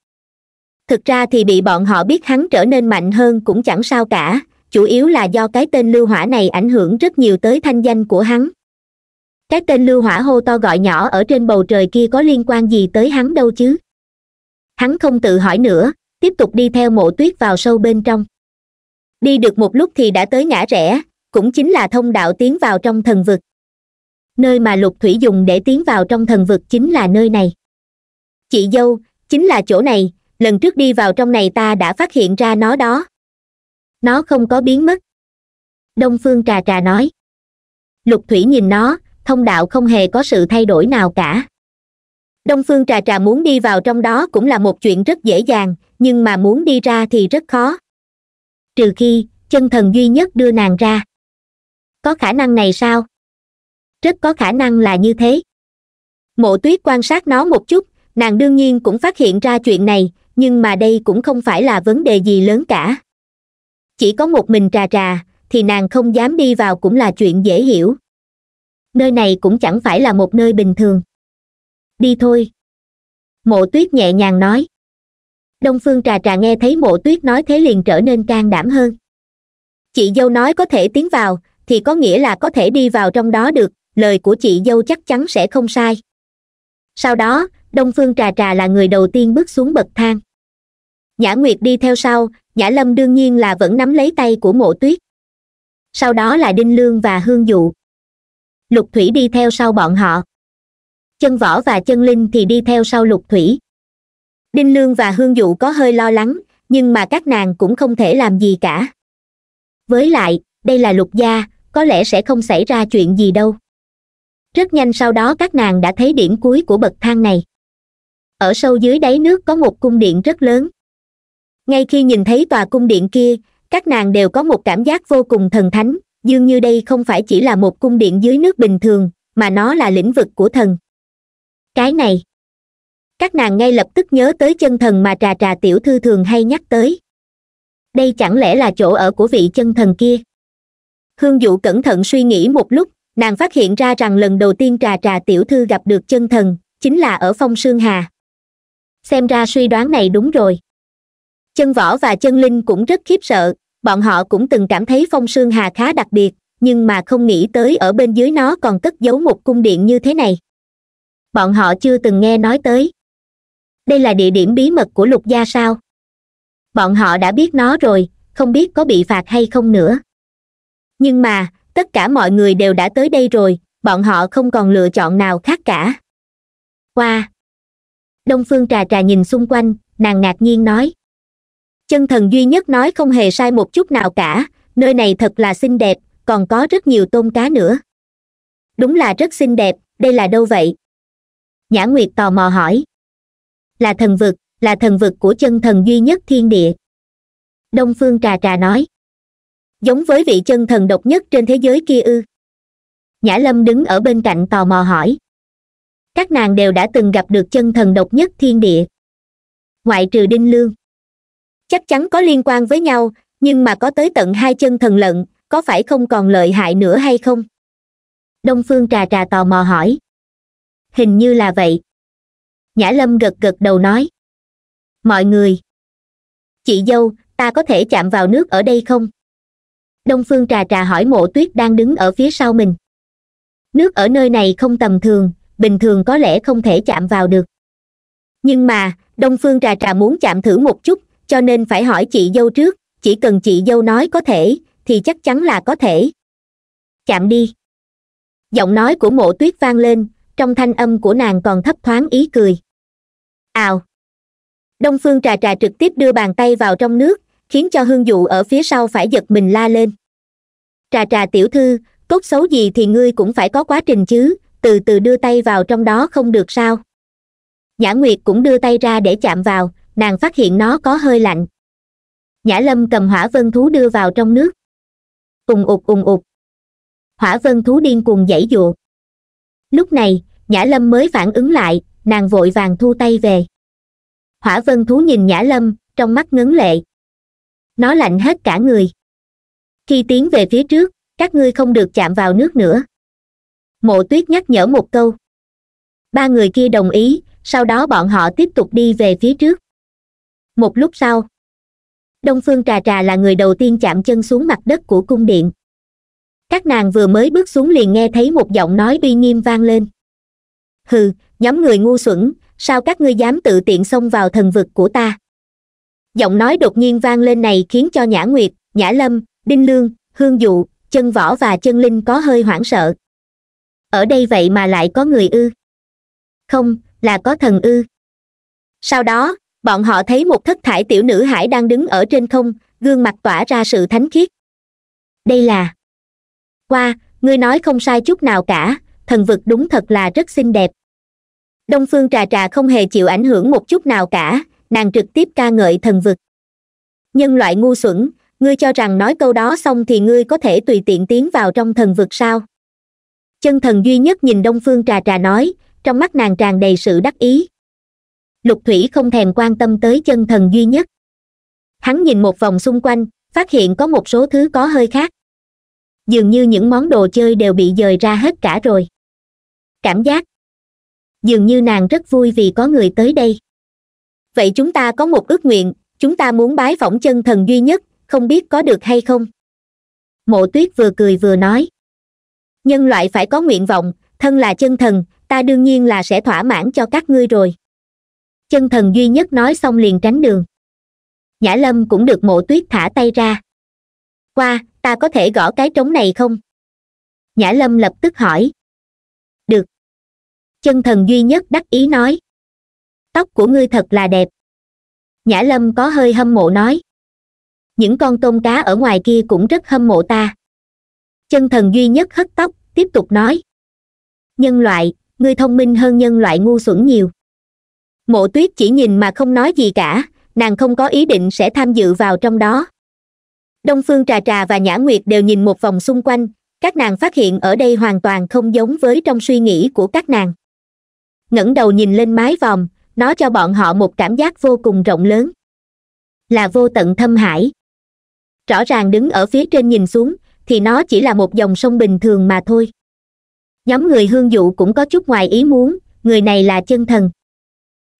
[SPEAKER 1] thực ra thì bị bọn họ biết hắn trở nên mạnh hơn cũng chẳng sao cả chủ yếu là do cái tên lưu hỏa này ảnh hưởng rất nhiều tới thanh danh của hắn cái tên lưu hỏa hô to gọi nhỏ ở trên bầu trời kia có liên quan gì tới hắn đâu chứ hắn không tự hỏi nữa tiếp tục đi theo mộ tuyết vào sâu bên trong đi được một lúc thì đã tới ngã rẽ cũng chính là thông đạo tiến vào trong thần vực nơi mà lục thủy dùng để tiến vào trong thần vực chính là nơi này chị dâu chính là chỗ này lần trước đi vào trong này ta đã phát hiện ra nó đó nó không có biến mất đông phương trà trà nói lục thủy nhìn nó thông đạo không hề có sự thay đổi nào cả đông phương trà trà muốn đi vào trong đó cũng là một chuyện rất dễ dàng nhưng mà muốn đi ra thì rất khó trừ khi chân thần duy nhất đưa nàng ra có khả năng này sao rất có khả năng là như thế mộ tuyết quan sát nó một chút nàng đương nhiên cũng phát hiện ra chuyện này nhưng mà đây cũng không phải là vấn đề gì lớn cả chỉ có một mình trà trà thì nàng không dám đi vào cũng là chuyện dễ hiểu nơi này cũng chẳng phải là một nơi bình thường đi thôi mộ tuyết nhẹ nhàng nói đông phương trà trà nghe thấy mộ tuyết nói thế liền trở nên can đảm hơn chị dâu nói có thể tiến vào thì có nghĩa là có thể đi vào trong đó được lời của chị dâu chắc chắn sẽ không sai sau đó đông phương trà trà là người đầu tiên bước xuống bậc thang nhã nguyệt đi theo sau nhã lâm đương nhiên là vẫn nắm lấy tay của mộ tuyết sau đó là đinh lương và hương dụ lục thủy đi theo sau bọn họ chân võ và chân linh thì đi theo sau lục thủy đinh lương và hương dụ có hơi lo lắng nhưng mà các nàng cũng không thể làm gì cả với lại đây là lục gia có lẽ sẽ không xảy ra chuyện gì đâu rất nhanh sau đó các nàng đã thấy điểm cuối của bậc thang này ở sâu dưới đáy nước có một cung điện rất lớn ngay khi nhìn thấy tòa cung điện kia các nàng đều có một cảm giác vô cùng thần thánh dường như đây không phải chỉ là một cung điện dưới nước bình thường mà nó là lĩnh vực của thần cái này các nàng ngay lập tức nhớ tới chân thần mà trà trà tiểu thư thường hay nhắc tới đây chẳng lẽ là chỗ ở của vị chân thần kia hương dụ cẩn thận suy nghĩ một lúc nàng phát hiện ra rằng lần đầu tiên trà trà tiểu thư gặp được chân thần chính là ở phong sương hà xem ra suy đoán này đúng rồi chân võ và chân linh cũng rất khiếp sợ bọn họ cũng từng cảm thấy phong sương hà khá đặc biệt nhưng mà không nghĩ tới ở bên dưới nó còn cất giấu một cung điện như thế này bọn họ chưa từng nghe nói tới đây là địa điểm bí mật của lục gia sao bọn họ đã biết nó rồi không biết có bị phạt hay không nữa nhưng mà tất cả mọi người đều đã tới đây rồi bọn họ không còn lựa chọn nào khác cả qua wow. đông phương trà trà nhìn xung quanh nàng ngạc nhiên nói chân thần duy nhất nói không hề sai một chút nào cả nơi này thật là xinh đẹp còn có rất nhiều tôm cá nữa đúng là rất xinh đẹp đây là đâu vậy nhã nguyệt tò mò hỏi là thần vực là thần vực của chân thần duy nhất thiên địa đông phương trà trà nói giống với vị chân thần độc nhất trên thế giới kia ư nhã lâm đứng ở bên cạnh tò mò hỏi các nàng đều đã từng gặp được chân thần độc nhất thiên địa ngoại trừ đinh lương chắc chắn có liên quan với nhau nhưng mà có tới tận hai chân thần lận có phải không còn lợi hại nữa hay không đông phương trà trà tò mò hỏi hình như là vậy nhã lâm gật gật đầu nói mọi người chị dâu ta có thể chạm vào nước ở đây không đông phương trà trà hỏi mộ tuyết đang đứng ở phía sau mình nước ở nơi này không tầm thường bình thường có lẽ không thể chạm vào được nhưng mà đông phương trà trà muốn chạm thử một chút cho nên phải hỏi chị dâu trước chỉ cần chị dâu nói có thể thì chắc chắn là có thể chạm đi giọng nói của mộ tuyết vang lên trong thanh âm của nàng còn thấp thoáng ý cười ào đông phương trà trà trực tiếp đưa bàn tay vào trong nước khiến cho hương dụ ở phía sau phải giật mình la lên trà trà tiểu thư cốt xấu gì thì ngươi cũng phải có quá trình chứ từ từ đưa tay vào trong đó không được sao nhã nguyệt cũng đưa tay ra để chạm vào nàng phát hiện nó có hơi lạnh nhã lâm cầm hỏa vân thú đưa vào trong nước ùng ụt ùng ụt hỏa vân thú điên cuồng dãy dụa lúc này nhã lâm mới phản ứng lại nàng vội vàng thu tay về hỏa vân thú nhìn nhã lâm trong mắt ngấn lệ nó lạnh hết cả người khi tiến về phía trước các ngươi không được chạm vào nước nữa mộ tuyết nhắc nhở một câu ba người kia đồng ý sau đó bọn họ tiếp tục đi về phía trước một lúc sau đông phương trà trà là người đầu tiên chạm chân xuống mặt đất của cung điện các nàng vừa mới bước xuống liền nghe thấy một giọng nói uy nghiêm vang lên hừ nhóm người ngu xuẩn sao các ngươi dám tự tiện xông vào thần vực của ta giọng nói đột nhiên vang lên này khiến cho nhã nguyệt nhã lâm đinh lương hương dụ chân võ và chân linh có hơi hoảng sợ ở đây vậy mà lại có người ư không là có thần ư sau đó bọn họ thấy một thất thải tiểu nữ hải đang đứng ở trên không gương mặt tỏa ra sự thánh khiết đây là qua ngươi nói không sai chút nào cả thần vực đúng thật là rất xinh đẹp đông phương trà trà không hề chịu ảnh hưởng một chút nào cả nàng trực tiếp ca ngợi thần vực nhân loại ngu xuẩn ngươi cho rằng nói câu đó xong thì ngươi có thể tùy tiện tiến vào trong thần vực sao chân thần duy nhất nhìn đông phương trà trà nói trong mắt nàng tràn đầy sự đắc ý lục thủy không thèm quan tâm tới chân thần duy nhất hắn nhìn một vòng xung quanh phát hiện có một số thứ có hơi khác dường như những món đồ chơi đều bị dời ra hết cả rồi cảm giác dường như nàng rất vui vì có người tới đây vậy chúng ta có một ước nguyện chúng ta muốn bái phỏng chân thần duy nhất không biết có được hay không mộ tuyết vừa cười vừa nói nhân loại phải có nguyện vọng thân là chân thần ta đương nhiên là sẽ thỏa mãn cho các ngươi rồi chân thần duy nhất nói xong liền tránh đường nhã lâm cũng được mộ tuyết thả tay ra qua ta có thể gõ cái trống này không nhã lâm lập tức hỏi chân thần duy nhất đắc ý nói tóc của ngươi thật là đẹp nhã lâm có hơi hâm mộ nói những con tôm cá ở ngoài kia cũng rất hâm mộ ta chân thần duy nhất hất tóc tiếp tục nói nhân loại ngươi thông minh hơn nhân loại ngu xuẩn nhiều mộ tuyết chỉ nhìn mà không nói gì cả nàng không có ý định sẽ tham dự vào trong đó đông phương trà trà và nhã nguyệt đều nhìn một vòng xung quanh các nàng phát hiện ở đây hoàn toàn không giống với trong suy nghĩ của các nàng ngẩng đầu nhìn lên mái vòm nó cho bọn họ một cảm giác vô cùng rộng lớn là vô tận thâm hải rõ ràng đứng ở phía trên nhìn xuống thì nó chỉ là một dòng sông bình thường mà thôi nhóm người hương dụ cũng có chút ngoài ý muốn người này là chân thần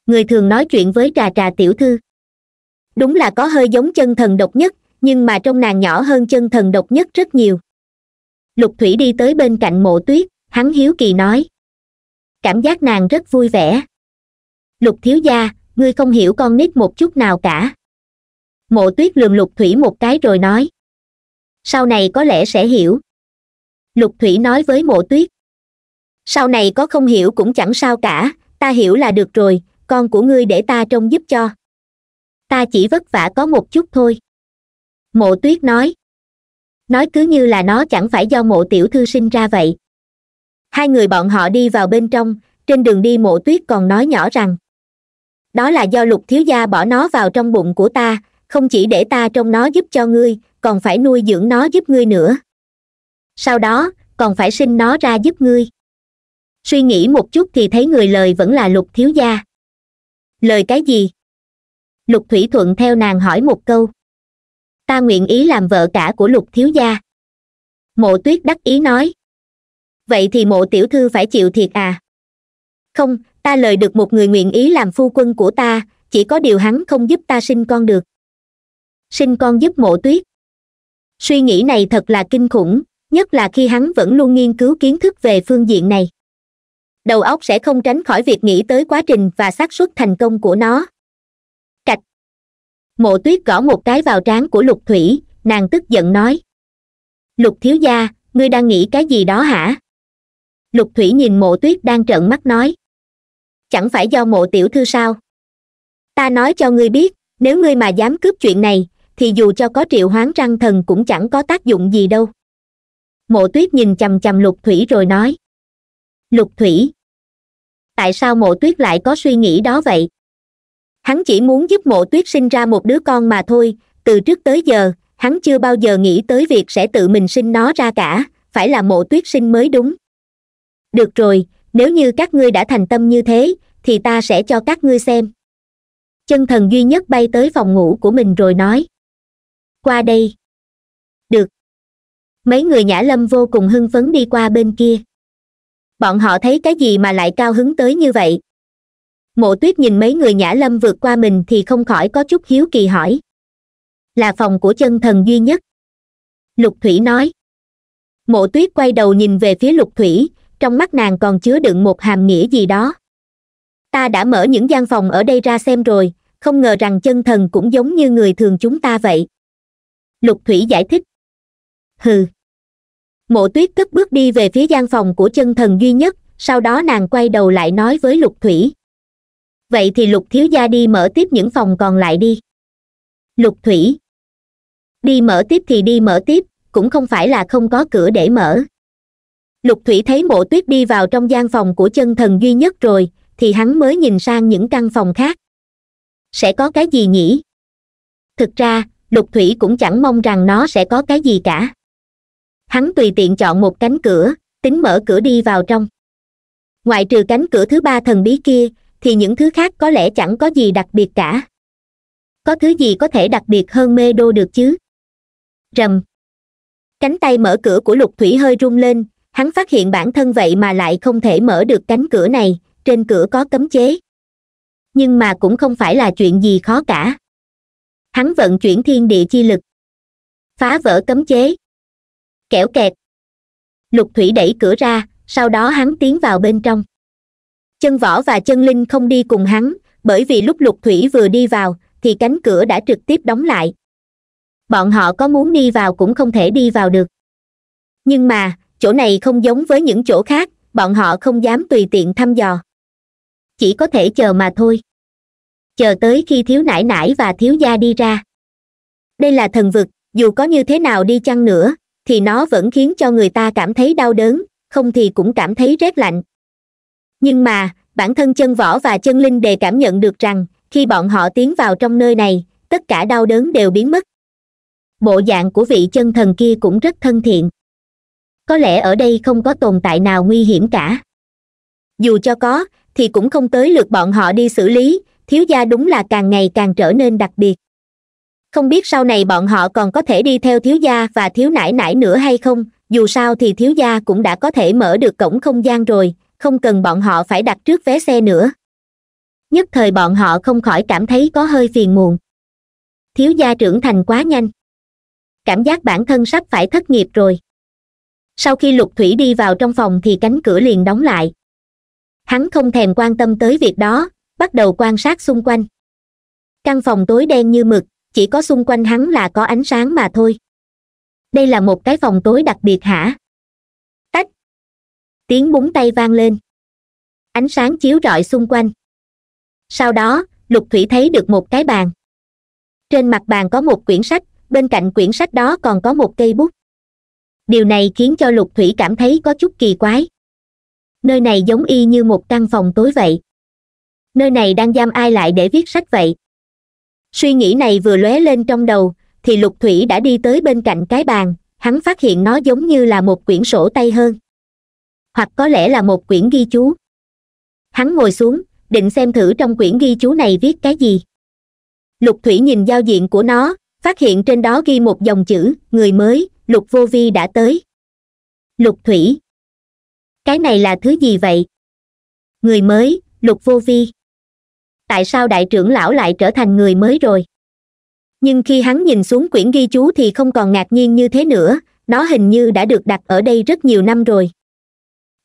[SPEAKER 1] người thường nói chuyện với trà trà tiểu thư đúng là có hơi giống chân thần độc nhất nhưng mà trong nàng nhỏ hơn chân thần độc nhất rất nhiều lục thủy đi tới bên cạnh mộ tuyết hắn hiếu kỳ nói cảm giác nàng rất vui vẻ lục thiếu gia ngươi không hiểu con nít một chút nào cả mộ tuyết lườm lục thủy một cái rồi nói sau này có lẽ sẽ hiểu lục thủy nói với mộ tuyết sau này có không hiểu cũng chẳng sao cả ta hiểu là được rồi con của ngươi để ta trông giúp cho ta chỉ vất vả có một chút thôi mộ tuyết nói nói cứ như là nó chẳng phải do mộ tiểu thư sinh ra vậy hai người bọn họ đi vào bên trong trên đường đi mộ tuyết còn nói nhỏ rằng đó là do lục thiếu gia bỏ nó vào trong bụng của ta không chỉ để ta trông nó giúp cho ngươi còn phải nuôi dưỡng nó giúp ngươi nữa sau đó còn phải sinh nó ra giúp ngươi suy nghĩ một chút thì thấy người lời vẫn là lục thiếu gia lời cái gì lục thủy thuận theo nàng hỏi một câu ta nguyện ý làm vợ cả của lục thiếu gia mộ tuyết đắc ý nói vậy thì mộ tiểu thư phải chịu thiệt à không ta lời được một người nguyện ý làm phu quân của ta chỉ có điều hắn không giúp ta sinh con được sinh con giúp mộ tuyết suy nghĩ này thật là kinh khủng nhất là khi hắn vẫn luôn nghiên cứu kiến thức về phương diện này đầu óc sẽ không tránh khỏi việc nghĩ tới quá trình và xác suất thành công của nó cạch mộ tuyết gõ một cái vào trán của lục thủy nàng tức giận nói lục thiếu gia ngươi đang nghĩ cái gì đó hả lục thủy nhìn mộ tuyết đang trợn mắt nói chẳng phải do mộ tiểu thư sao ta nói cho ngươi biết nếu ngươi mà dám cướp chuyện này thì dù cho có triệu hoán răng thần cũng chẳng có tác dụng gì đâu mộ tuyết nhìn chằm chằm lục thủy rồi nói lục thủy tại sao mộ tuyết lại có suy nghĩ đó vậy hắn chỉ muốn giúp mộ tuyết sinh ra một đứa con mà thôi từ trước tới giờ hắn chưa bao giờ nghĩ tới việc sẽ tự mình sinh nó ra cả phải là mộ tuyết sinh mới đúng được rồi nếu như các ngươi đã thành tâm như thế thì ta sẽ cho các ngươi xem chân thần duy nhất bay tới phòng ngủ của mình rồi nói qua đây được mấy người nhã lâm vô cùng hưng phấn đi qua bên kia bọn họ thấy cái gì mà lại cao hứng tới như vậy mộ tuyết nhìn mấy người nhã lâm vượt qua mình thì không khỏi có chút hiếu kỳ hỏi là phòng của chân thần duy nhất lục thủy nói mộ tuyết quay đầu nhìn về phía lục thủy trong mắt nàng còn chứa đựng một hàm nghĩa gì đó ta đã mở những gian phòng ở đây ra xem rồi không ngờ rằng chân thần cũng giống như người thường chúng ta vậy lục thủy giải thích hừ mộ tuyết cất bước đi về phía gian phòng của chân thần duy nhất sau đó nàng quay đầu lại nói với lục thủy vậy thì lục thiếu gia đi mở tiếp những phòng còn lại đi lục thủy đi mở tiếp thì đi mở tiếp cũng không phải là không có cửa để mở lục thủy thấy mộ tuyết đi vào trong gian phòng của chân thần duy nhất rồi thì hắn mới nhìn sang những căn phòng khác sẽ có cái gì nhỉ thực ra lục thủy cũng chẳng mong rằng nó sẽ có cái gì cả hắn tùy tiện chọn một cánh cửa tính mở cửa đi vào trong ngoại trừ cánh cửa thứ ba thần bí kia thì những thứ khác có lẽ chẳng có gì đặc biệt cả có thứ gì có thể đặc biệt hơn mê đô được chứ rầm cánh tay mở cửa của lục thủy hơi rung lên hắn phát hiện bản thân vậy mà lại không thể mở được cánh cửa này trên cửa có cấm chế nhưng mà cũng không phải là chuyện gì khó cả hắn vận chuyển thiên địa chi lực phá vỡ cấm chế kẻo kẹt lục thủy đẩy cửa ra sau đó hắn tiến vào bên trong chân võ và chân linh không đi cùng hắn bởi vì lúc lục thủy vừa đi vào thì cánh cửa đã trực tiếp đóng lại bọn họ có muốn đi vào cũng không thể đi vào được nhưng mà chỗ này không giống với những chỗ khác bọn họ không dám tùy tiện thăm dò chỉ có thể chờ mà thôi chờ tới khi thiếu nải nải và thiếu gia đi ra đây là thần vực dù có như thế nào đi chăng nữa thì nó vẫn khiến cho người ta cảm thấy đau đớn không thì cũng cảm thấy rét lạnh nhưng mà bản thân chân võ và chân linh đều cảm nhận được rằng khi bọn họ tiến vào trong nơi này tất cả đau đớn đều biến mất bộ dạng của vị chân thần kia cũng rất thân thiện có lẽ ở đây không có tồn tại nào nguy hiểm cả dù cho có thì cũng không tới lượt bọn họ đi xử lý thiếu gia đúng là càng ngày càng trở nên đặc biệt không biết sau này bọn họ còn có thể đi theo thiếu gia và thiếu nải nải nữa hay không dù sao thì thiếu gia cũng đã có thể mở được cổng không gian rồi không cần bọn họ phải đặt trước vé xe nữa nhất thời bọn họ không khỏi cảm thấy có hơi phiền muộn thiếu gia trưởng thành quá nhanh cảm giác bản thân sắp phải thất nghiệp rồi sau khi lục thủy đi vào trong phòng thì cánh cửa liền đóng lại hắn không thèm quan tâm tới việc đó bắt đầu quan sát xung quanh căn phòng tối đen như mực chỉ có xung quanh hắn là có ánh sáng mà thôi đây là một cái phòng tối đặc biệt hả tách tiếng búng tay vang lên ánh sáng chiếu rọi xung quanh sau đó lục thủy thấy được một cái bàn trên mặt bàn có một quyển sách bên cạnh quyển sách đó còn có một cây bút điều này khiến cho lục thủy cảm thấy có chút kỳ quái nơi này giống y như một căn phòng tối vậy nơi này đang giam ai lại để viết sách vậy suy nghĩ này vừa lóe lên trong đầu thì lục thủy đã đi tới bên cạnh cái bàn hắn phát hiện nó giống như là một quyển sổ tay hơn hoặc có lẽ là một quyển ghi chú hắn ngồi xuống định xem thử trong quyển ghi chú này viết cái gì lục thủy nhìn giao diện của nó phát hiện trên đó ghi một dòng chữ người mới lục vô vi đã tới lục thủy cái này là thứ gì vậy người mới lục vô vi tại sao đại trưởng lão lại trở thành người mới rồi nhưng khi hắn nhìn xuống quyển ghi chú thì không còn ngạc nhiên như thế nữa nó hình như đã được đặt ở đây rất nhiều năm rồi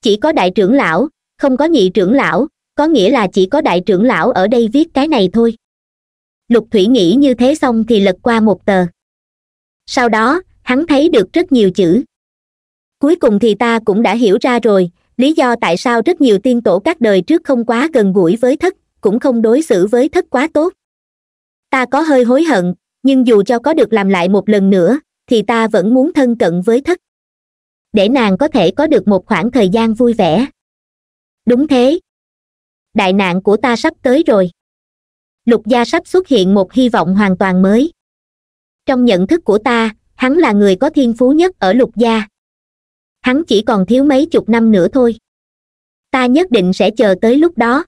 [SPEAKER 1] chỉ có đại trưởng lão không có nhị trưởng lão có nghĩa là chỉ có đại trưởng lão ở đây viết cái này thôi lục thủy nghĩ như thế xong thì lật qua một tờ sau đó hắn thấy được rất nhiều chữ cuối cùng thì ta cũng đã hiểu ra rồi lý do tại sao rất nhiều tiên tổ các đời trước không quá gần gũi với thất cũng không đối xử với thất quá tốt ta có hơi hối hận nhưng dù cho có được làm lại một lần nữa thì ta vẫn muốn thân cận với thất để nàng có thể có được một khoảng thời gian vui vẻ đúng thế đại nạn của ta sắp tới rồi lục gia sắp xuất hiện một hy vọng hoàn toàn mới trong nhận thức của ta hắn là người có thiên phú nhất ở lục gia hắn chỉ còn thiếu mấy chục năm nữa thôi ta nhất định sẽ chờ tới lúc đó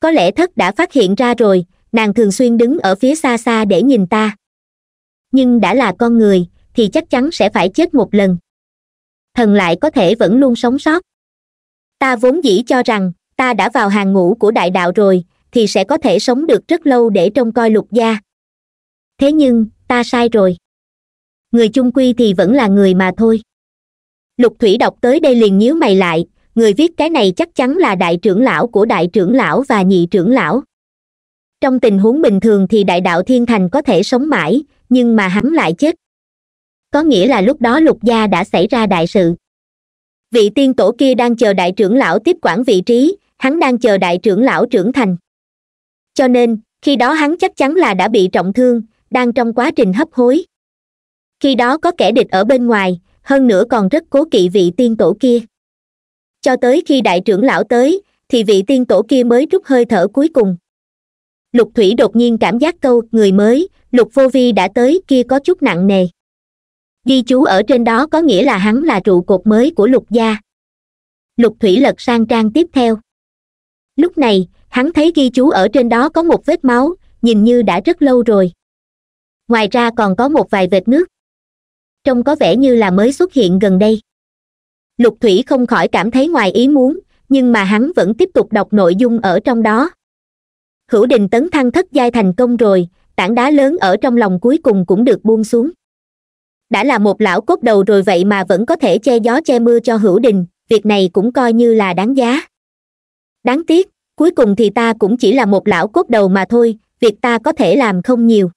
[SPEAKER 1] có lẽ thất đã phát hiện ra rồi nàng thường xuyên đứng ở phía xa xa để nhìn ta nhưng đã là con người thì chắc chắn sẽ phải chết một lần thần lại có thể vẫn luôn sống sót ta vốn dĩ cho rằng ta đã vào hàng ngũ của đại đạo rồi thì sẽ có thể sống được rất lâu để trông coi lục gia thế nhưng ta sai rồi người chung quy thì vẫn là người mà thôi lục thủy đọc tới đây liền nhíu mày lại người viết cái này chắc chắn là đại trưởng lão của đại trưởng lão và nhị trưởng lão trong tình huống bình thường thì đại đạo thiên thành có thể sống mãi nhưng mà hắn lại chết có nghĩa là lúc đó lục gia đã xảy ra đại sự vị tiên tổ kia đang chờ đại trưởng lão tiếp quản vị trí hắn đang chờ đại trưởng lão trưởng thành cho nên khi đó hắn chắc chắn là đã bị trọng thương đang trong quá trình hấp hối khi đó có kẻ địch ở bên ngoài hơn nữa còn rất cố kỵ vị tiên tổ kia cho tới khi đại trưởng lão tới thì vị tiên tổ kia mới rút hơi thở cuối cùng lục thủy đột nhiên cảm giác câu người mới lục vô vi đã tới kia có chút nặng nề ghi chú ở trên đó có nghĩa là hắn là trụ cột mới của lục gia lục thủy lật sang trang tiếp theo lúc này hắn thấy ghi chú ở trên đó có một vết máu nhìn như đã rất lâu rồi ngoài ra còn có một vài vệt nước trông có vẻ như là mới xuất hiện gần đây lục thủy không khỏi cảm thấy ngoài ý muốn nhưng mà hắn vẫn tiếp tục đọc nội dung ở trong đó hữu đình tấn thăng thất giai thành công rồi tảng đá lớn ở trong lòng cuối cùng cũng được buông xuống đã là một lão cốt đầu rồi vậy mà vẫn có thể che gió che mưa cho hữu đình việc này cũng coi như là đáng giá đáng tiếc cuối cùng thì ta cũng chỉ là một lão cốt đầu mà thôi việc ta có thể làm không nhiều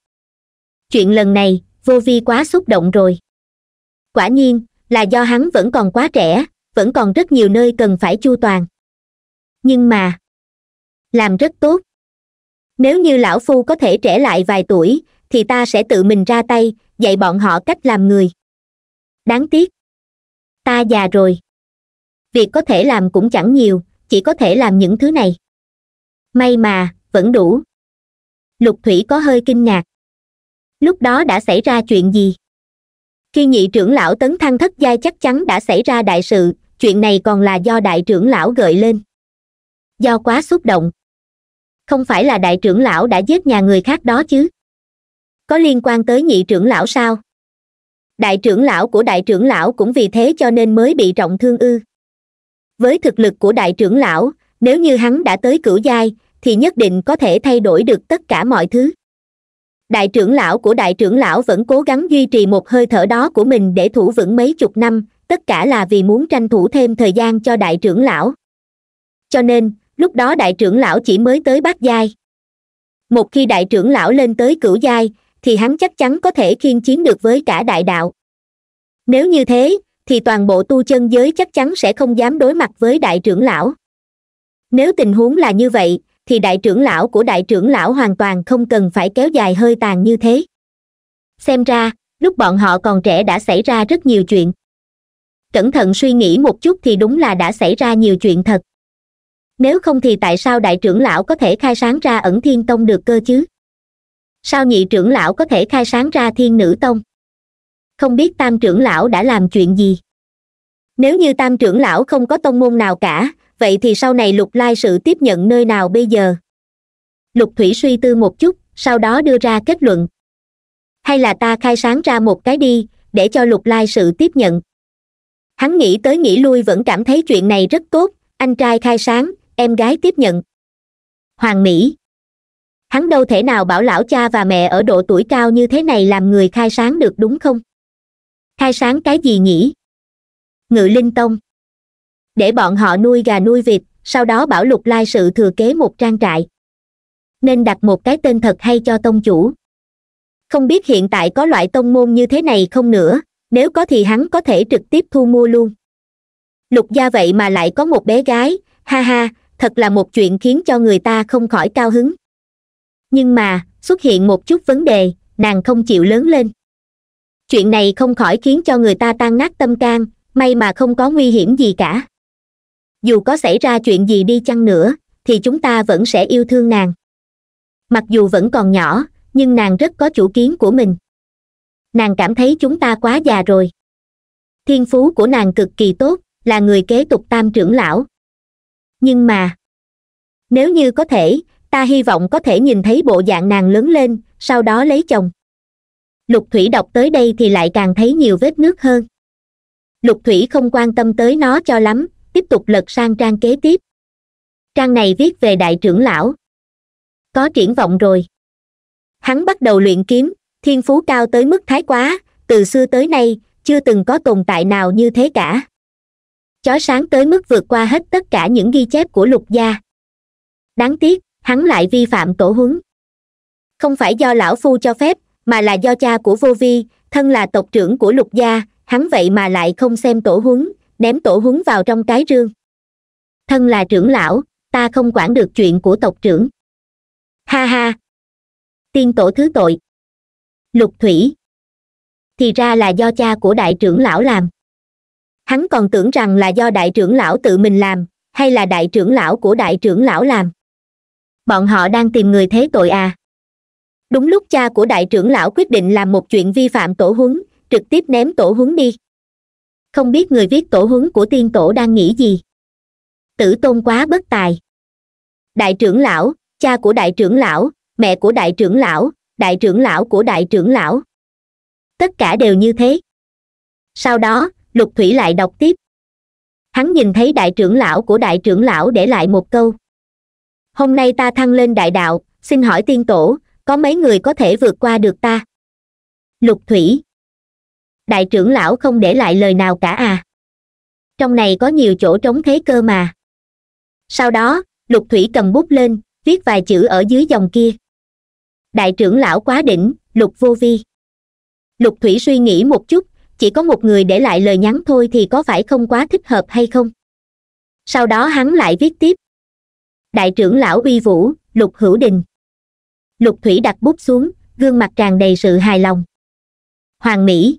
[SPEAKER 1] chuyện lần này vô vi quá xúc động rồi quả nhiên là do hắn vẫn còn quá trẻ vẫn còn rất nhiều nơi cần phải chu toàn nhưng mà làm rất tốt nếu như lão phu có thể trẻ lại vài tuổi thì ta sẽ tự mình ra tay dạy bọn họ cách làm người đáng tiếc ta già rồi việc có thể làm cũng chẳng nhiều chỉ có thể làm những thứ này may mà vẫn đủ lục thủy có hơi kinh ngạc lúc đó đã xảy ra chuyện gì khi nhị trưởng lão tấn thăng thất giai chắc chắn đã xảy ra đại sự chuyện này còn là do đại trưởng lão gợi lên do quá xúc động không phải là đại trưởng lão đã giết nhà người khác đó chứ có liên quan tới nhị trưởng lão sao đại trưởng lão của đại trưởng lão cũng vì thế cho nên mới bị trọng thương ư với thực lực của đại trưởng lão nếu như hắn đã tới cửu giai thì nhất định có thể thay đổi được tất cả mọi thứ đại trưởng lão của đại trưởng lão vẫn cố gắng duy trì một hơi thở đó của mình để thủ vững mấy chục năm tất cả là vì muốn tranh thủ thêm thời gian cho đại trưởng lão cho nên lúc đó đại trưởng lão chỉ mới tới bát giai một khi đại trưởng lão lên tới cửu giai thì hắn chắc chắn có thể khiên chiến được với cả đại đạo nếu như thế thì toàn bộ tu chân giới chắc chắn sẽ không dám đối mặt với đại trưởng lão nếu tình huống là như vậy thì đại trưởng lão của đại trưởng lão hoàn toàn không cần phải kéo dài hơi tàn như thế xem ra lúc bọn họ còn trẻ đã xảy ra rất nhiều chuyện cẩn thận suy nghĩ một chút thì đúng là đã xảy ra nhiều chuyện thật nếu không thì tại sao đại trưởng lão có thể khai sáng ra ẩn thiên tông được cơ chứ sao nhị trưởng lão có thể khai sáng ra thiên nữ tông không biết tam trưởng lão đã làm chuyện gì nếu như tam trưởng lão không có tông môn nào cả vậy thì sau này lục lai sự tiếp nhận nơi nào bây giờ lục thủy suy tư một chút sau đó đưa ra kết luận hay là ta khai sáng ra một cái đi để cho lục lai sự tiếp nhận hắn nghĩ tới nghĩ lui vẫn cảm thấy chuyện này rất tốt anh trai khai sáng em gái tiếp nhận hoàng mỹ hắn đâu thể nào bảo lão cha và mẹ ở độ tuổi cao như thế này làm người khai sáng được đúng không khai sáng cái gì nhỉ ngự linh tông để bọn họ nuôi gà nuôi vịt sau đó bảo lục lai sự thừa kế một trang trại nên đặt một cái tên thật hay cho tông chủ không biết hiện tại có loại tông môn như thế này không nữa nếu có thì hắn có thể trực tiếp thu mua luôn lục gia vậy mà lại có một bé gái ha ha thật là một chuyện khiến cho người ta không khỏi cao hứng nhưng mà xuất hiện một chút vấn đề nàng không chịu lớn lên chuyện này không khỏi khiến cho người ta tan nát tâm can may mà không có nguy hiểm gì cả dù có xảy ra chuyện gì đi chăng nữa thì chúng ta vẫn sẽ yêu thương nàng mặc dù vẫn còn nhỏ nhưng nàng rất có chủ kiến của mình nàng cảm thấy chúng ta quá già rồi thiên phú của nàng cực kỳ tốt là người kế tục tam trưởng lão nhưng mà nếu như có thể ta hy vọng có thể nhìn thấy bộ dạng nàng lớn lên sau đó lấy chồng lục thủy đọc tới đây thì lại càng thấy nhiều vết nước hơn lục thủy không quan tâm tới nó cho lắm tiếp tục lật sang trang kế tiếp trang này viết về đại trưởng lão có triển vọng rồi hắn bắt đầu luyện kiếm thiên phú cao tới mức thái quá từ xưa tới nay chưa từng có tồn tại nào như thế cả chó sáng tới mức vượt qua hết tất cả những ghi chép của lục gia đáng tiếc hắn lại vi phạm tổ huấn không phải do lão phu cho phép mà là do cha của vô vi thân là tộc trưởng của lục gia hắn vậy mà lại không xem tổ huấn ném tổ huấn vào trong cái rương thân là trưởng lão ta không quản được chuyện của tộc trưởng ha ha tiên tổ thứ tội lục thủy thì ra là do cha của đại trưởng lão làm hắn còn tưởng rằng là do đại trưởng lão tự mình làm hay là đại trưởng lão của đại trưởng lão làm bọn họ đang tìm người thế tội à đúng lúc cha của đại trưởng lão quyết định làm một chuyện vi phạm tổ huấn trực tiếp ném tổ huấn đi không biết người viết tổ huấn của tiên tổ đang nghĩ gì tử tôn quá bất tài đại trưởng lão cha của đại trưởng lão mẹ của đại trưởng lão đại trưởng lão của đại trưởng lão tất cả đều như thế sau đó lục thủy lại đọc tiếp hắn nhìn thấy đại trưởng lão của đại trưởng lão để lại một câu hôm nay ta thăng lên đại đạo xin hỏi tiên tổ có mấy người có thể vượt qua được ta lục thủy đại trưởng lão không để lại lời nào cả à trong này có nhiều chỗ trống thế cơ mà sau đó lục thủy cầm bút lên viết vài chữ ở dưới dòng kia đại trưởng lão quá đỉnh lục vô vi lục thủy suy nghĩ một chút chỉ có một người để lại lời nhắn thôi thì có phải không quá thích hợp hay không sau đó hắn lại viết tiếp đại trưởng lão uy vũ lục hữu đình lục thủy đặt bút xuống gương mặt tràn đầy sự hài lòng hoàng mỹ